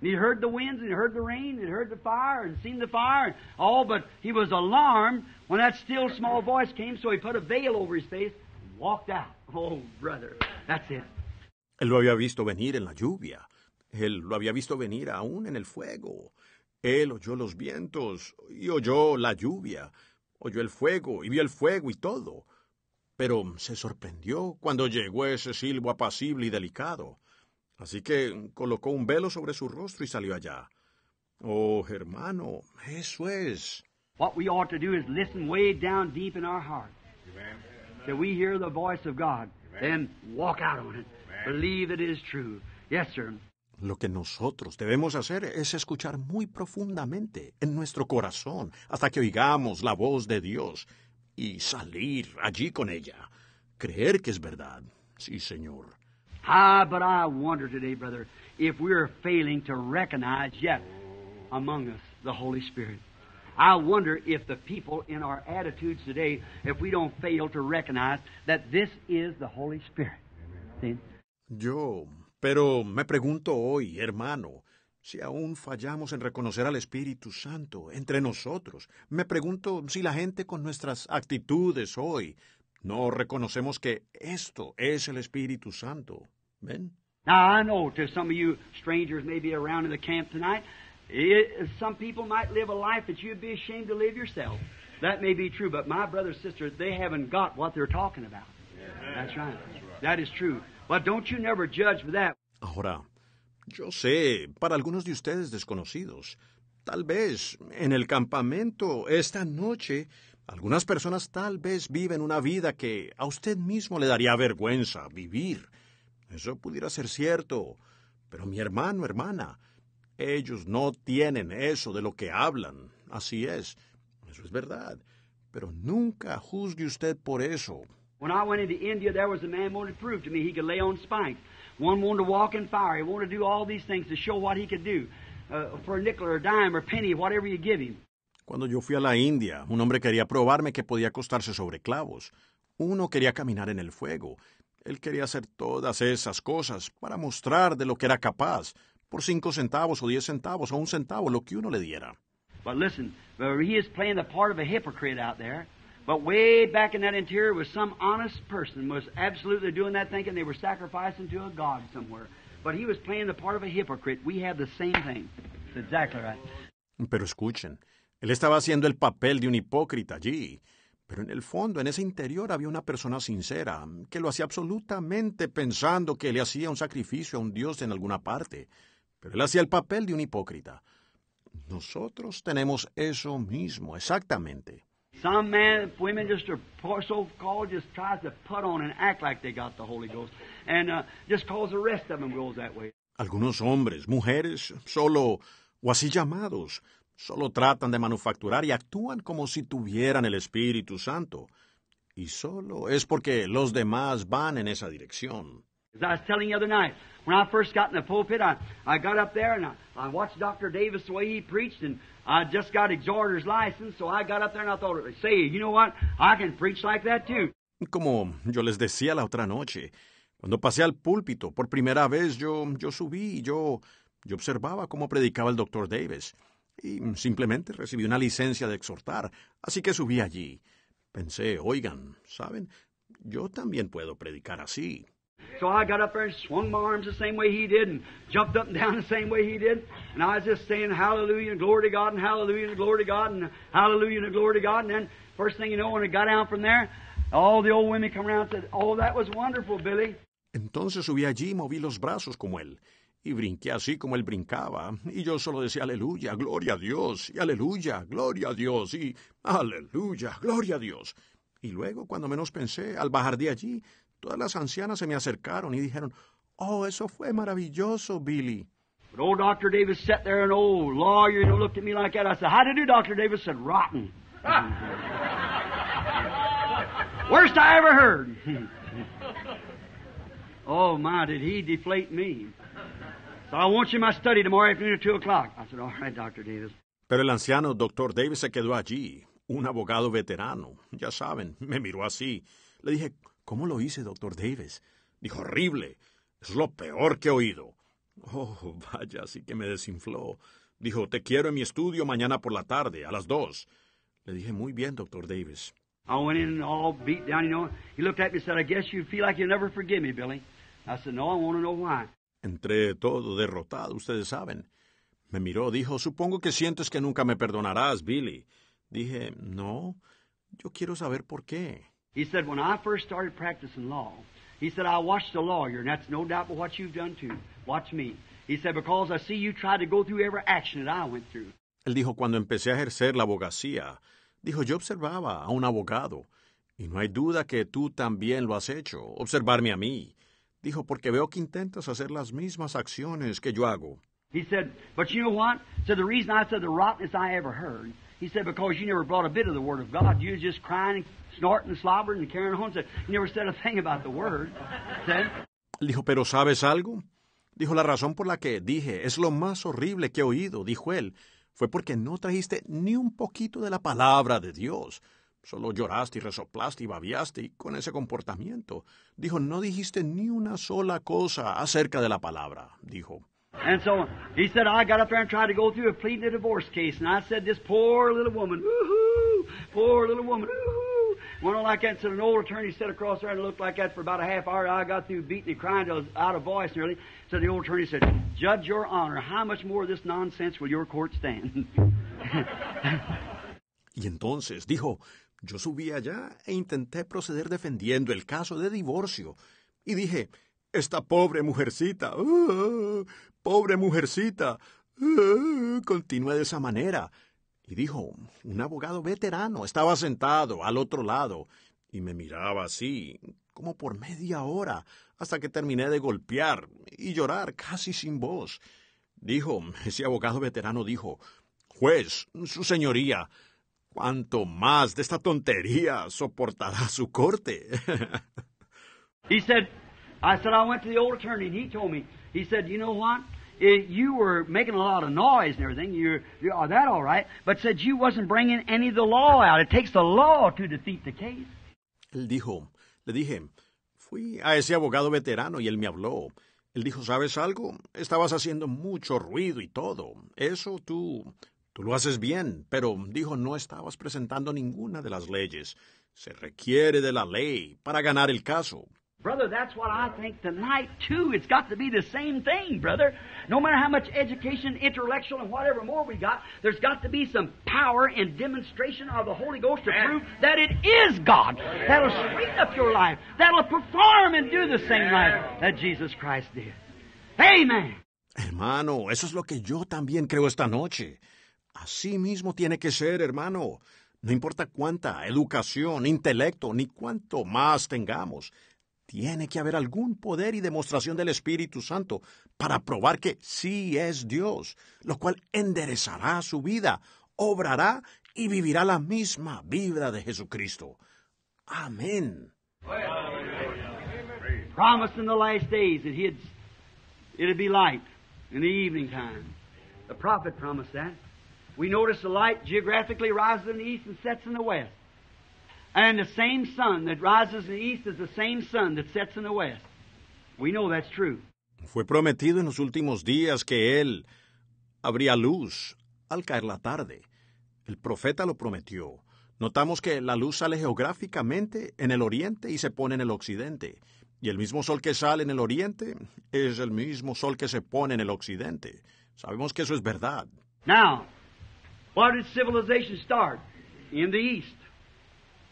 he heard the winds, and he heard the rain, and he heard the fire, and seen the fire, and oh, all, but he was alarmed when that still small voice came, so he put a veil over his face and walked out. Oh, brother, that's it. Él lo había visto venir en la lluvia, él lo había visto venir aún en el fuego. Él oyó los vientos y oyó la lluvia, oyó el fuego y vio el fuego y todo. Pero se sorprendió cuando llegó ese silbo apacible y delicado. Así que colocó un velo sobre su rostro y salió allá. Oh, hermano, eso es. What we ought to do is listen way down deep in our heart. we hear the voice of God, then walk out on it. Believe it is true. Yes, sir. Lo que nosotros debemos hacer es escuchar muy profundamente en nuestro corazón hasta que oigamos la voz de Dios y salir allí con ella. Creer que es verdad. Sí, Señor. Ah, but I wonder today, brother, if we're failing to recognize yet among us the Holy Spirit. I wonder if the people in our attitudes today, if we don't fail to recognize that this is the Holy Spirit. Amen. See? Yo. Pero me pregunto hoy, hermano, si aún fallamos en reconocer al Espíritu Santo entre nosotros. Me pregunto si la gente con nuestras actitudes hoy no reconocemos que esto es el Espíritu Santo. ¿Ven? Now, I know to some of you strangers may be around in the camp tonight, some people might live a life that you'd be ashamed to live yourself. That may be true, but my brothers and sisters, they haven't got what they're talking about. That's right. That is true. Ahora, yo sé, para algunos de ustedes desconocidos, tal vez en el campamento esta noche, algunas personas tal vez viven una vida que a usted mismo le daría vergüenza vivir. Eso pudiera ser cierto, pero mi hermano, hermana, ellos no tienen eso de lo que hablan. Así es, eso es verdad. Pero nunca juzgue usted por eso. When I went into India, there was a man wanted to prove to me he could lay on spikes. One wanted to walk in fire. He wanted to do all these things to show what he could do uh, for a nickel or a dime or a penny, whatever you give him. Cuando yo fui a la India, un hombre quería probarme que podía acostarse sobre clavos. Uno quería caminar en el fuego. Él quería hacer todas esas cosas para mostrar de lo que era capaz, por cinco centavos o diez centavos o un centavo, lo que uno le diera. But listen, he is playing the part of a hypocrite out there. But way back in that interior was some honest person was absolutely doing that thinking they were sacrificing to a god somewhere. But he was playing the part of a hypocrite. We the same thing. Pero escuchen, él estaba haciendo el papel de un hipócrita allí. Pero en el fondo, en ese interior, había una persona sincera, que lo hacía absolutamente pensando que le hacía un sacrificio a un Dios en alguna parte. Pero él hacía el papel de un hipócrita. Nosotros tenemos eso mismo, exactamente. Some men, women just tries to put on act like they got the Holy Ghost and uh, just the rest of them that way. Algunos hombres, mujeres, solo o así llamados, solo tratan de manufacturar y actúan como si tuvieran el Espíritu Santo. Y solo es porque los demás van en esa dirección. As I was telling you the other night, when I first got in the pulpit, I, I got up there and I, I watched Dr. Davis the way he preached, and I just got exhorter's license, so I got up there and I thought, say, you know what? I can preach like that too. Como yo les decía la otra noche, cuando pasé al púlpito por primera vez, yo, yo subí y yo, yo observaba cómo predicaba el Dr. Davis. Y simplemente recibí una licencia de exhortar, así que subí allí. Pensé, oigan, ¿saben? Yo también puedo predicar así. So I got up there and swung my arms the same way he did and jumped up and down the same way he did. And I was just saying hallelujah and glory to God and hallelujah and glory to God and hallelujah and glory to God. And then first thing you know, when I got down from there, all the old women come around and said, oh, that was wonderful, Billy. Entonces subí allí y moví los brazos como él. Y brinqué así como él brincaba, y yo solo decía aleluya, gloria a Dios, y aleluya, gloria a Dios, y aleluya, gloria a Dios. Y luego, cuando menos pensé, al bajar de allí, Todas las ancianas se me acercaron y dijeron, oh, eso fue maravilloso, Billy. But old Dr. Davis sat there, and old lawyer you looked at me like that. I said, How do you do, Dr. Davis? said, Rotten. Worst I ever heard. oh, my, did he deflate me. So I want you in my study tomorrow afternoon at 2 o'clock. I said, All right, Dr. Davis. Pero el anciano Dr. Davis se quedó allí, un abogado veterano. Ya saben, me miró así. Le dije, ¿Cómo lo hice, doctor Davis? Dijo, horrible. Es lo peor que he oído. Oh, vaya, sí que me desinfló. Dijo, te quiero en mi estudio mañana por la tarde, a las dos. Le dije, muy bien, doctor Davis. Entré todo derrotado, ustedes saben. Me miró, dijo, supongo que sientes que nunca me perdonarás, Billy. Dije, no, yo quiero saber por qué. He said, When I first started practicing law, he said, I watched a lawyer, and that's no doubt but what you've done too. Watch me. He said, Because I see you tried to go through every action that I went through. Él dijo, Cuando empecé a ejercer la abogacía, dijo, Yo observaba a un abogado, y no hay duda que tú también lo has hecho, observarme a mí. Dijo, Porque veo que intentas hacer las mismas acciones que yo hago. He said, But you know what? So the reason I said the rottenest I ever heard He said, Because you never brought a bit of the Word of God. just crying, snorting, slobbering, and you never said a thing about the Word. dijo, ¿pero sabes algo? Dijo, la razón por la que dije, es lo más horrible que he oído, dijo él, fue porque no trajiste ni un poquito de la palabra de Dios. Solo lloraste y resoplaste y babiaste y con ese comportamiento. Dijo, no dijiste ni una sola cosa acerca de la palabra, dijo. And so he said, I got up there and tried to go through a pleading a divorce case. And I said, this poor little woman, woohoo, poor little woman, woohoo. Went on like that. So an old attorney sat across there and looked like that for about a half hour. I got through beating and crying till out of voice nearly. So the old attorney said, Judge, Your Honor, how much more of this nonsense will your court stand? y entonces dijo, yo subí allá e intenté proceder defendiendo el caso de divorcio. Y dije, esta pobre mujercita, uh, Pobre mujercita. Uh, continúa de esa manera. Y dijo, un abogado veterano estaba sentado al otro lado y me miraba así, como por media hora, hasta que terminé de golpear y llorar casi sin voz. Dijo, ese abogado veterano dijo, juez, su señoría, ¿cuánto más de esta tontería soportará su corte? he said, I said I went to the old attorney and he told me He said, You know what? Eh, you were making a lot of noise You're, that all right. But said you wasn't bringing any of the law out. It takes the law to defeat the case. Él dijo, le dije, fui a ese abogado veterano y él me habló. Él dijo, ¿sabes algo? Estabas haciendo mucho ruido y todo. Eso tú, tú lo haces bien, pero dijo, no estabas presentando ninguna de las leyes. Se requiere de la ley para ganar el caso. Brother, that's what I think tonight, too. It's got to be the same thing, brother. No matter how much education, intellectual, and whatever more we got, there's got to be some power and demonstration of the Holy Ghost to prove that it is God. That'll straighten up your life. That'll perform and do the same life that Jesus Christ did. Amen. Hermano, eso es lo que yo también creo esta noche. Así mismo tiene que ser, hermano. No importa cuánta educación, intelecto, ni cuánto más tengamos. Tiene que haber algún poder y demostración del Espíritu Santo para probar que sí es Dios, lo cual enderezará su vida, obrará y vivirá la misma vida de Jesucristo. Amén. Promise in the last days that he'd, it'd be light in the evening time. The prophet promised that. We notice the light geographically rises in the east and sets in the west. And the same sun that rises in the east is the same sun that sets in the west. We know that's true. Fue prometido en los últimos días que él habría luz al caer la tarde. El profeta lo prometió. Notamos que la luz sale geográficamente en el oriente y se pone en el occidente. Y el mismo sol que sale en el oriente es el mismo sol que se pone en el occidente. Sabemos que eso es verdad. Now, where did civilization start? In the east.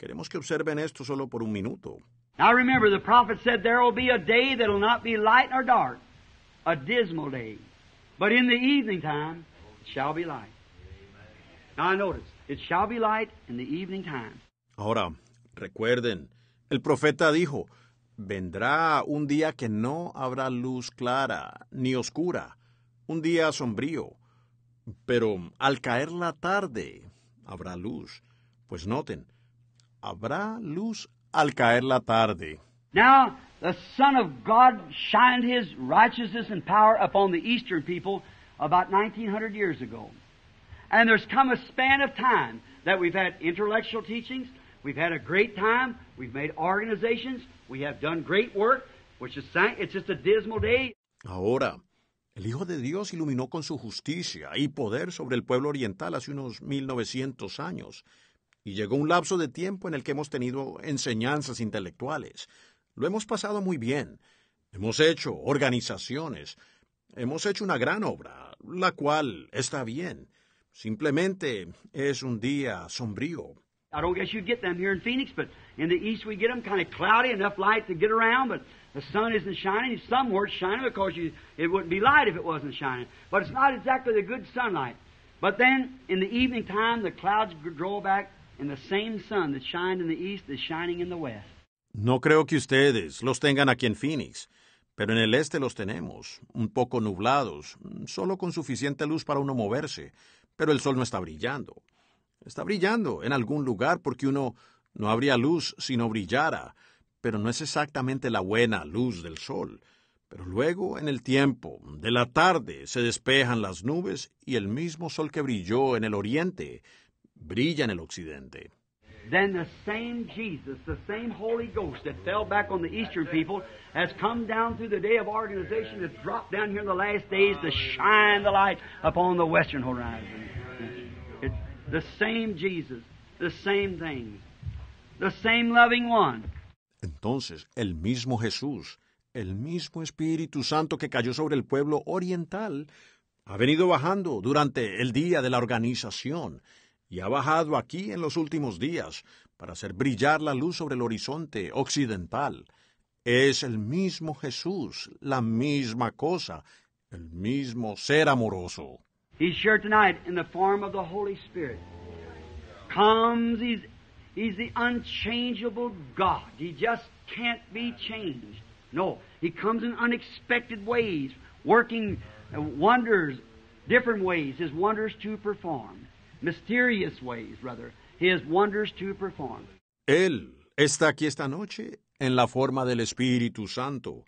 Queremos que observen esto solo por un minuto. Ahora, recuerden, el profeta dijo, vendrá un día que no habrá luz clara ni oscura, un día sombrío. Pero al caer la tarde habrá luz. Pues noten, habrá luz al caer la tarde. Now the Son of God shined his righteousness and power upon the Eastern people about 1900 years ago. And there's come a span of time that we've had intellectual teachings, we've had a great time, we've made organizations, we have done great work, which is it's just a dismal day. Ahora, el Hijo de Dios iluminó con su justicia y poder sobre el pueblo oriental hace unos 1900 años y llegó un lapso de tiempo en el que hemos tenido enseñanzas intelectuales. Lo hemos pasado muy bien. Hemos hecho organizaciones. Hemos hecho una gran obra, la cual está bien. Simplemente es un día sombrío. I don't guess you get them here in Phoenix, but in the east we get them kind of cloudy, enough light to get around, but the sun isn't shining. some it's shining because it wouldn't be light if it wasn't shining. But it's not exactly the good sunlight. But then in the evening time the clouds draw back no creo que ustedes los tengan aquí en Phoenix, pero en el este los tenemos, un poco nublados, solo con suficiente luz para uno moverse, pero el sol no está brillando. Está brillando en algún lugar porque uno no habría luz si no brillara, pero no es exactamente la buena luz del sol. Pero luego, en el tiempo de la tarde, se despejan las nubes y el mismo sol que brilló en el oriente brilla en el occidente. Then the same Jesus, the same Holy Ghost that fell back on the Eastern people, has come down through the day of organization, has dropped down here in the last days to shine the light upon the Western horizon. It's the same Jesus, the same thing, the same loving one. Entonces, el mismo Jesús, el mismo Espíritu Santo que cayó sobre el pueblo oriental, ha venido bajando durante el día de la organización y ha bajado aquí en los últimos días para hacer brillar la luz sobre el horizonte occidental. Es el mismo Jesús, la misma cosa, el mismo ser amoroso. He's sure tonight in the form of the Holy Spirit. Comes, he's, he's the unchangeable God. He just can't be changed. No, he comes in unexpected ways, working uh, wonders, different ways, his wonders to perform mysterious ways, rather, his wonders to perform. Él está aquí esta noche en la forma del Espíritu Santo.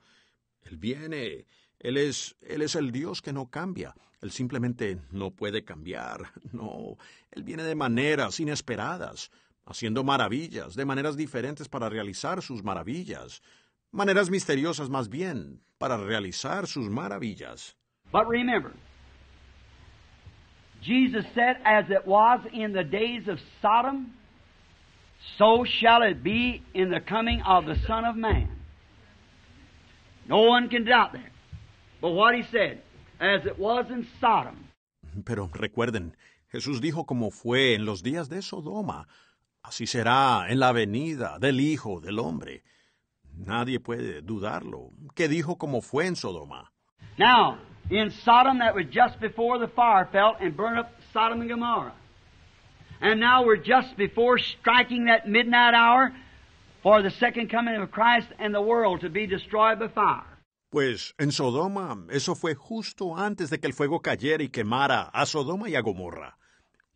Él viene. Él es, él es el Dios que no cambia. Él simplemente no puede cambiar. No, Él viene de maneras inesperadas, haciendo maravillas, de maneras diferentes para realizar sus maravillas. Maneras misteriosas más bien, para realizar sus maravillas. But remember, Jesus said, As it was in the days of Sodom, so shall it be in the coming of the Son of Man. No one can doubt that. But what he said, as it was in Sodom. Pero recuerden, Jesús dijo como fue en los días de Sodoma, así será en la venida del Hijo del Hombre. Nadie puede dudarlo, que dijo como fue en Sodoma. Now, in Sodom that was just before the fire fell and burned up Sodom and Gomorrah. And now we're just before striking that midnight hour for the second coming of Christ and the world to be destroyed by fire. Pues en Sodoma, eso fue justo antes de que el fuego cayera y quemara a Sodoma y a Gomorra.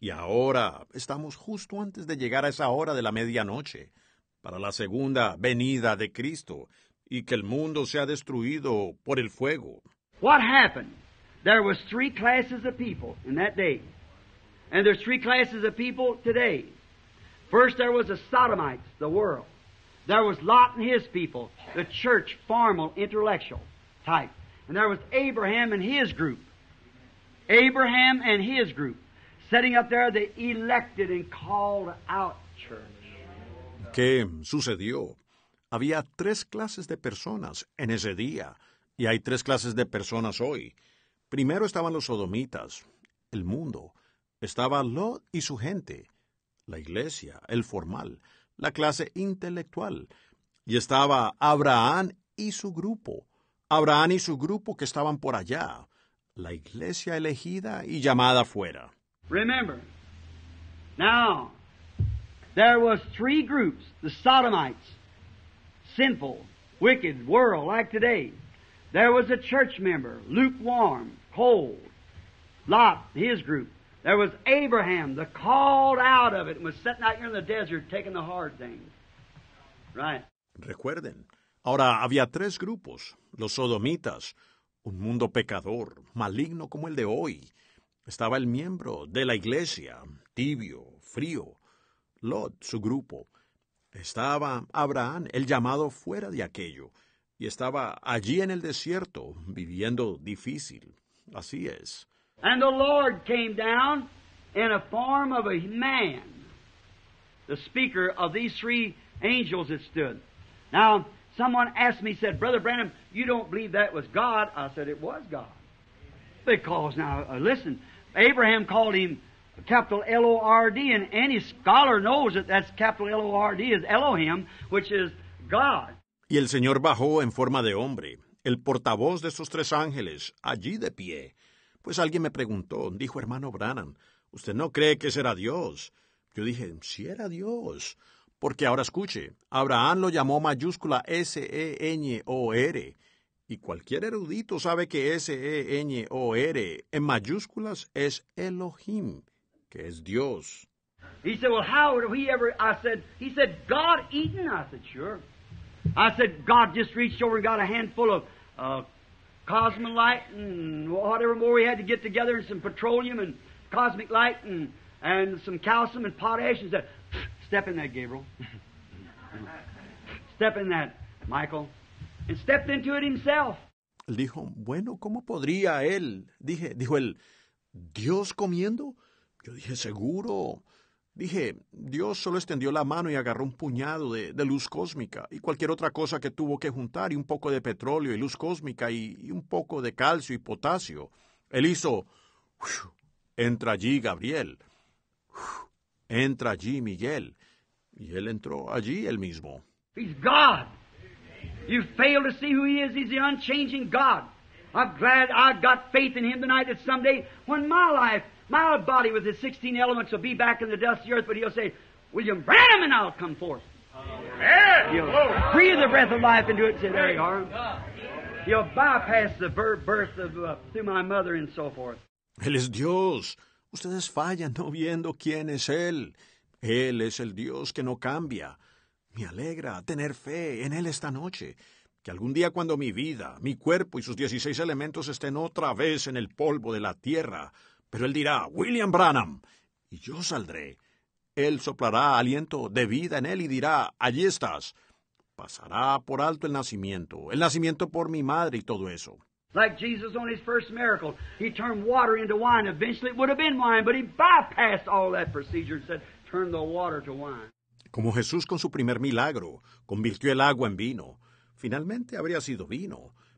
Y ahora estamos justo antes de llegar a esa hora de la medianoche, para la segunda venida de Cristo, y que el mundo sea destruido por el fuego. What happened? There was three classes of people in that day. And there's three classes of people today. First, there was the Sodomites, the world. There was Lot and his people, the church, formal, intellectual type. And there was Abraham and his group. Abraham and his group. Setting up there the elected and called out church. ¿Qué sucedió? Había tres clases de personas en ese día. Y hay tres clases de personas hoy. Primero estaban los sodomitas, el mundo. Estaba Lot y su gente, la iglesia, el formal, la clase intelectual. Y estaba Abraham y su grupo. Abraham y su grupo que estaban por allá, la iglesia elegida y llamada fuera. Remember, now, there was three groups, the Sodomites, sinful, wicked world like today. There was a church member, lukewarm, cold. Lot, his group. There was Abraham the called out of it and was sitting out here in the desert taking the hard things. Right. Recuerden, ahora había tres grupos: los sodomitas, un mundo pecador, maligno como el de hoy. Estaba el miembro de la iglesia, tibio, frío. Lot, su grupo. Estaba Abraham, el llamado fuera de aquello y estaba allí en el desierto, viviendo difícil. Así es. And the Lord came down in a form of a man, the speaker of these three angels that stood. Now, someone asked me, said, Brother Branham, you don't believe that was God? I said, It was God. Because, now, uh, listen, Abraham called him capital L O R D, and any scholar knows that that's capital L O R D is Elohim, which is God. Y el Señor bajó en forma de hombre, el portavoz de esos tres ángeles, allí de pie. Pues alguien me preguntó, dijo hermano Branham, ¿usted no cree que será Dios? Yo dije, sí era Dios. Porque ahora escuche, Abraham lo llamó mayúscula S-E-N-O-R. Y cualquier erudito sabe que S-E-N-O-R en mayúsculas es Elohim, que es Dios. He said, how we ever, I said, he said, God eaten. I said, I said, God just reached over and got a handful of uh, cosmic light and whatever more we had to get together, and some petroleum and cosmic light and, and some calcium and potash, and said, Step in that, Gabriel. step in that, Michael. And stepped into it himself. dijo, bueno, ¿cómo podría él? Dije, dijo él, ¿Dios comiendo? Yo dije, seguro. Dije, Dios solo extendió la mano y agarró un puñado de, luz cósmica y cualquier otra cosa que tuvo que juntar y un poco de petróleo y luz cósmica y, un poco de calcio y potasio. Él hizo, entra allí Gabriel, entra allí Miguel. Y él entró allí él mismo. He's God. You fail to see who he is. He's the unchanging God. I'm glad I got faith in him tonight that someday when my life My body with its 16 elements will be back in the dust of earth, but he'll say, William Branham, and I'll come forth. He'll breathe the breath of life into it and say, There you are. He'll bypass the birth of, uh, through my mother and so forth. Él es Dios. Ustedes fallan no viendo quién es Él. Él es el Dios que no cambia. Me alegra tener fe en Él esta noche, que algún día cuando mi vida, mi cuerpo y sus dieciséis elementos estén otra vez en el polvo de la tierra, pero él dirá, William Branham, y yo saldré. Él soplará aliento de vida en él y dirá, allí estás. Pasará por alto el nacimiento, el nacimiento por mi madre y todo eso. Como Jesús con su primer milagro, convirtió el agua en vino. Finalmente habría sido vino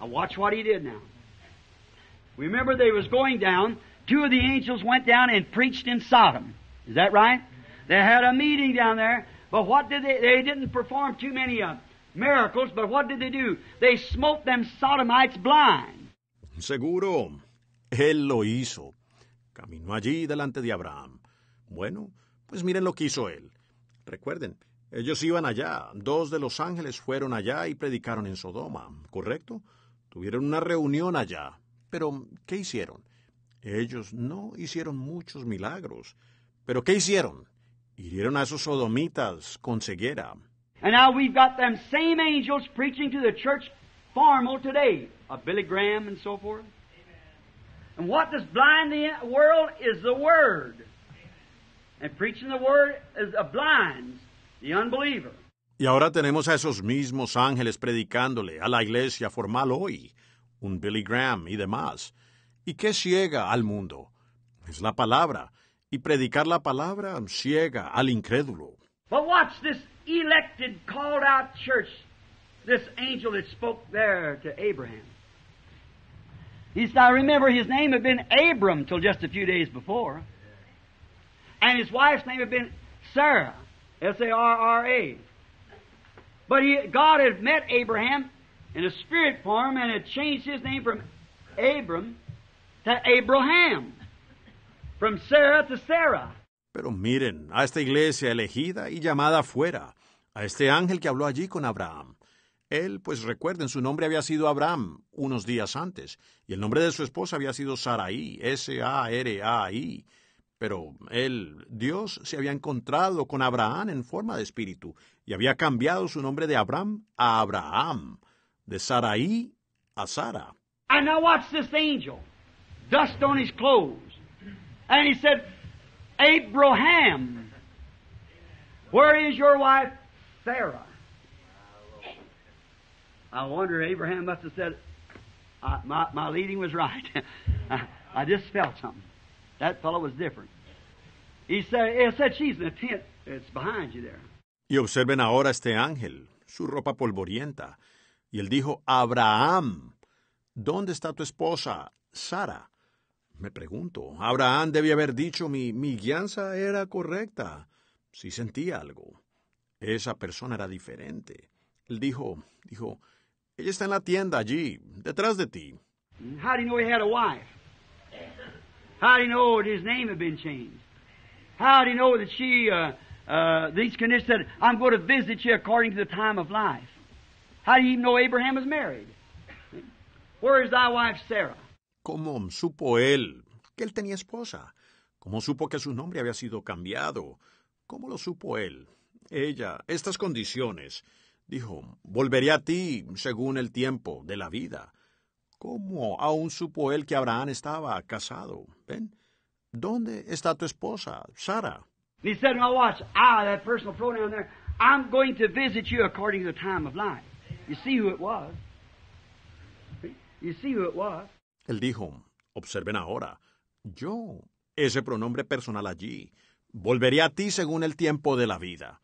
Now watch what he did now. Remember they was going down. Two of the angels went down and preached in Sodom. Is that right? They had a meeting down there, but what did they, they didn't perform too many uh, miracles, but what did they do? They smote them Sodomites blind. Seguro, él lo hizo. Caminó allí delante de Abraham. Bueno, pues miren lo que hizo él. Recuerden, ellos iban allá. Dos de los ángeles fueron allá y predicaron en Sodoma, ¿correcto? Tuvieron una reunión allá. Pero, ¿qué hicieron? Ellos no hicieron muchos milagros. Pero, ¿qué hicieron? Hirieron a esos sodomitas con ceguera. And now we've got them same angels preaching to the church formal today, a Billy Graham and so forth. And what does blind the world is the Word. And preaching the Word is a blind, the unbeliever. Y ahora tenemos a esos mismos ángeles predicándole a la iglesia formal hoy, un Billy Graham y demás. ¿Y qué ciega al mundo? Es la palabra, y predicar la palabra ciega al incrédulo. But watch this elected, called out church, this angel that spoke there to Abraham. He's, I remember his name had been Abram till just a few days before. And his wife's name had been Sarah, S A R R A. But God met Abraham in a spirit form and changed his name from Abram to Abraham, from Sarah to Pero miren, a esta iglesia elegida y llamada fuera, a este ángel que habló allí con Abraham. Él, pues recuerden, su nombre había sido Abraham unos días antes, y el nombre de su esposa había sido Sarai, S-A-R-A-I. Pero él, Dios, se había encontrado con Abraham en forma de espíritu y había cambiado su nombre de Abraham a Abraham, de Sarai a Sara. And now watch this angel, dust on his clothes. And he said, Abraham, where is your wife Sarah? I wonder, Abraham must have said, my, my leading was right. I just felt something. Y observen ahora este ángel, su ropa polvorienta. Y él dijo, Abraham, ¿dónde está tu esposa, Sara? Me pregunto, Abraham debía haber dicho, mi, mi guianza era correcta. Si sí sentía algo. Esa persona era diferente. Él dijo, dijo, ella está en la tienda allí, detrás de ti. How do had How do you know that his name had been changed? How do you know that she, uh, uh, these conditions said, I'm going to visit you according to the time of life? How do you even know Abraham was married? Where is thy wife Sarah? ¿Cómo supo él que él tenía esposa? ¿Cómo supo que su nombre había sido cambiado? ¿Cómo lo supo él? Ella, estas condiciones. Dijo, volveré a ti según el tiempo de la vida. ¿Cómo? Aún supo él que Abraham estaba casado. ¿Ven? ¿Dónde está tu esposa, Sara? Él dijo, observen ahora, yo, ese pronombre personal allí, volveré a ti según el tiempo de la vida.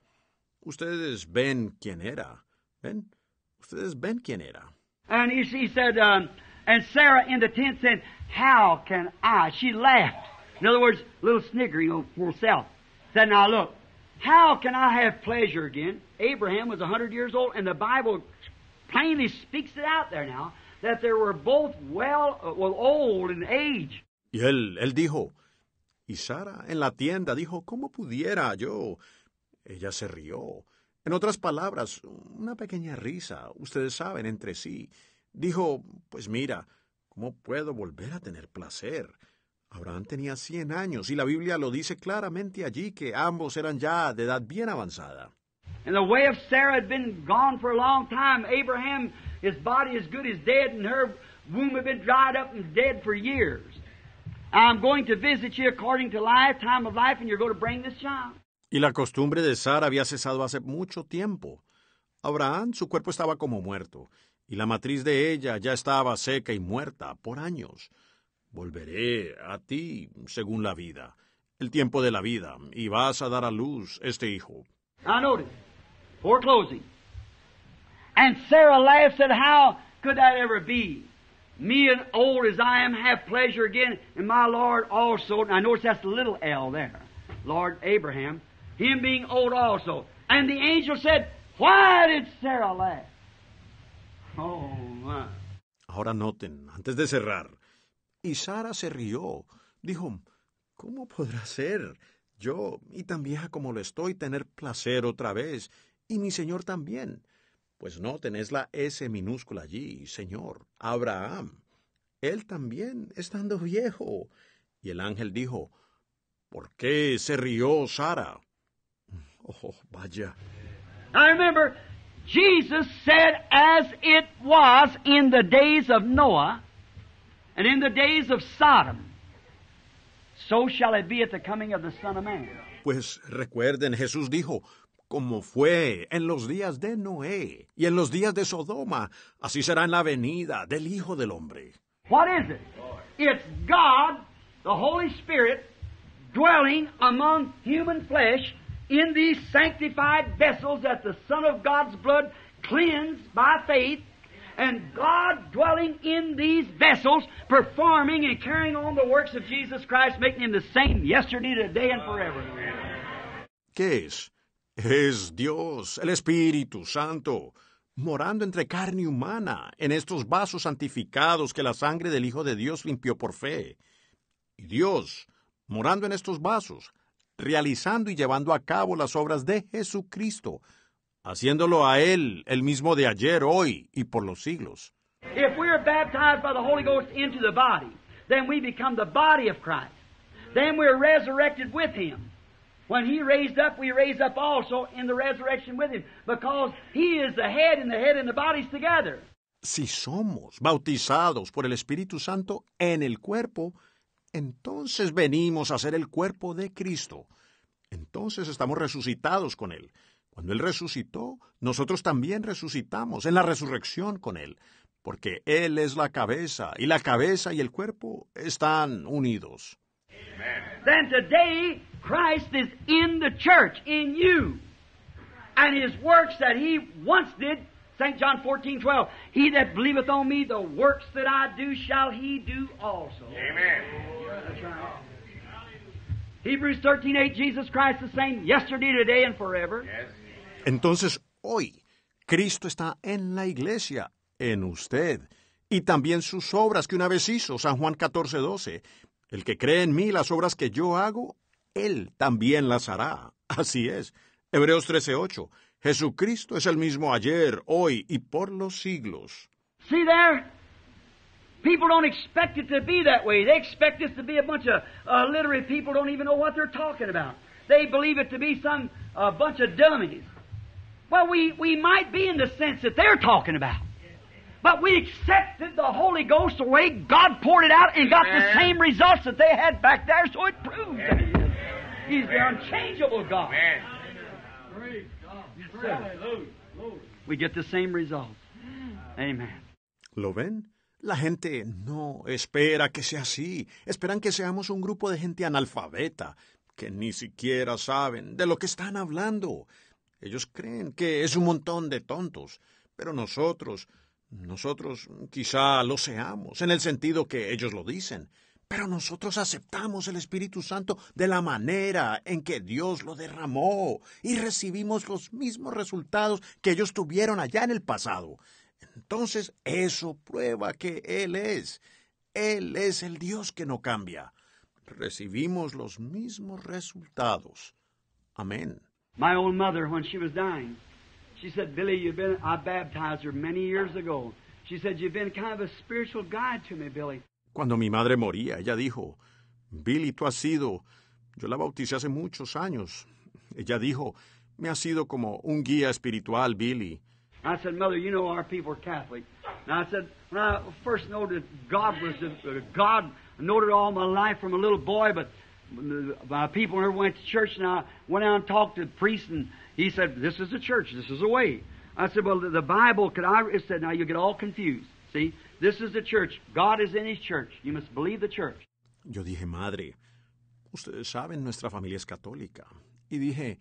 Ustedes ven quién era. ¿Ven? Ustedes ven quién era. And he, he said, um, and Sarah in the tent said, How can I? She laughed. In other words, a little sniggering of herself. Said, Now look, how can I have pleasure again? Abraham was 100 years old, and the Bible plainly speaks it out there now that they were both well, uh, well old in age. Y él, él dijo, y Sara en la tienda dijo, ¿cómo pudiera yo? Ella se rió. En otras palabras, una pequeña risa, ustedes saben, entre sí. Dijo, pues mira, ¿cómo puedo volver a tener placer? Abraham tenía 100 años y la Biblia lo dice claramente allí que ambos eran ya de edad bien avanzada. And the way of Sarah had been gone for a long time. Abraham, his body as good as dead, and her womb had been dried up and dead for years. I'm going to visit you according to life, time of life, and you're going to bring this child. Y la costumbre de Sara había cesado hace mucho tiempo. Abraham, su cuerpo estaba como muerto, y la matriz de ella ya estaba seca y muerta por años. Volveré a ti según la vida, el tiempo de la vida, y vas a dar a luz este hijo. I noticed, foreclosing. And Sarah laughed, said, How could that ever be? Me and old as I am have pleasure again, and my Lord also. And I notice that's the little L there. Lord Abraham Ahora noten, antes de cerrar. Y Sara se rió. Dijo, ¿cómo podrá ser? Yo, y tan vieja como lo estoy, tener placer otra vez, y mi Señor también. Pues no, es la S minúscula allí, Señor, Abraham. Él también, estando viejo. Y el ángel dijo, ¿Por qué se rió Sara? Oh, vaya. I remember, Jesus said, as it was in the days of Noah and in the days of Sodom, so shall it be at the coming of the Son of Man. Pues recuerden, Jesús dijo, como fue en los días de Noé y en los días de Sodoma, así será en la venida del Hijo del Hombre. What is it? It's God, the Holy Spirit, dwelling among human flesh in these sanctified vessels that the Son of God's blood cleansed by faith, and God dwelling in these vessels, performing and carrying on the works of Jesus Christ, making him the same yesterday, today, and forever. ¿Qué es? Es Dios, el Espíritu Santo, morando entre carne humana, en estos vasos santificados que la sangre del Hijo de Dios limpió por fe. Y Dios, morando en estos vasos, realizando y llevando a cabo las obras de Jesucristo, haciéndolo a Él el mismo de ayer, hoy y por los siglos. Si somos bautizados por el Espíritu Santo en el cuerpo, entonces venimos a ser el cuerpo de Cristo. Entonces estamos resucitados con Él. Cuando Él resucitó, nosotros también resucitamos en la resurrección con Él, porque Él es la cabeza y la cabeza y el cuerpo están unidos. Then today Christ is in the church, in you, and His works that He once did St. John 14, 12. He that believeth on me, the works that I do shall he do also. Amen. That's right. Hebrews 13, 8. Jesus Christ the same yesterday, today, and forever. Entonces, hoy, Cristo está en la iglesia, en usted, y también sus obras que una vez hizo, San Juan 14, 12. El que cree en mí, las obras que yo hago, él también las hará. Así es. Hebreos 13, 8. Jesucristo es el mismo ayer, hoy y por los siglos. See there? People don't expect it to be that way. They expect us to be a bunch of uh, literary people don't even know what they're talking about. They believe it to be some uh, bunch of dummies. Well, we, we might be in the sense that they're talking about. But we accepted the Holy Ghost the way God poured it out and got the same results that they had back there, so it proves that He's the unchangeable God. ¿Lo ven? La gente no espera que sea así. Esperan que seamos un grupo de gente analfabeta, que ni siquiera saben de lo que están hablando. Ellos creen que es un montón de tontos, pero nosotros, nosotros quizá lo seamos, en el sentido que ellos lo dicen, pero nosotros aceptamos el Espíritu Santo de la manera en que Dios lo derramó y recibimos los mismos resultados que ellos tuvieron allá en el pasado. Entonces eso prueba que Él es. Él es el Dios que no cambia. Recibimos los mismos resultados. Amén. My old mother, when she was dying, she said, Billy, you've been, I baptized her many years ago. She said, You've been kind of a spiritual guide to me, Billy. Cuando mi madre moría, ella dijo, Billy, tú has sido... Yo la bauticé hace muchos años. Ella dijo, me has sido como un guía espiritual, Billy. I said, Mother, you know our people are Catholic. And I said, when I first know that God was the, God, I know it all my life from a little boy, but my people never went to church, and I went out and talked to the priest, and he said, this is the church, this is the way. I said, well, the Bible, could I, it said, now you get all confused, see? Yo dije, madre, ustedes saben, nuestra familia es católica. Y dije,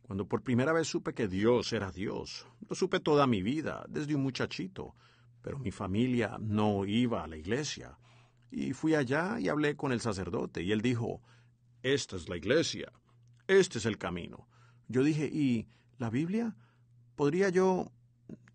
cuando por primera vez supe que Dios era Dios, lo supe toda mi vida, desde un muchachito, pero mi familia no iba a la iglesia. Y fui allá y hablé con el sacerdote y él dijo, esta es la iglesia, este es el camino. Yo dije, ¿y la Biblia? ¿Podría yo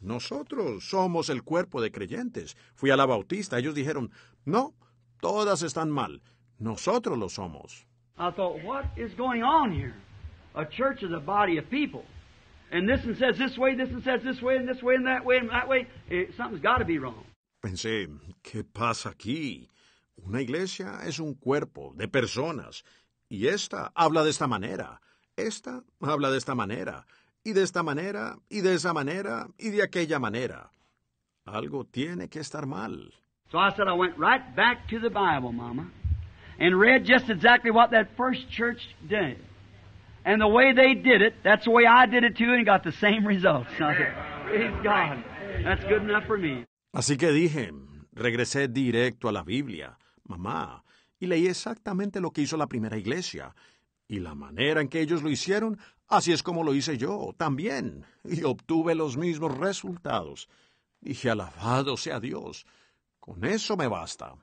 Nosotros somos el cuerpo de creyentes. Fui a la Bautista, ellos dijeron, no, todas están mal, nosotros lo somos. Pensé, ¿qué pasa aquí? Una iglesia es un cuerpo de personas. Y esta habla de esta manera. Esta habla de esta manera y de esta manera, y de esa manera, y de aquella manera. Algo tiene que estar mal. So I said I went right back to the Bible, Mama, and read just exactly what that first church did. And the way they did it, that's the way I did it too, and got the same results. I said, Praise God. That's good enough for me. Así que dije, regresé directo a la Biblia, mamá, y leí exactamente lo que hizo la primera iglesia, y la manera en que ellos lo hicieron, así es como lo hice yo también, y obtuve los mismos resultados. Dije, alabado sea Dios. Con eso me basta.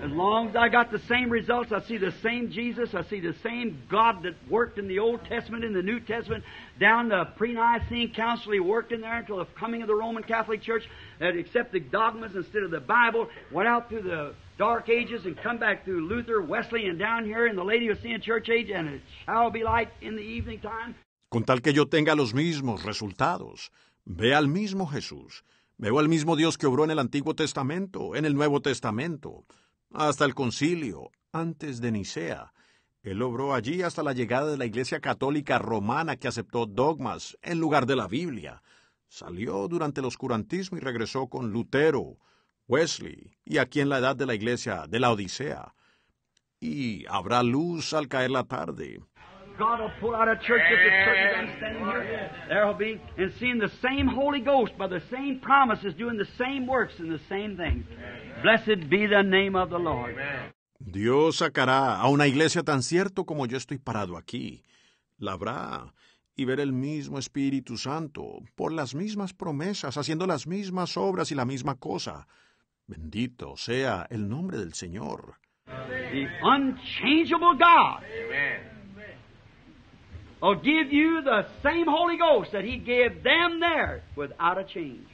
As long as I got the same results, I see the same Jesus, I see the same God that worked in the Old Testament, in the New Testament, down the pre-Nicene Council, he worked in there until the coming of the Roman Catholic Church that accepted dogmas instead of the Bible, went out through the Dark Ages and come back through Luther, Wesley, and down here in the Lady of Sin Church Age, and it shall be light in the evening time. Con tal que yo tenga los mismos resultados, vea al mismo Jesús. Veo al mismo Dios que obró en el Antiguo Testamento, en el Nuevo Testamento, hasta el concilio, antes de Nicea. Él obró allí hasta la llegada de la Iglesia Católica Romana que aceptó dogmas en lugar de la Biblia. Salió durante el oscurantismo y regresó con Lutero, Wesley y aquí en la edad de la Iglesia de la Odisea. Y habrá luz al caer la tarde, God will pull out a church if the church I'm standing here. There will be, and seeing the same Holy Ghost by the same promises, doing the same works and the same things. Blessed be the name of the Lord. Dios sacará a una iglesia tan cierto como yo estoy parado aquí. La habrá y ver el mismo Espíritu Santo, por las mismas promesas, haciendo las mismas obras y la misma cosa. Bendito sea el nombre del Señor. The unchangeable God. Amen. will give you the same Holy Ghost that He gave them there without a change.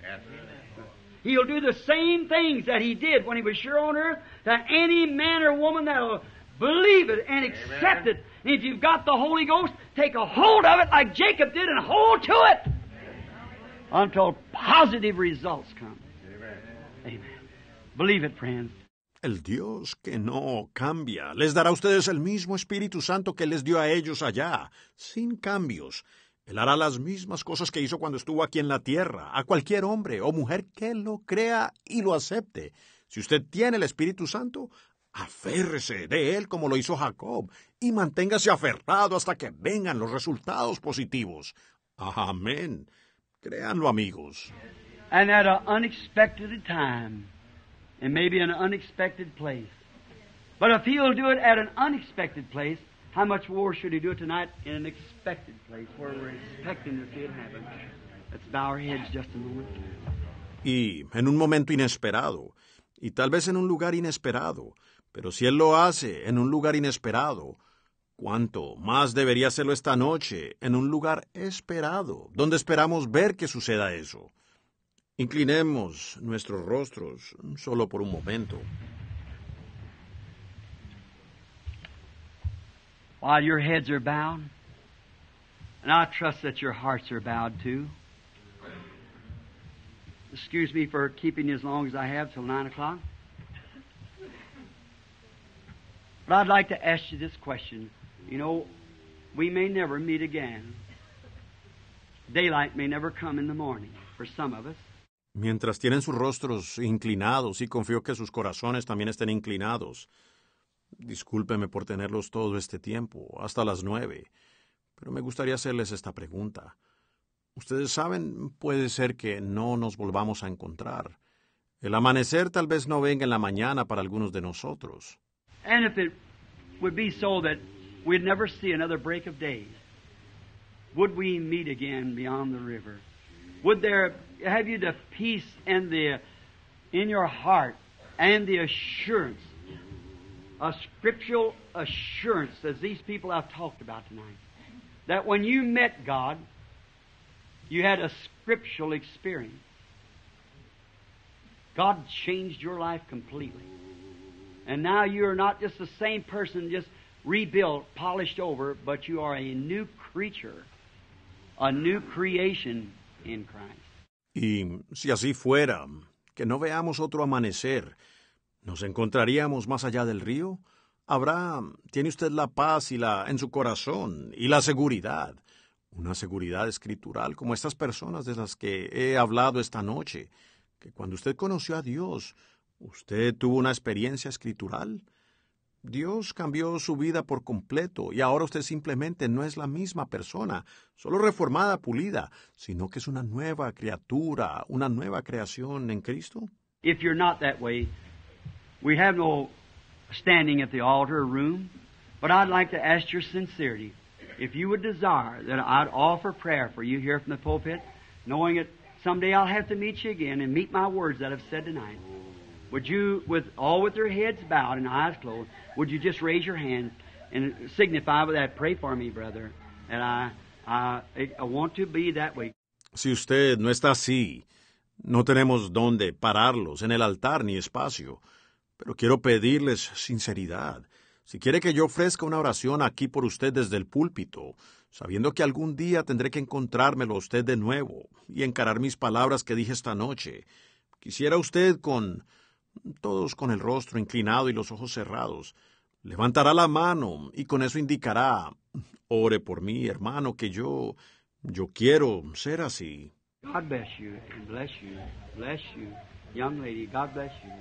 He'll do the same things that He did when He was sure on earth to any man or woman that'll believe it and accept Amen. it. And if you've got the Holy Ghost, take a hold of it like Jacob did and hold to it until positive results come. Amen. Amen. Believe it, friends. El Dios que no cambia les dará a ustedes el mismo Espíritu Santo que les dio a ellos allá, sin cambios. Él hará las mismas cosas que hizo cuando estuvo aquí en la tierra, a cualquier hombre o mujer que lo crea y lo acepte. Si usted tiene el Espíritu Santo, aférrese de él como lo hizo Jacob y manténgase aferrado hasta que vengan los resultados positivos. Amén. Créanlo, amigos. And at unexpected time and maybe an unexpected place. But if he'll do it at an unexpected place, how much more should he do it tonight in an expected place where we're expecting to see it happen? Let's bow our heads just a moment. Y en un momento inesperado, y tal vez en un lugar inesperado, pero si él lo hace en un lugar inesperado, ¿cuánto más debería hacerlo esta noche en un lugar esperado, donde esperamos ver que suceda eso? Inclinemos nuestros rostros solo por un momento. While your heads are bowed, and I trust that your hearts are bowed too. Excuse me for keeping you as long as I have till nine o'clock. But I'd like to ask you this question. You know, we may never meet again. Daylight may never come in the morning for some of us. mientras tienen sus rostros inclinados, y confío que sus corazones también estén inclinados. Discúlpeme por tenerlos todo este tiempo, hasta las nueve, pero me gustaría hacerles esta pregunta. Ustedes saben, puede ser que no nos volvamos a encontrar. El amanecer tal vez no venga en la mañana para algunos de nosotros. And if it would be so that we'd never see another break of day, would we meet again beyond the river? Would there have you the peace and the in your heart and the assurance, a scriptural assurance as these people I've talked about tonight, that when you met God, you had a scriptural experience. God changed your life completely. And now you are not just the same person, just rebuilt, polished over, but you are a new creature, a new creation Y si así fuera, que no veamos otro amanecer, ¿nos encontraríamos más allá del río? Habrá, tiene usted la paz y la en su corazón y la seguridad, una seguridad escritural como estas personas de las que he hablado esta noche, que cuando usted conoció a Dios, usted tuvo una experiencia escritural, Dios cambió su vida por completo y ahora usted simplemente no es la misma persona, solo reformada, pulida, sino que es una nueva criatura, una nueva creación en Cristo. If you're not that way, we have no standing at the altar room, but I'd like to ask your sincerity. If you would desire that I'd offer prayer for you here from the pulpit, knowing that someday I'll have to meet you again and meet my words that I've said tonight. Si usted no está así, no tenemos dónde pararlos en el altar ni espacio, pero quiero pedirles sinceridad. Si quiere que yo ofrezca una oración aquí por usted desde el púlpito, sabiendo que algún día tendré que encontrármelo usted de nuevo y encarar mis palabras que dije esta noche, quisiera usted con todos con el rostro inclinado y los ojos cerrados. Levantará la mano y con eso indicará, ore por mí, hermano, que yo, yo quiero ser así. God bless you and bless you, bless you, young lady. God bless you.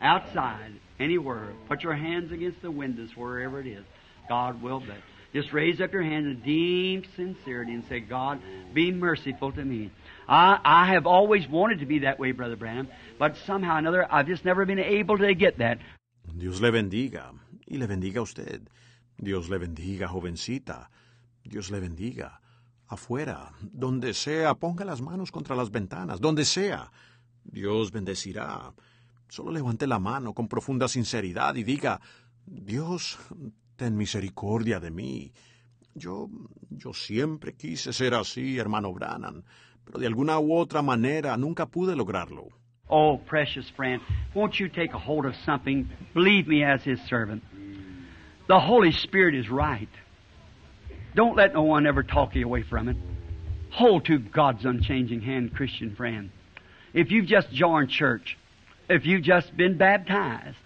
Outside, anywhere, put your hands against the windows, wherever it is. God will bless. Just raise up your hand in deep sincerity and say, God, be merciful to me. I, I have always wanted to be that way, Brother Branham, but somehow or another I've just never been able to get that. Dios le bendiga y le bendiga a usted. Dios le bendiga, jovencita. Dios le bendiga. Afuera, donde sea, ponga las manos contra las ventanas, donde sea. Dios bendecirá. Solo levante la mano con profunda sinceridad y diga, Dios, ten misericordia de mí. Yo, yo siempre quise ser así, hermano Brannan, pero de alguna u otra manera nunca pude lograrlo. Oh, precious friend, won't you take a hold of something? Believe me as his servant. The Holy Spirit is right. Don't let no one ever talk you away from it. Hold to God's unchanging hand, Christian friend. If you've just joined church, if you've just been baptized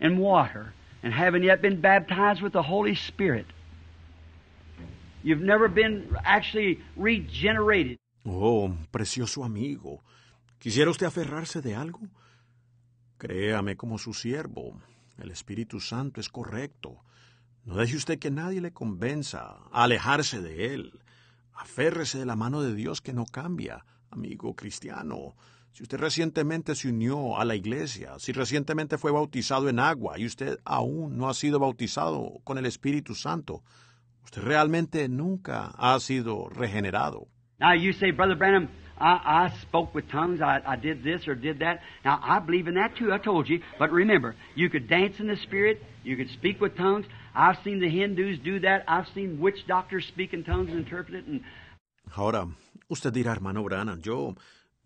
in water, and haven't yet been baptized with the Holy Spirit. You've never been actually regenerated. Oh, precioso amigo, ¿quisiera usted aferrarse de algo? Créame como su siervo, el Espíritu Santo es correcto. No deje usted que nadie le convenza a alejarse de él. Aférrese de la mano de Dios que no cambia, amigo cristiano si usted recientemente se unió a la iglesia, si recientemente fue bautizado en agua y usted aún no ha sido bautizado con el Espíritu Santo, usted realmente nunca ha sido regenerado. Now you say, Brother Branham, I, I spoke with tongues, I, I did this or did that. Now I believe in that too, I told you. But remember, you could dance in the Spirit, you could speak with tongues. I've seen the Hindus do that. I've seen witch doctors speak in tongues and interpret it. And... Ahora, usted dirá, hermano Branham, yo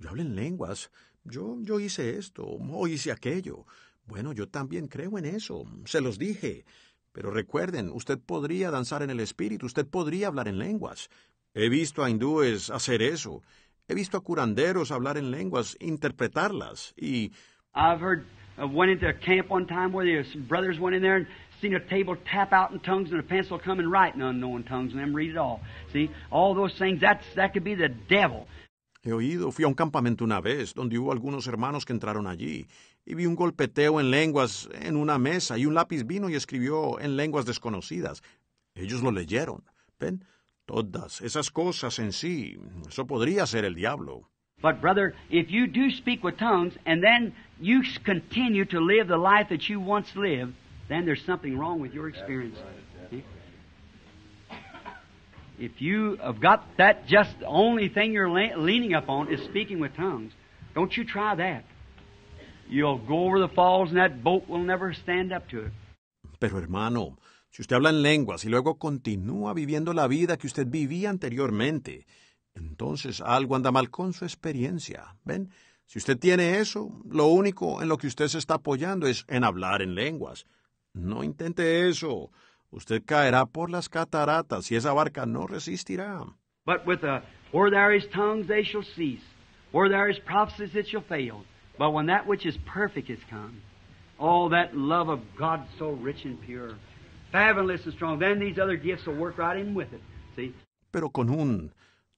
yo hablo en lenguas. Yo, yo hice esto, o hice aquello. Bueno, yo también creo en eso. Se los dije. Pero recuerden, usted podría danzar en el espíritu, usted podría hablar en lenguas. He visto a hindúes hacer eso. He visto a curanderos hablar en lenguas, interpretarlas y. I've heard, went into a camp one time where the brothers went in there and seen a table tap out in tongues and a pencil come and write in unknown tongues and them read it all. See, all those things, that's, that could be the devil. He oído, fui a un campamento una vez, donde hubo algunos hermanos que entraron allí, y vi un golpeteo en lenguas en una mesa, y un lápiz vino y escribió en lenguas desconocidas. Ellos lo leyeron. ¿Ven? Todas esas cosas en sí, eso podría ser el diablo. But brother, if you do speak with tongues and then you continue to live the life that you once lived, then there's something wrong with your experience if you have got that just only thing you're is speaking with tongues, don't you try that. You'll go over the falls and that boat will never stand Pero hermano, si usted habla en lenguas y luego continúa viviendo la vida que usted vivía anteriormente, entonces algo anda mal con su experiencia. ¿Ven? Si usted tiene eso, lo único en lo que usted se está apoyando es en hablar en lenguas. No intente eso. Usted caerá por las cataratas y esa barca no resistirá. But with a, where there is tongues, they shall cease. Where there is prophecies, it shall fail. But when that which is perfect is come, all oh, that love of God so rich and pure, fathomless and strong, then these other gifts will work right in with it. See? Pero con un,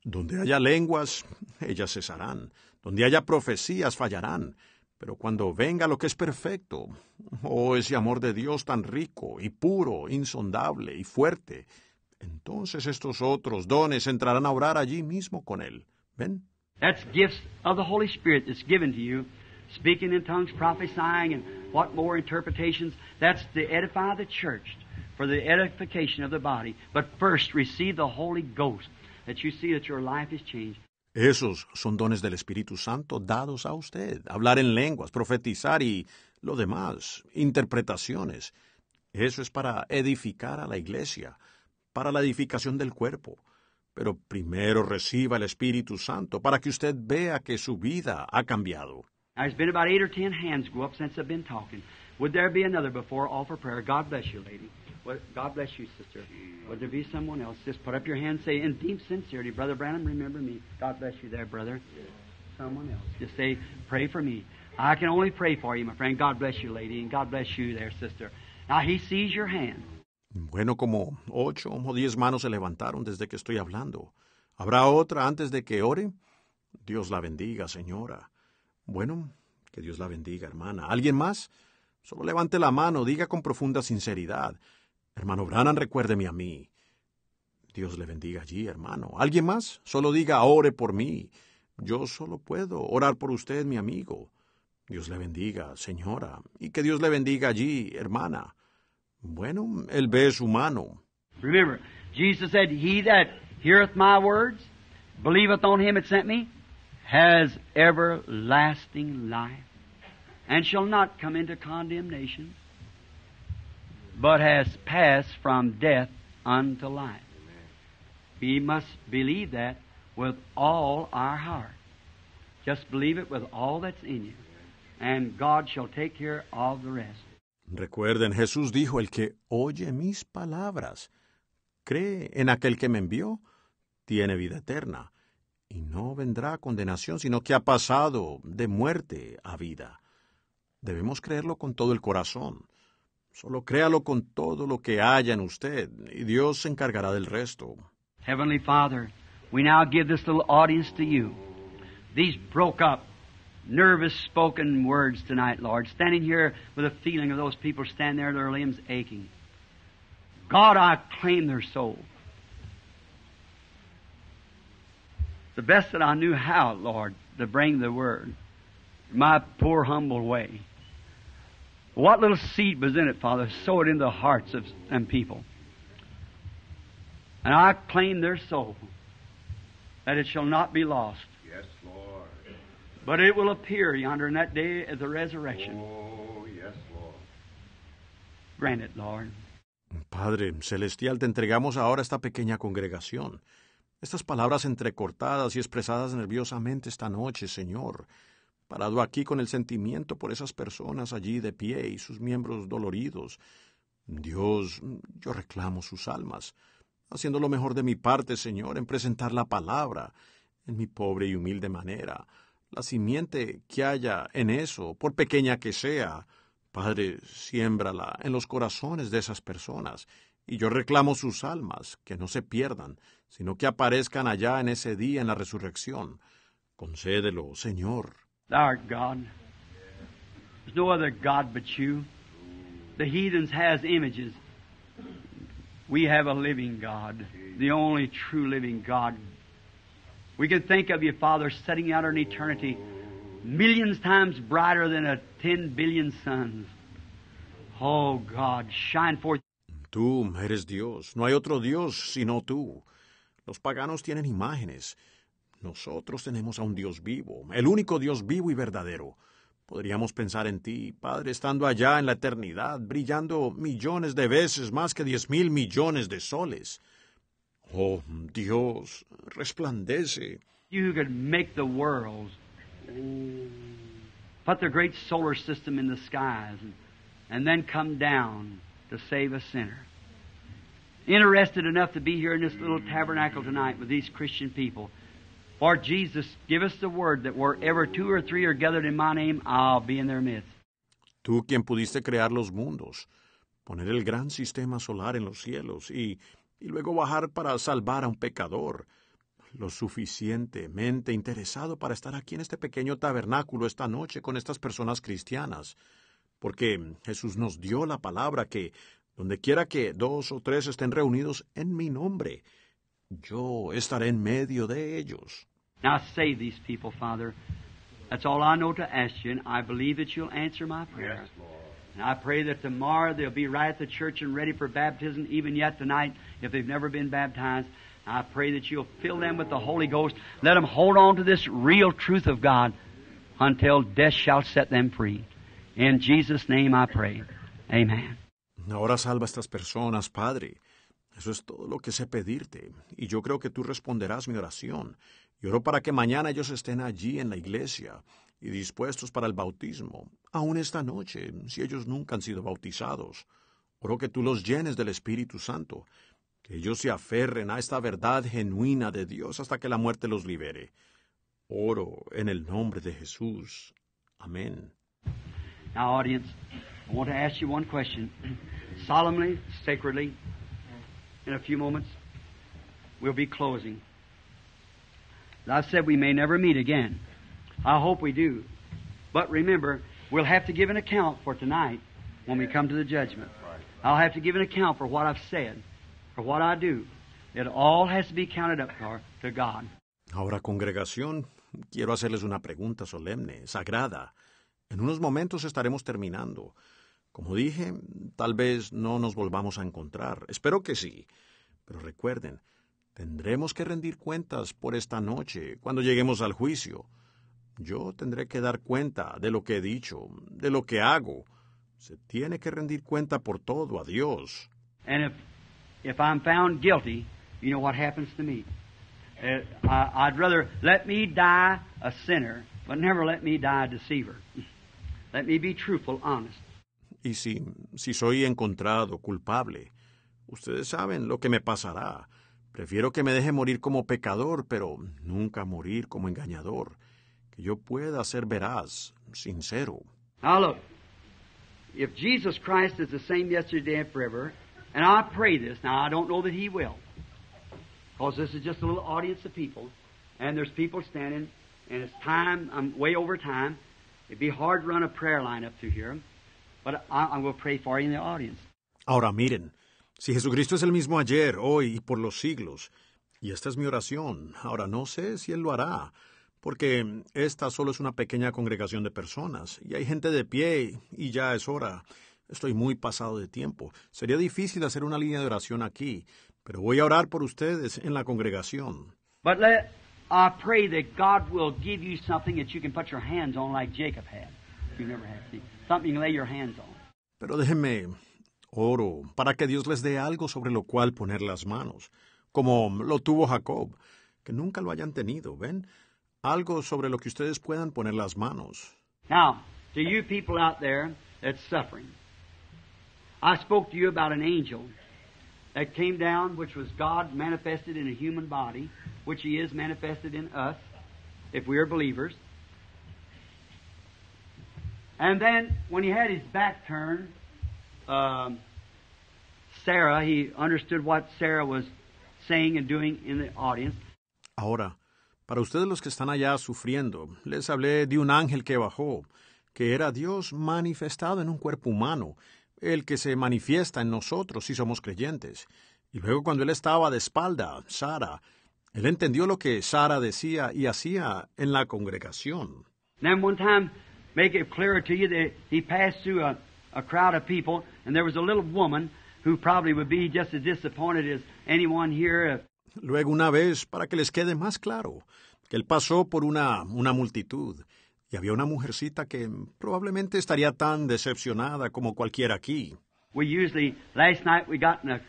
donde haya lenguas, ellas cesarán. Donde haya profecías, fallarán. Pero cuando venga lo que es perfecto, oh ese amor de Dios tan rico y puro, insondable y fuerte, entonces estos otros dones entrarán a orar allí mismo con él. ¿Ven? That's gifts of the Holy Spirit that's given to you, speaking in tongues, prophesying, and what more interpretations. That's to edify the church, for the edification of the body. But first, receive the Holy Ghost, that you see that your life is changed. Esos son dones del Espíritu Santo dados a usted. Hablar en lenguas, profetizar y lo demás, interpretaciones. Eso es para edificar a la iglesia, para la edificación del cuerpo. Pero primero reciba el Espíritu Santo para que usted vea que su vida ha cambiado. been about or hands up since I've been talking. Would there be God bless Well, God bless you, sister. Would there be someone else? Just put up your hand, say in deep sincerity, Brother Branham, remember me. God bless you there, brother. Someone else. Just say, pray for me. I can only pray for you, my friend. God bless you, lady, and God bless you there, sister. Now he sees your hand. Bueno, como ocho o diez manos se levantaron desde que estoy hablando. ¿Habrá otra antes de que ore? Dios la bendiga, señora. Bueno, que Dios la bendiga, hermana. ¿Alguien más? Solo levante la mano, diga con profunda sinceridad. Hermano Branham, recuérdeme a mí. Dios le bendiga allí, hermano. ¿Alguien más? Solo diga, ore por mí. Yo solo puedo orar por usted, mi amigo. Dios le bendiga, señora, y que Dios le bendiga allí, hermana. Bueno, él ve su Remember, Jesus said, He that heareth my words, believeth on him that sent me, has everlasting life, and shall not come into condemnation, but has passed from death unto life. We must believe that with all our heart. Just believe it with all that's in you, and God shall take care of the rest. Recuerden, Jesús dijo, el que oye mis palabras, cree en aquel que me envió, tiene vida eterna, y no vendrá a condenación, sino que ha pasado de muerte a vida. Debemos creerlo con todo el corazón. Solo créalo con todo lo que haya en usted y Dios se encargará del resto. Heavenly Father, we now give this little audience to you. These broke up, nervous spoken words tonight, Lord, standing here with a feeling of those people standing there, their limbs aching. God, I claim their soul. The best that I knew how, Lord, to bring the word, my poor humble way. What little seed was in it, Father, sow it in the hearts of them people. And I claim their soul that it shall not be lost. Yes, Lord. But it will appear yonder in that day of the resurrection. Oh, yes, Lord. Grant it, Lord. Padre Celestial, te entregamos ahora esta pequeña congregación. Estas palabras entrecortadas y expresadas nerviosamente esta noche, Señor. parado aquí con el sentimiento por esas personas allí de pie y sus miembros doloridos. Dios, yo reclamo sus almas, haciendo lo mejor de mi parte, Señor, en presentar la palabra, en mi pobre y humilde manera, la simiente que haya en eso, por pequeña que sea. Padre, siémbrala en los corazones de esas personas, y yo reclamo sus almas, que no se pierdan, sino que aparezcan allá en ese día en la resurrección. Concédelo, Señor. Thou art God. There's no other God but you. The heathens has images. We have a living God, the only true living God. We can think of you, Father, setting out an eternity millions times brighter than a ten billion suns. Oh God, shine forth. Tú eres Dios. No hay otro Dios sino tú. Los paganos tienen imágenes. Nosotros tenemos a un Dios vivo, el único Dios vivo y verdadero. Podríamos pensar en ti, Padre, estando allá en la eternidad, brillando millones de veces más que diez mil millones de soles. Oh, Dios, resplandece. You could make the world. Put the great solar system in the skies and then come down to save a sinner. Interested enough to be here in this little tabernacle tonight with these Christian people. Jesus, give us the word that wherever two or three are gathered in my name, I'll be in their midst. Tú quien pudiste crear los mundos, poner el gran sistema solar en los cielos y, y luego bajar para salvar a un pecador, lo suficientemente interesado para estar aquí en este pequeño tabernáculo esta noche con estas personas cristianas, porque Jesús nos dio la palabra que, donde quiera que dos o tres estén reunidos en mi nombre, yo estaré en medio de ellos. Now save these people, Father. That's all I know to ask you, and I believe that you'll answer my prayer. Yes, Lord. And I pray that tomorrow they'll be right at the church and ready for baptism, even yet tonight, if they've never been baptized. I pray that you'll fill them with the Holy Ghost. Let them hold on to this real truth of God until death shall set them free. In Jesus' name I pray. Amen. Ahora salva estas personas, Padre. Eso es todo lo que sé pedirte, y yo creo que tú responderás mi oración. para que mañana ellos estén allí en la iglesia y dispuestos para el bautismo, aún esta noche, si ellos nunca han sido bautizados. Oro que tú los llenes del Espíritu Santo, que ellos se aferren a esta verdad genuina de Dios hasta que la muerte los libere. Oro en el nombre de Jesús. Amén. Now, audience, I want to ask you one question. Solemnly, sacredly, in a few moments, we'll be closing. I've said we may never meet again. I hope we do. But remember, we'll have to give an account for tonight when we come to the judgment. I'll have to give an account for what I've said, for what I do. It all has to be counted up to God. Ahora, congregación, quiero hacerles una pregunta solemne, sagrada. En unos momentos estaremos terminando. Como dije, tal vez no nos volvamos a encontrar. Espero que sí. Pero recuerden, Tendremos que rendir cuentas por esta noche, cuando lleguemos al juicio. Yo tendré que dar cuenta de lo que he dicho, de lo que hago. Se tiene que rendir cuenta por todo a Dios. Y si soy encontrado culpable, ustedes saben lo que me pasará. Prefiero que me deje morir como pecador, pero nunca morir como engañador. Que yo pueda ser veraz, sincero. Now look, if Jesus Christ is the same yesterday and forever, and I pray this, now I don't know that He will, because this is just a little audience of people, and there's people standing, and it's time, I'm way over time. It'd be hard to run a prayer line up through here, but I, I'm going to pray for you in the audience. Ahora miren, si Jesucristo es el mismo ayer, hoy y por los siglos, y esta es mi oración, ahora no sé si Él lo hará, porque esta solo es una pequeña congregación de personas, y hay gente de pie, y ya es hora. Estoy muy pasado de tiempo. Sería difícil hacer una línea de oración aquí, pero voy a orar por ustedes en la congregación. Pero déjenme oro, para que Dios les dé algo sobre lo cual poner las manos, como lo tuvo Jacob, que nunca lo hayan tenido, ¿ven? Algo sobre lo que ustedes puedan poner las manos. Now, to you people out there that's suffering, I spoke to you about an angel that came down, which was God manifested in a human body, which He is manifested in us, if we are believers. And then, when He had His back turned, Um, Sarah, he understood what Sarah was saying and doing in the audience. Ahora, para ustedes los que están allá sufriendo, les hablé de un ángel que bajó, que era Dios manifestado en un cuerpo humano, el que se manifiesta en nosotros si somos creyentes. Y luego cuando él estaba de espalda, Sara, él entendió lo que Sara decía y hacía en la congregación. Then one time, make it clear to you that he passed through a a crowd of people, and there was a little woman who probably would be just as disappointed as anyone here. Luego una vez, para que les quede más claro, que él pasó por una, una multitud, y había una mujercita que probablemente estaría tan decepcionada como cualquiera aquí. We usually, last night we got in a,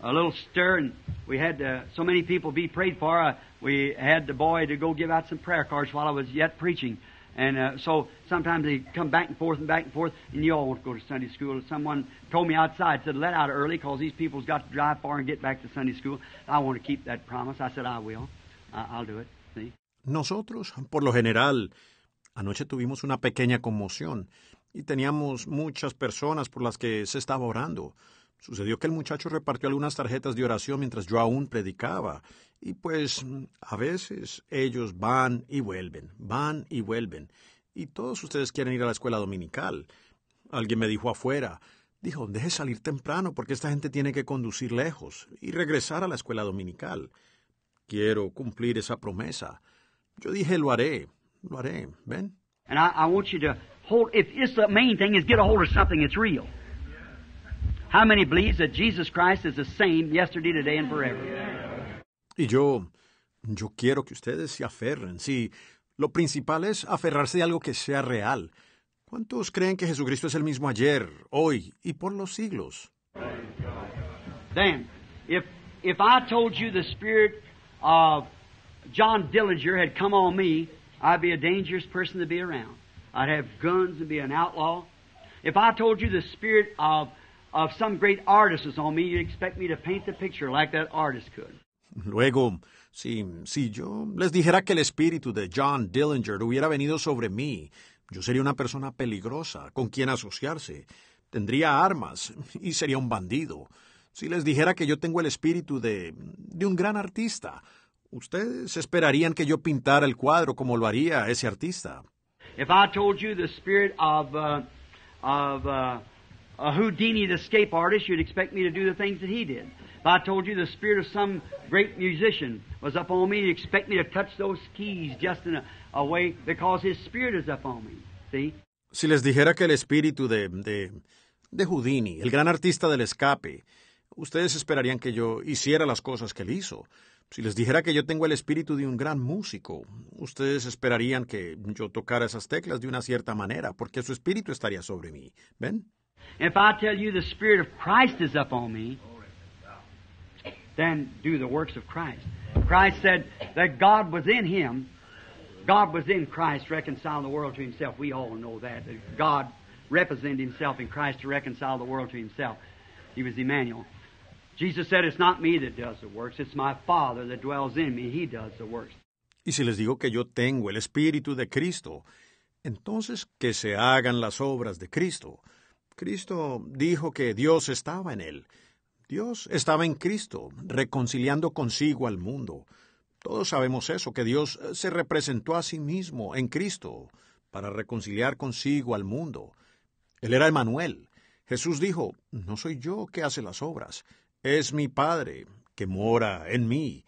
a little stir and we had uh, so many people be prayed for. Uh, we had the boy to go give out some prayer cards while I was yet preaching. And uh, so sometimes they come back and forth and back and forth, and you all want to go to Sunday school. Someone told me outside, said, let out early because these people's got to drive far and get back to Sunday school. I want to keep that promise. I said, I will. Uh, I'll do it. See? Nosotros, por lo general, anoche tuvimos una pequeña conmoción y teníamos muchas personas por las que se estaba orando. Sucedió que el muchacho repartió algunas tarjetas de oración mientras yo aún predicaba, y pues a veces ellos van y vuelven, van y vuelven, y todos ustedes quieren ir a la escuela dominical. Alguien me dijo afuera, dijo, deje salir temprano porque esta gente tiene que conducir lejos y regresar a la escuela dominical. Quiero cumplir esa promesa. Yo dije, lo haré, lo haré, ¿ven? And I, I want you to hold, if it's the main thing is get a real. How many believes that Jesus Christ is the same yesterday, today and forever? Y yo yo quiero que ustedes se aferren. Sí, lo principal es aferrarse a algo que sea real. ¿Cuántos creen que Jesucristo es el mismo ayer, hoy y por los siglos? Then, if if I told you the spirit of John Dillinger had come on me, I'd be a dangerous person to be around. I'd have guns and be an outlaw. If I told you the spirit of Luego, si, yo les dijera que el espíritu de John Dillinger hubiera venido sobre mí, yo sería una persona peligrosa con quien asociarse, tendría armas y sería un bandido. Si les dijera que yo tengo el espíritu de, de un gran artista, ustedes esperarían que yo pintara el cuadro como lo haría ese artista. If I told you the spirit of, uh, uh, si les dijera que el espíritu de, de, de Houdini, el gran artista del escape, ustedes esperarían que yo hiciera las cosas que él hizo. Si les dijera que yo tengo el espíritu de un gran músico, ustedes esperarían que yo tocara esas teclas de una cierta manera, porque su espíritu estaría sobre mí. ¿Ven? If I tell you the Spirit of Christ is up on me, then do the works of Christ. Christ said that God was in him. God was in Christ, reconciling the world to himself. We all know that. that God represented himself in Christ to reconcile the world to himself. He was Emmanuel. Jesus said, It's not me that does the works, it's my Father that dwells in me. He does the works. Y si les digo que yo tengo el Espíritu de Cristo, entonces que se hagan las obras de Cristo. Cristo dijo que Dios estaba en él. Dios estaba en Cristo, reconciliando consigo al mundo. Todos sabemos eso, que Dios se representó a sí mismo en Cristo para reconciliar consigo al mundo. Él era Emanuel. Jesús dijo, No soy yo que hace las obras, es mi Padre que mora en mí.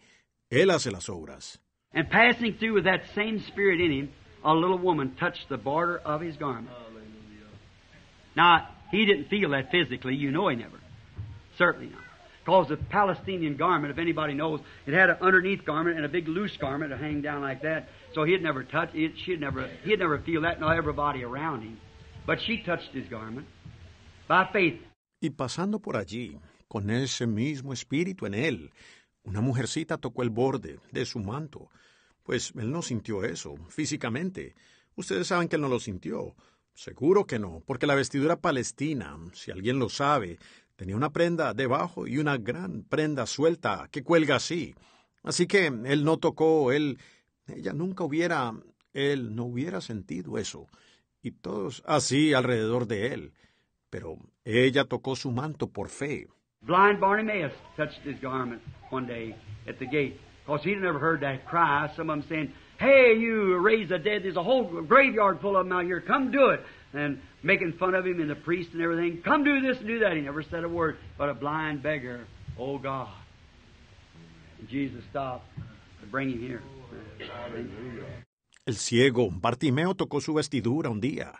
Él hace las obras. He didn't feel that physically. You know he never. Certainly not. Because the Palestinian garment, if anybody knows, it had an underneath garment and a big loose garment to hang down like that. So he'd never touch it. She'd never. He'd never feel that. Not everybody around him. But she touched his garment by faith. Y pasando por allí, con ese mismo espíritu en él, una mujercita tocó el borde de su manto. Pues él no sintió eso físicamente. Ustedes saben que él no lo sintió. Seguro que no, porque la vestidura palestina, si alguien lo sabe, tenía una prenda debajo y una gran prenda suelta que cuelga así. Así que él no tocó, él, ella nunca hubiera, él no hubiera sentido eso, y todos así alrededor de él. Pero ella tocó su manto por fe. Blind touched his garment one day at the gate, because he never heard that cry. Some of saying, Hey, you raise the dead. There's a whole graveyard full of them out here. Come do it. And making fun of him and the priest and everything. Come do this and do that. He never said a word. But a blind beggar, oh God. Jesus stopped to bring him here. El ciego Bartimeo tocó su vestidura un día,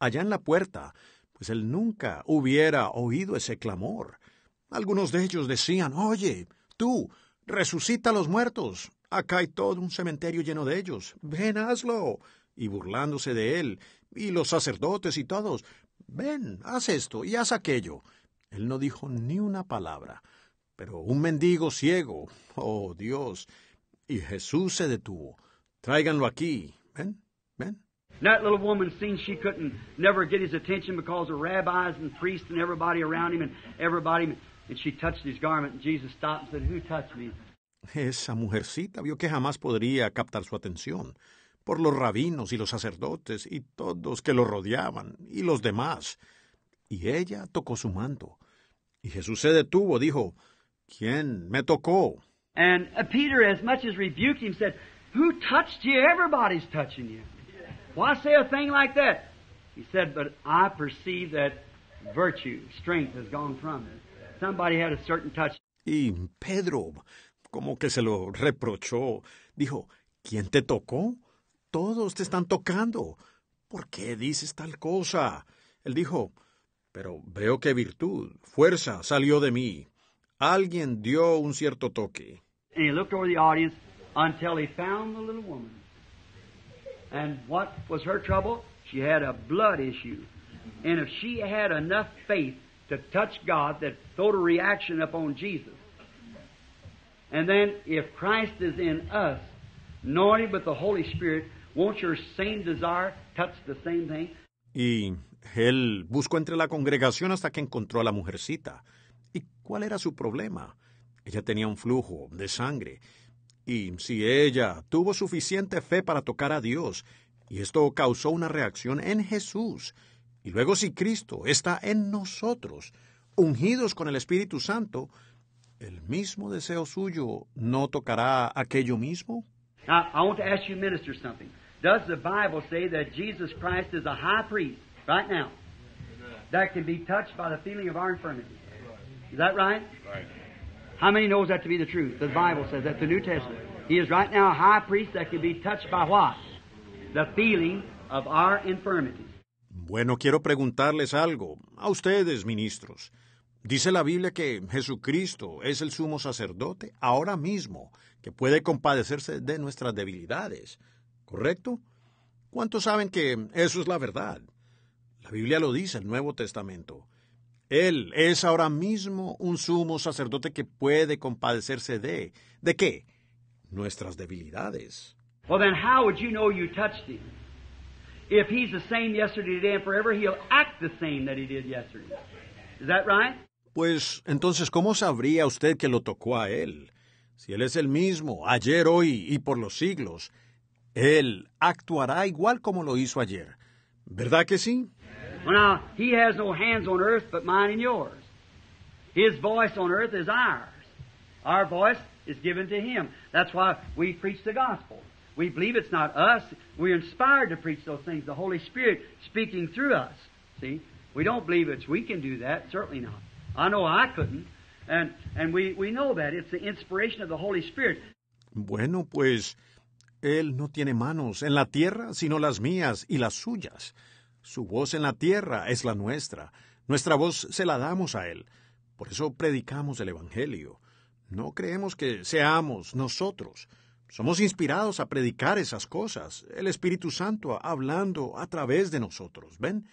allá en la puerta, pues él nunca hubiera oído ese clamor. Algunos de ellos decían, oye, tú, resucita a los muertos. Acá hay todo un cementerio lleno de ellos. Ven, hazlo. Y burlándose de él, y los sacerdotes y todos. Ven, haz esto y haz aquello. Él no dijo ni una palabra. Pero un mendigo ciego. Oh Dios. Y Jesús se detuvo. Tráiganlo aquí. Ven, ven. That little woman seen she couldn't never get his attention because of rabbis and priests and everybody around him and everybody. And she touched his garment. And Jesus stopped and said, Who touched me? Esa mujercita vio que jamás podría captar su atención, por los rabinos y los sacerdotes y todos que lo rodeaban, y los demás. Y ella tocó su manto. Y Jesús se detuvo, dijo, ¿Quién me tocó? And uh, Peter, as much as rebuked him, said, Who touched you? Everybody's touching you. Why say a thing like that? He said, But I perceive that virtue, strength has gone from it. Somebody had a certain touch. Y Pedro como que se lo reprochó. Dijo, ¿quién te tocó? Todos te están tocando. ¿Por qué dices tal cosa? Él dijo, pero veo que virtud, fuerza salió de mí. Alguien dio un cierto toque. And he the audience until he found the little woman. And what was her trouble? She had a blood issue. And if she had enough faith to touch God that throw a reaction upon Jesus, y él buscó entre la congregación hasta que encontró a la mujercita. ¿Y cuál era su problema? Ella tenía un flujo de sangre. Y si ella tuvo suficiente fe para tocar a Dios, y esto causó una reacción en Jesús, y luego si Cristo está en nosotros, ungidos con el Espíritu Santo, el mismo deseo suyo no tocará aquello mismo? Now, I want to ask you ministers something. Does the Bible say that Jesus Christ is a high priest right now that can be touched by the feeling of our infirmity. Is that right? Right. How many knows that to be the truth? The Bible says that the New Testament. He is right now a high priest that can be touched by what? The feeling of our infirmity. Bueno, quiero preguntarles algo a ustedes, ministros. Dice la Biblia que Jesucristo es el sumo sacerdote ahora mismo, que puede compadecerse de nuestras debilidades. ¿Correcto? ¿Cuántos saben que eso es la verdad? La Biblia lo dice, el Nuevo Testamento. Él es ahora mismo un sumo sacerdote que puede compadecerse de. ¿De qué? Nuestras debilidades. If he's the same yesterday, and forever, he'll act the same that he did yesterday. Is that pues entonces, ¿cómo sabría usted que lo tocó a Él? Si Él es el mismo, ayer, hoy y por los siglos, Él actuará igual como lo hizo ayer. ¿Verdad que sí? Well, now, He has no hands on earth but mine and yours. His voice on earth is ours. Our voice is given to Him. That's why we preach the gospel. We believe it's not us. We're inspired to preach those things. The Holy Spirit speaking through us. See? We don't believe it's we can do that. Certainly not. Bueno, pues él no tiene manos en la tierra sino las mías y las suyas. Su voz en la tierra es la nuestra. Nuestra voz se la damos a él. Por eso predicamos el Evangelio. No creemos que seamos nosotros. Somos inspirados a predicar esas cosas, el Espíritu Santo hablando a través de nosotros. ¿Ven?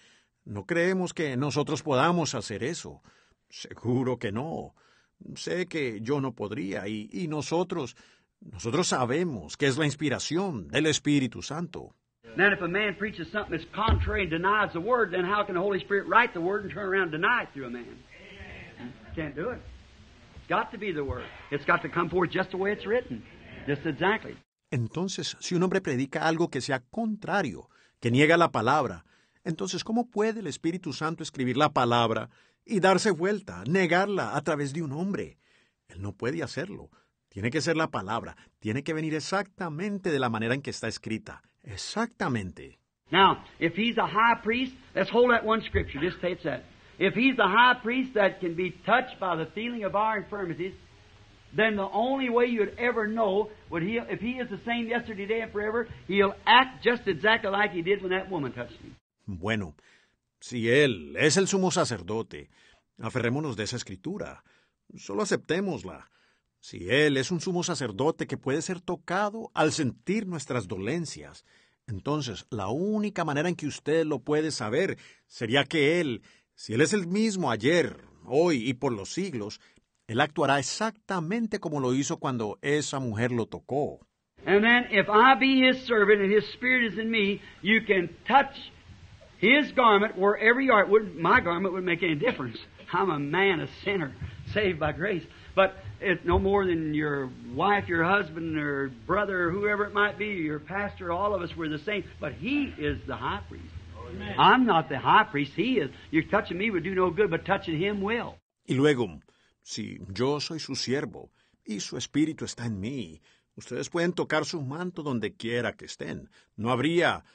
No creemos que nosotros podamos hacer eso. Seguro que no. Sé que yo no podría y, nosotros, nosotros sabemos que es la inspiración del Espíritu Santo. Entonces, si un hombre predica algo que sea contrario, que niega la palabra, entonces, ¿cómo puede el Espíritu Santo escribir la palabra y darse vuelta, negarla a través de un hombre. Él no puede hacerlo. Tiene que ser la palabra, tiene que venir exactamente de la manera en que está escrita. Exactamente. Now, if he's a high priest, let's hold that one scripture, just say that. If he's the high priest that can be touched by the feeling of our infirmities, then the only way you'd ever know would he, if he is the same yesterday, today, and forever, he'll act just exactly like he did when that woman touched him. Bueno, si Él es el sumo sacerdote, aferrémonos de esa escritura, solo aceptémosla. Si Él es un sumo sacerdote que puede ser tocado al sentir nuestras dolencias, entonces la única manera en que usted lo puede saber sería que Él, si Él es el mismo ayer, hoy y por los siglos, Él actuará exactamente como lo hizo cuando esa mujer lo tocó. if I be his servant and his spirit is in me, you can His garment, wherever you are, would, my garment wouldn't make any difference. I'm a man, a sinner, saved by grace. But it's no more than your wife, your husband, or brother, or whoever it might be, your pastor, all of us, we're the same. But he is the high priest. Amen. I'm not the high priest, he is. You're touching me would do no good, but touching him will. Y luego, si yo soy su siervo y su espíritu está en mí, ustedes pueden tocar su manto donde quiera que estén. No habría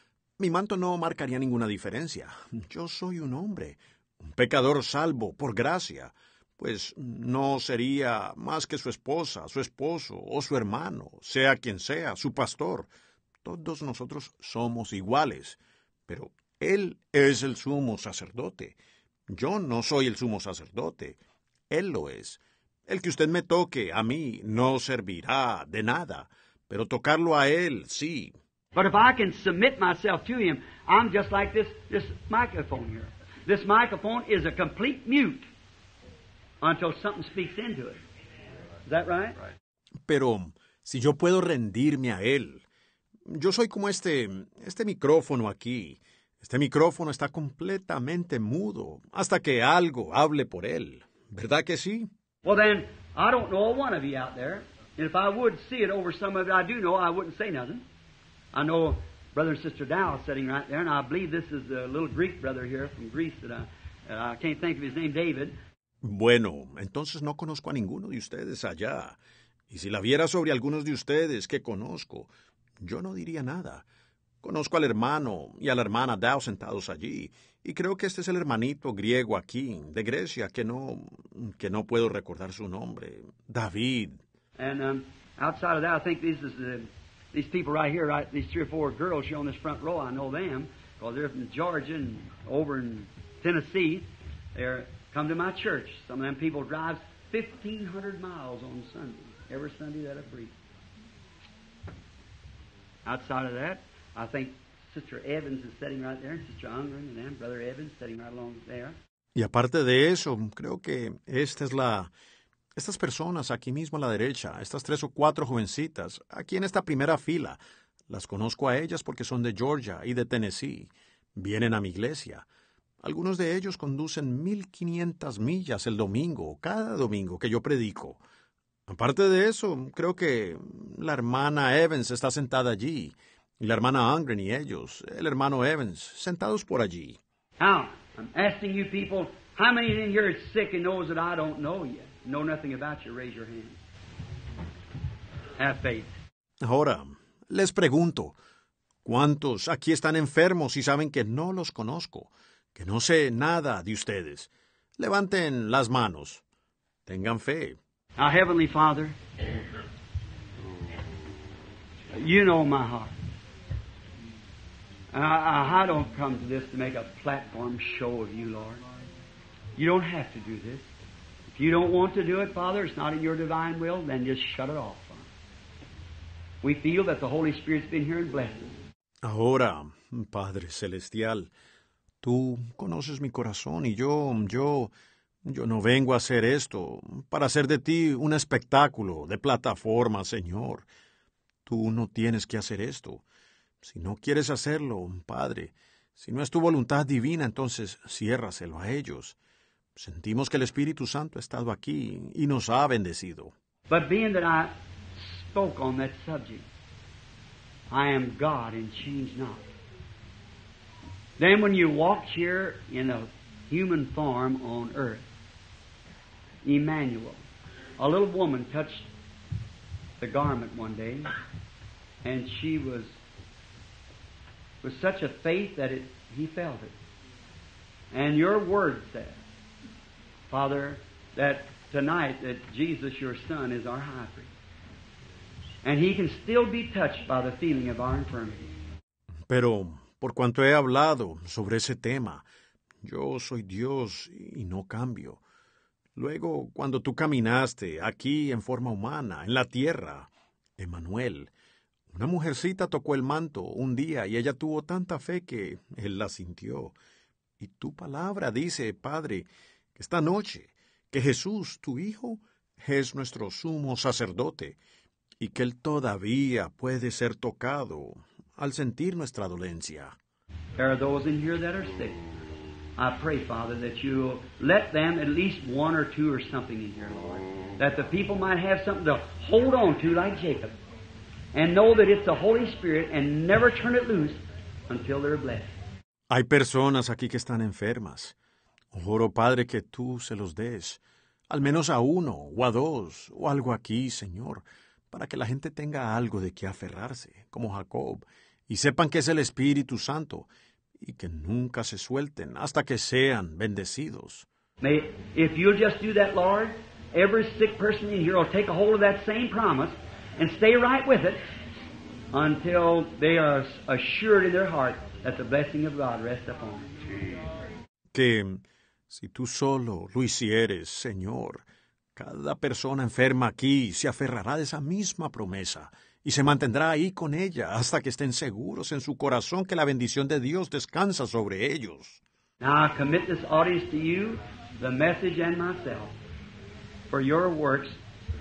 Mi manto no marcaría ninguna diferencia. Yo soy un hombre, un pecador salvo, por gracia, pues no sería más que su esposa, su esposo o su hermano, sea quien sea, su pastor. Todos nosotros somos iguales, pero él es el sumo sacerdote. Yo no soy el sumo sacerdote, él lo es. El que usted me toque a mí no servirá de nada, pero tocarlo a él sí, But if I can submit myself to Him, I'm just like this, this microphone here. This microphone is a complete mute until something speaks into it. Is that right? Pero si yo puedo rendirme a Él, yo soy como este, este micrófono aquí. Este micrófono está completamente mudo hasta que algo hable por él. ¿Verdad que sí? Well then, I don't know one of you out there. And if I would see it over some of you, I do know, I wouldn't say nothing. Bueno, entonces no conozco a ninguno de ustedes allá. Y si la viera sobre algunos de ustedes que conozco, yo no diría nada. Conozco al hermano y a la hermana Dow sentados allí, y creo que este es el hermanito griego aquí, de Grecia, que no, que no puedo recordar su nombre. David. And um, outside of that, I think this is the these people right here, right, these three or four girls here on this front row, I know them because they're from Georgia and over in Tennessee. they come to my church. Some of them people drive 1,500 miles on Sunday, every Sunday that I preach. Outside of that, I think Sister Evans is sitting right there, and Sister Ungren and then Brother Evans sitting right along there. Y aparte de eso, creo que esta es la Estas personas aquí mismo a la derecha, estas tres o cuatro jovencitas, aquí en esta primera fila, las conozco a ellas porque son de Georgia y de Tennessee. Vienen a mi iglesia. Algunos de ellos conducen 1500 millas el domingo, cada domingo que yo predico. Aparte de eso, creo que la hermana Evans está sentada allí, y la hermana Angren y ellos, el hermano Evans, sentados por allí. Now, I'm you people, how many in here sick and knows that I don't know know nothing about you, raise your hand. Have faith. Ahora, les pregunto, ¿cuántos aquí están enfermos y saben que no los conozco, que no sé nada de ustedes? Levanten las manos. Tengan fe. Our Heavenly Father, you know my heart. I don't come to this to make a platform show of you, Lord. You don't have to do this. Ahora, Padre celestial, tú conoces mi corazón y yo yo yo no vengo a hacer esto para hacer de ti un espectáculo de plataforma, Señor. Tú no tienes que hacer esto. Si no quieres hacerlo, Padre, si no es tu voluntad divina, entonces ciérraselo a ellos. Sentimos que el Espíritu Santo ha estado aquí y nos ha bendecido. But being that I spoke on that subject, I am God and change not. Then when you walk here in a human form on earth, Emmanuel, a little woman touched the garment one day, and she was with such a faith that it, he felt it. And your word said. Father, that tonight that Jesus, your Son, is our high priest. And he can still be touched by the feeling of our infirmity. Pero por cuanto he hablado sobre ese tema, yo soy Dios y no cambio. Luego, cuando tú caminaste aquí en forma humana, en la tierra, Emmanuel, una mujercita tocó el manto un día y ella tuvo tanta fe que él la sintió. Y tu palabra dice, Padre, esta noche, que Jesús, tu Hijo, es nuestro sumo sacerdote, y que Él todavía puede ser tocado al sentir nuestra dolencia. There are those in here that are sick. I pray, Father, that you'll let them at least one or two or something in here, Lord. That the people might have something to hold on to like Jacob and know that it's the Holy Spirit and never turn it loose until they're blessed. Hay personas aquí que están enfermas Oro, Padre, que tú se los des, al menos a uno o a dos, o algo aquí, Señor, para que la gente tenga algo de qué aferrarse, como Jacob, y sepan que es el Espíritu Santo, y que nunca se suelten hasta que sean bendecidos. May, if you'll just do that, Lord, every sick person in here will take a hold of that same promise and stay right with it until they are assured in their heart that the blessing of God rests upon them. Que si tú solo lo hicieres, Señor, cada persona enferma aquí se aferrará de esa misma promesa y se mantendrá ahí con ella hasta que estén seguros en su corazón que la bendición de Dios descansa sobre ellos. Now I commit this audience to you, the message and myself, for your works.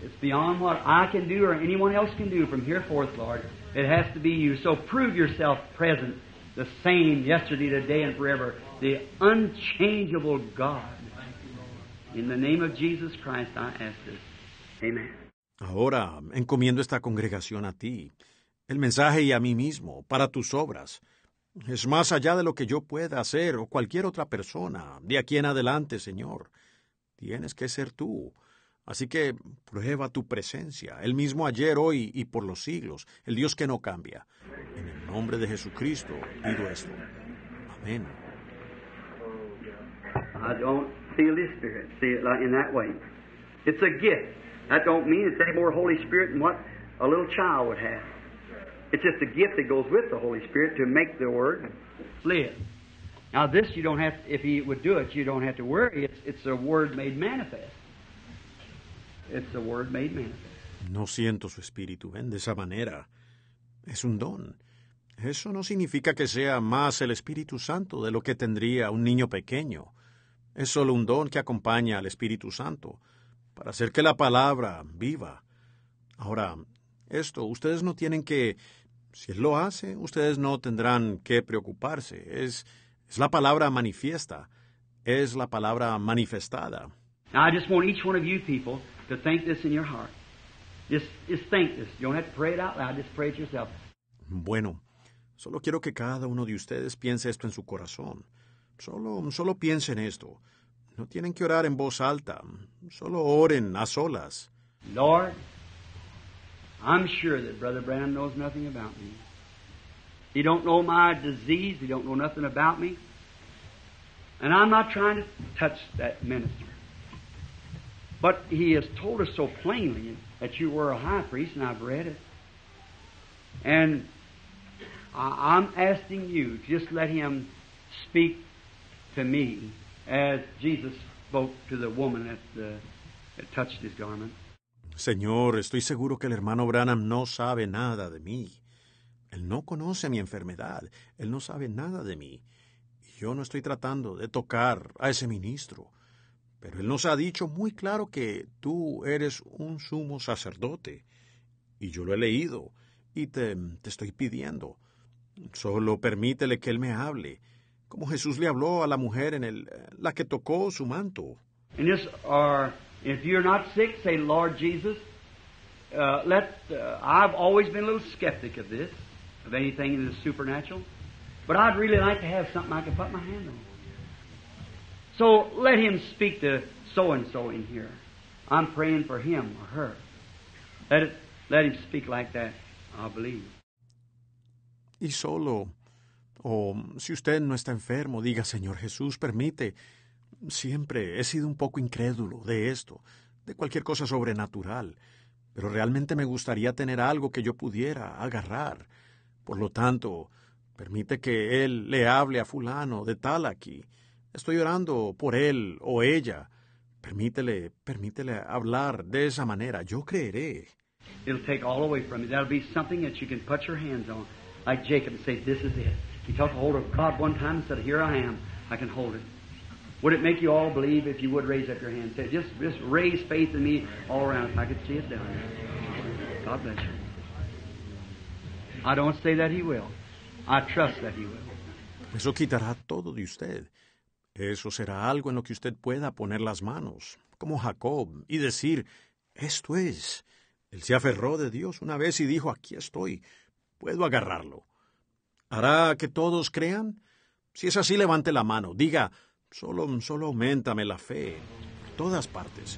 It's beyond what I can do or anyone else can do from here forth, Lord. It has to be you. So prove yourself present, the same yesterday, today, and forever the unchangeable God. In the name of Jesus Christ, I ask this. Ahora encomiendo esta congregación a ti, el mensaje y a mí mismo, para tus obras. Es más allá de lo que yo pueda hacer o cualquier otra persona, de aquí en adelante, Señor. Tienes que ser tú. Así que prueba tu presencia, el mismo ayer, hoy y por los siglos, el Dios que no cambia. En el nombre de Jesucristo pido esto. Amén. I don't feel His Spirit. See it like in that way. It's a gift. That don't mean it's any more Holy Spirit than what a little child would have. It's just a gift that goes with the Holy Spirit to make the Word live. Now, this you don't have. If He would do it, you don't have to worry. It's it's a Word made manifest. It's a Word made manifest. No siento su espíritu, ven de esa manera. Es un don. Eso no significa que sea más el Espíritu Santo de lo que tendría un niño pequeño. es solo un don que acompaña al Espíritu Santo para hacer que la palabra viva. Ahora, esto, ustedes no tienen que, si Él lo hace, ustedes no tendrán que preocuparse. Es, la palabra manifiesta, es la palabra manifestada. Bueno, solo quiero que cada uno de ustedes piense esto en su corazón. Solo, solo piensen esto. No tienen que orar en voz alta. Solo oren a solas. Lord, I'm sure that Brother Branham knows nothing about me. He don't know my disease. He don't know nothing about me. And I'm not trying to touch that minister. But he has told us so plainly that you were a high priest, and I've read it. And I'm asking you, just let him speak Señor, estoy seguro que el hermano Branham no sabe nada de mí. Él no conoce mi enfermedad, él no sabe nada de mí. Y yo no estoy tratando de tocar a ese ministro. Pero él nos ha dicho muy claro que tú eres un sumo sacerdote. Y yo lo he leído y te, te estoy pidiendo. Solo permítele que él me hable como Jesús le habló a la mujer en la que tocó su manto. are, uh, if you're not sick, say, Lord Jesus, uh, let, uh, I've always been a little skeptic of this, of anything in the supernatural, but I'd really like to have something I can put my hand on. So let him speak to so and so in here. I'm praying for him or her. Let, let him speak like that. I believe. Y solo O si usted no está enfermo, diga, Señor Jesús, permite. Siempre he sido un poco incrédulo de esto, de cualquier cosa sobrenatural, pero realmente me gustaría tener algo que yo pudiera agarrar. Por lo tanto, permite que Él le hable a fulano de tal aquí. Estoy orando por Él o ella. Permítele, permítele hablar de esa manera. Yo creeré. It'll take all away from you. That'll be something that you can put your hands on, Jacob, and "This is it." He took hold of God one time and said, Here I am. I can hold it. Would it make you all believe if you would raise up your hand? Say, just, just raise faith in me all around. If I could see it down there. God bless you. I don't say that he will. I trust that he will. Eso quitará todo de usted. Eso será algo en lo que usted pueda poner las manos, como Jacob, y decir, esto es. Él se aferró de Dios una vez y dijo, aquí estoy, puedo agarrarlo. ¿Hará que todos crean? Si es así, levante la mano. Diga, solo, solo aumentame la fe en todas partes.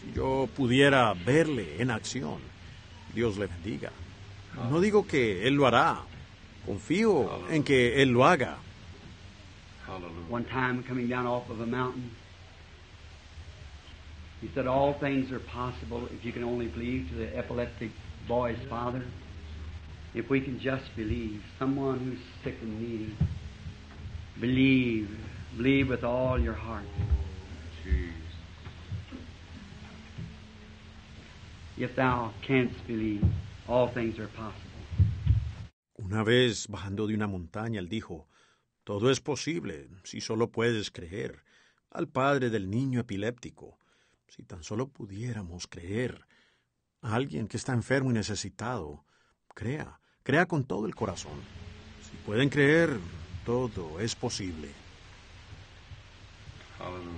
Si yo pudiera verle en acción, Dios le bendiga. No ah. digo que Él lo hará. Confío en que Él lo haga. One time coming down off of a mountain, he said, All things are possible if you can only believe to the epileptic boy's father if we can just believe, someone who's sick and needy, believe, believe with all your heart. Jesus. If thou canst believe, all things are possible. Una vez, bajando de una montaña, él dijo, Todo es posible, si solo puedes creer, al padre del niño epiléptico, si tan solo pudiéramos creer, a alguien que está enfermo y necesitado, crea, Crea con todo el corazón. Si pueden creer, todo es posible. Hallelujah.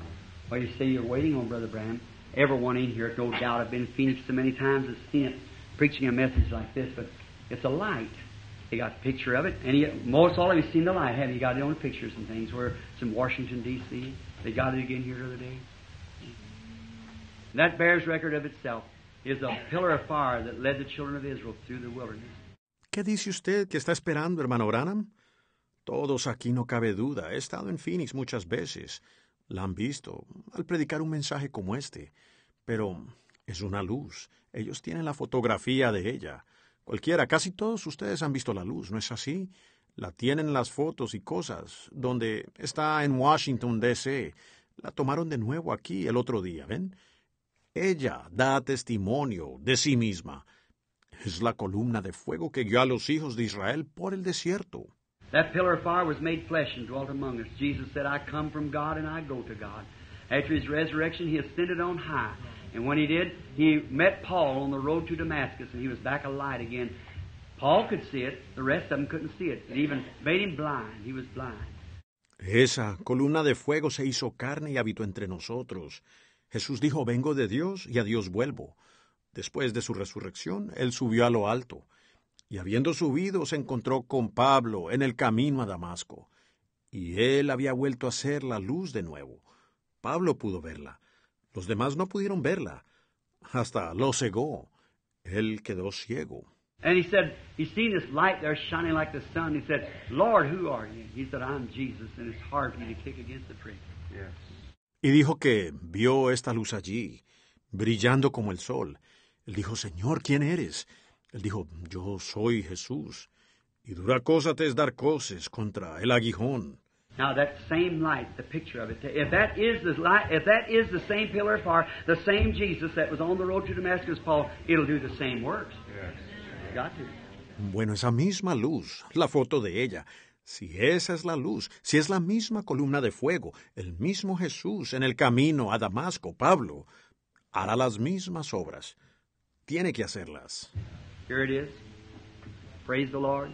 Well, you say you're waiting on Brother Branham. Everyone in here, no doubt, have been Phoenix so many times to seen preaching a message like this, but it's a light. He got a picture of it, and he, most all of you seen the light, haven't you? Got it on pictures and things. Where some Washington D.C. They got it again here the other day. That bears record of itself. Is a pillar of fire that led the children of Israel through the wilderness. ¿Qué dice usted que está esperando, hermano Branham? Todos aquí no cabe duda. He estado en Phoenix muchas veces. La han visto al predicar un mensaje como este. Pero es una luz. Ellos tienen la fotografía de ella. Cualquiera, casi todos ustedes han visto la luz, ¿no es así? La tienen las fotos y cosas, donde está en Washington, D.C. La tomaron de nuevo aquí el otro día, ¿ven? Ella da testimonio de sí misma. Es la columna de fuego que guió a los hijos de Israel por el desierto. That pillar of fire was made flesh and dwelt among us. Jesus said, I come from God and I go to God. After his resurrection, he ascended on high. And when he did, he met Paul on the road to Damascus and he was back alight again. Paul could see it, the rest of them couldn't see it. It even made him blind. He was blind. Esa columna de fuego se hizo carne y habitó entre nosotros. Jesús dijo, vengo de Dios y a Dios vuelvo. Después de su resurrección, él subió a lo alto, y habiendo subido se encontró con Pablo en el camino a Damasco, y él había vuelto a ser la luz de nuevo. Pablo pudo verla, los demás no pudieron verla, hasta lo cegó, él quedó ciego. seen this light shining like the sun. He said, Lord, who are you? He said, I'm Jesus, and it's hard for to kick against the Y dijo que vio esta luz allí, brillando como el sol, él dijo, Señor, ¿quién eres? Él dijo, Yo soy Jesús. Y dura cosa te es dar cosas contra el aguijón. Now that same light, the picture of it, if that is the same pillar fire, the same Jesus that was on the road to Damascus, Paul, it'll do the same works. Bueno, esa misma luz, la foto de ella, si esa es la luz, si es la misma columna de fuego, el mismo Jesús en el camino a Damasco, Pablo, hará las mismas obras tiene que hacerlas. Here it is. Praise the Lord.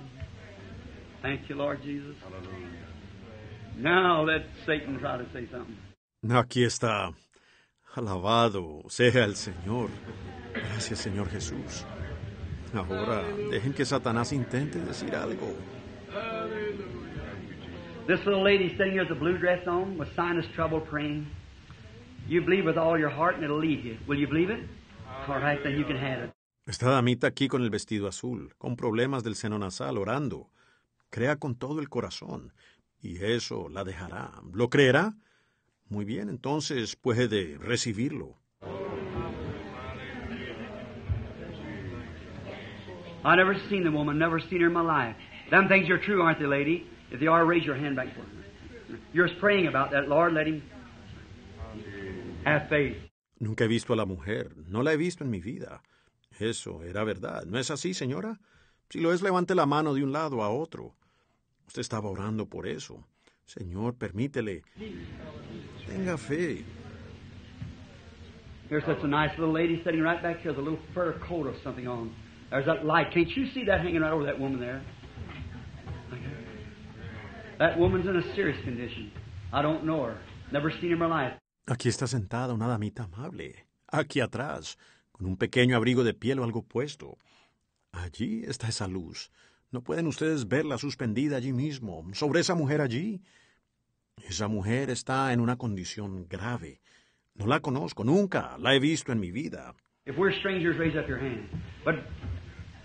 Thank you, Lord Jesus. Hallelujah. Now let Satan try to say something. Aquí está. Alabado sea el Señor. Gracias, Señor Jesús. Ahora, dejen que Satanás intente decir algo. This little lady sitting here with the blue dress on with sinus trouble praying. You believe with all your heart and it'll leave you. Will you believe it? Está Damita aquí con el vestido azul, con problemas del seno nasal, orando. Crea con todo el corazón. Y eso la dejará. ¿Lo creerá? Muy bien, entonces puede recibirlo. I never seen the woman, never seen her in my life. Them things are true, aren't they, lady? If they are, raise your hand back for me. You're praying about that, Lord. Let him have faith. Nunca he visto a la mujer, no la he visto en mi vida. Eso era verdad. ¿No es así, señora? Si lo es, levante la mano de un lado a otro. Usted estaba orando por eso. Señor, permítele. Tenga fe. There's such a nice little lady sitting right back here with a little fur coat or something on. There's that light. Can't you see that hanging right over that woman there? That woman's in a serious condition. I don't know her. Never seen her in my life. Aquí está sentada una damita amable, aquí atrás, con un pequeño abrigo de piel o algo puesto. Allí está esa luz. ¿No pueden ustedes verla suspendida allí mismo, sobre esa mujer allí? Esa mujer está en una condición grave. No la conozco nunca, la he visto en mi vida. If we're strangers, raise up your hand. But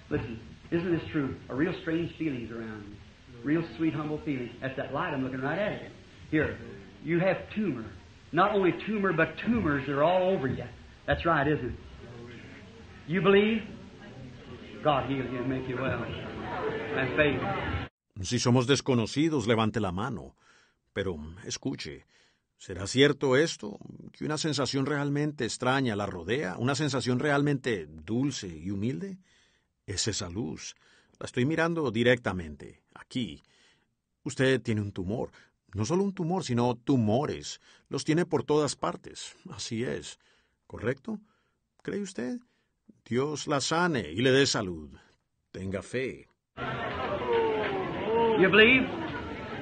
listen, isn't this true? A real strange feelings around me. Real sweet, humble feelings. That's that light I'm looking right at it. Here, you have tumor. Not only tumor, but tumors are all over you. That's right, heal Si somos desconocidos, levante la mano. Pero escuche, ¿será cierto esto? ¿Que una sensación realmente extraña la rodea? ¿Una sensación realmente dulce y humilde? Es esa luz. La estoy mirando directamente, aquí. Usted tiene un tumor. No solo un tumor, sino tumores. Los tiene por todas partes. Así es. ¿Correcto? ¿Cree usted? Dios la sane y le dé salud. Tenga fe. You believe?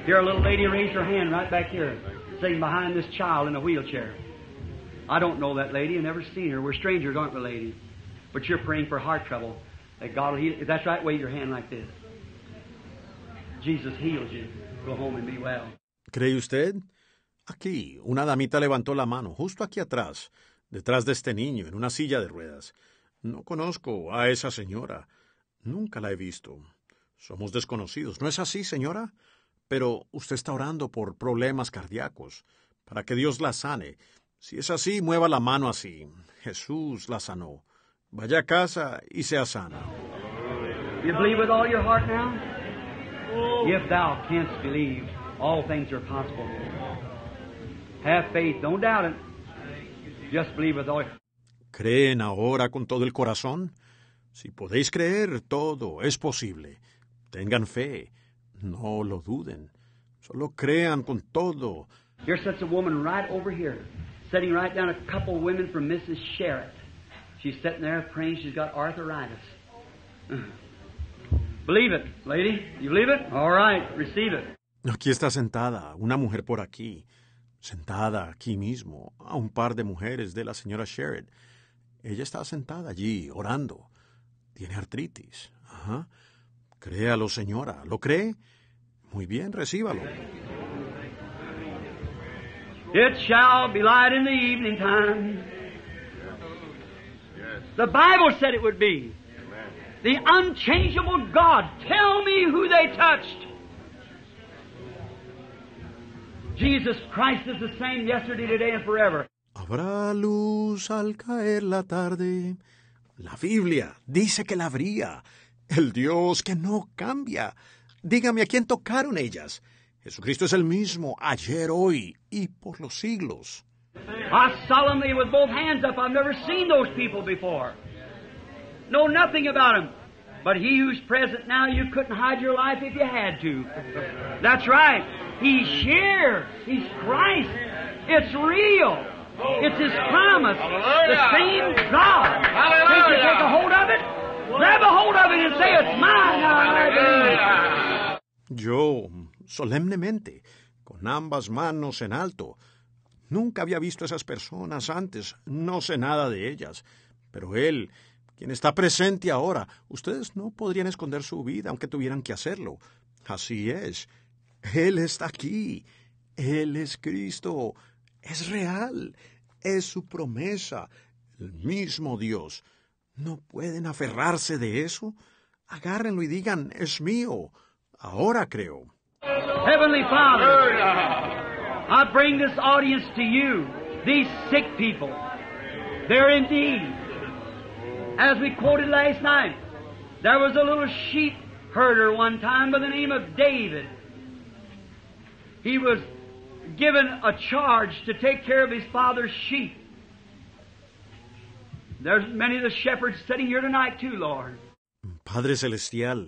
Here, a little lady raised her hand right back here, sitting behind this child in a wheelchair. I don't know that lady. I've never seen her. We're strangers, aren't we, lady? But you're praying for heart trouble. That God will heal. If that's right, wave your hand like this. Jesus heals you. Go home and be well. ¿Cree usted? Aquí, una damita levantó la mano, justo aquí atrás, detrás de este niño, en una silla de ruedas. No conozco a esa señora. Nunca la he visto. Somos desconocidos. ¿No es así, señora? Pero usted está orando por problemas cardíacos, para que Dios la sane. Si es así, mueva la mano así. Jesús la sanó. Vaya a casa y sea sana. believe with all your heart now? Have faith, don't doubt it. Just believe with all. ¿Creen ahora con todo el corazón? Si podéis creer, todo es posible. Tengan fe, no lo duden. Solo crean con todo. Here sits a woman right over here, sitting right down a couple of women from Mrs. Sherritt. She's sitting there praying she's got arthritis. Believe it, lady. You believe it? All right, receive it. Aquí está sentada una mujer por aquí sentada aquí mismo, a un par de mujeres de la señora Sherrod. Ella está sentada allí, orando. Tiene artritis. Ajá. Créalo, señora. ¿Lo cree? Muy bien, recíbalo. It shall be light in the evening time. The Bible said it would be. The unchangeable God. Tell me who they touched. Jesus Christ is the same yesterday, today and forever. Habrá luz al caer la tarde. La Biblia dice que la habría. El Dios que no cambia. Dígame a quién tocaron ellas. Jesucristo es el mismo ayer, hoy y por los siglos. I solemnly, with both hands up, I've never seen those people before. Know nothing about them. But he who's present now, you couldn't hide your life if you had to. That's right. He's here. He's Christ. It's real. It's his promise. The same God. Can't you take a hold of it? Grab a hold of it and say, It's mine. Yo, solemnemente, con ambas manos en alto, nunca había visto esas personas antes, no sé nada de ellas, pero él quien está presente ahora. Ustedes no podrían esconder su vida aunque tuvieran que hacerlo. Así es. Él está aquí. Él es Cristo. Es real. Es su promesa. El mismo Dios. ¿No pueden aferrarse de eso? Agárrenlo y digan, es mío. Ahora creo. Heavenly Father, I bring this audience to you, these sick people. They're indeed. As we quoted last night, there was a little sheep herder one time by the name of David. He was given a charge to take care of his father's sheep. There's many of the shepherds sitting here tonight too, Lord. Padre celestial,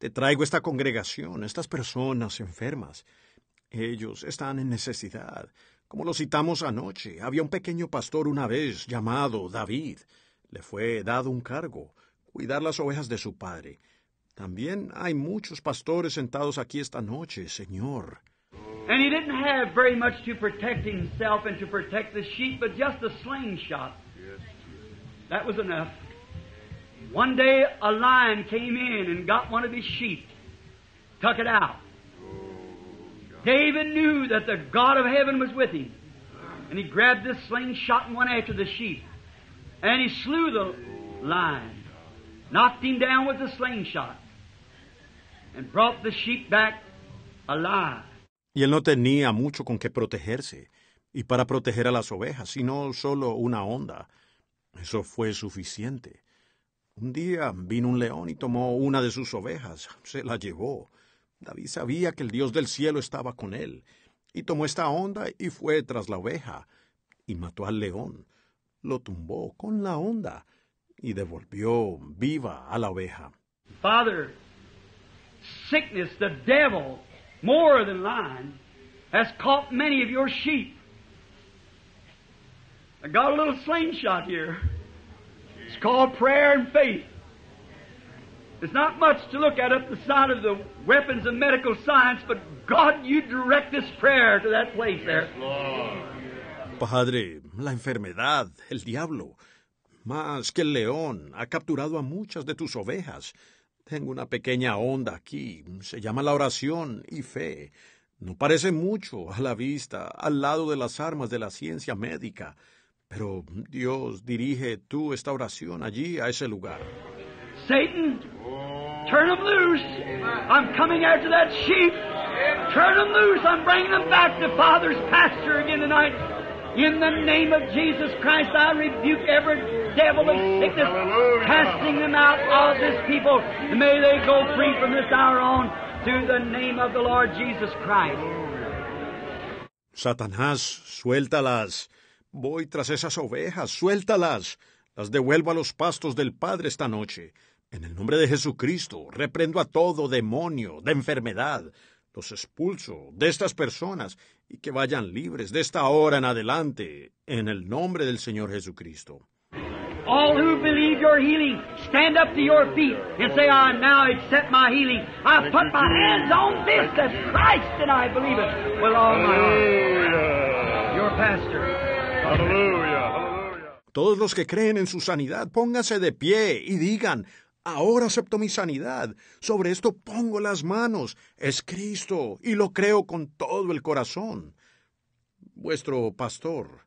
te traigo esta congregación, estas personas enfermas. Ellos están en necesidad. Como lo citamos anoche, había un pequeño pastor una vez llamado David. Le fue dado un cargo, cuidar las ovejas de su padre. También hay muchos pastores sentados aquí esta noche, Señor. And he didn't have very much to protect himself and to protect the sheep, but just a slingshot. That was enough. One day a lion came in and got one of his sheep, took it out. David knew that the God of heaven was with him, and he grabbed this slingshot and went after the sheep. Y él no tenía mucho con qué protegerse, y para proteger a las ovejas, sino solo una onda. Eso fue suficiente. Un día vino un león y tomó una de sus ovejas, se la llevó. David sabía que el Dios del cielo estaba con él, y tomó esta onda y fue tras la oveja, y mató al león. lo tumbó con la onda y devolvió viva a la oveja. Father, sickness, the devil, more than mine, has caught many of your sheep. I got a little slingshot here. It's called prayer and faith. There's not much to look at up the side of the weapons of medical science, but God, you direct this prayer to that place there. Padre, la enfermedad, el diablo, más que el león, ha capturado a muchas de tus ovejas. Tengo una pequeña onda aquí, se llama la oración y fe. No parece mucho a la vista, al lado de las armas de la ciencia médica, pero Dios dirige tú esta oración allí, a ese lugar. Satan, turn them loose. I'm coming after that sheep. Turn them loose. I'm bringing them back to Father's pasture again tonight. In the name of Jesus Christ, I rebuke every devil of oh, sickness, casting them out of this people. may they go free from this hour on through the name of the Lord Jesus Christ. Satanás, suéltalas. Voy tras esas ovejas, suéltalas. Las devuelvo a los pastos del Padre esta noche. En el nombre de Jesucristo, reprendo a todo demonio de enfermedad, los expulso de estas personas y que vayan libres de esta hora en adelante, en el nombre del Señor Jesucristo. All who believe your healing, stand up to your feet and say, I now accept my healing. I put my hands on this of Christ and I believe it with all my heart. Your pastor. Hallelujah. Todos los que creen en su sanidad, pónganse de pie y digan, Ahora acepto mi sanidad. Sobre esto pongo las manos. Es Cristo y lo creo con todo el corazón. Vuestro pastor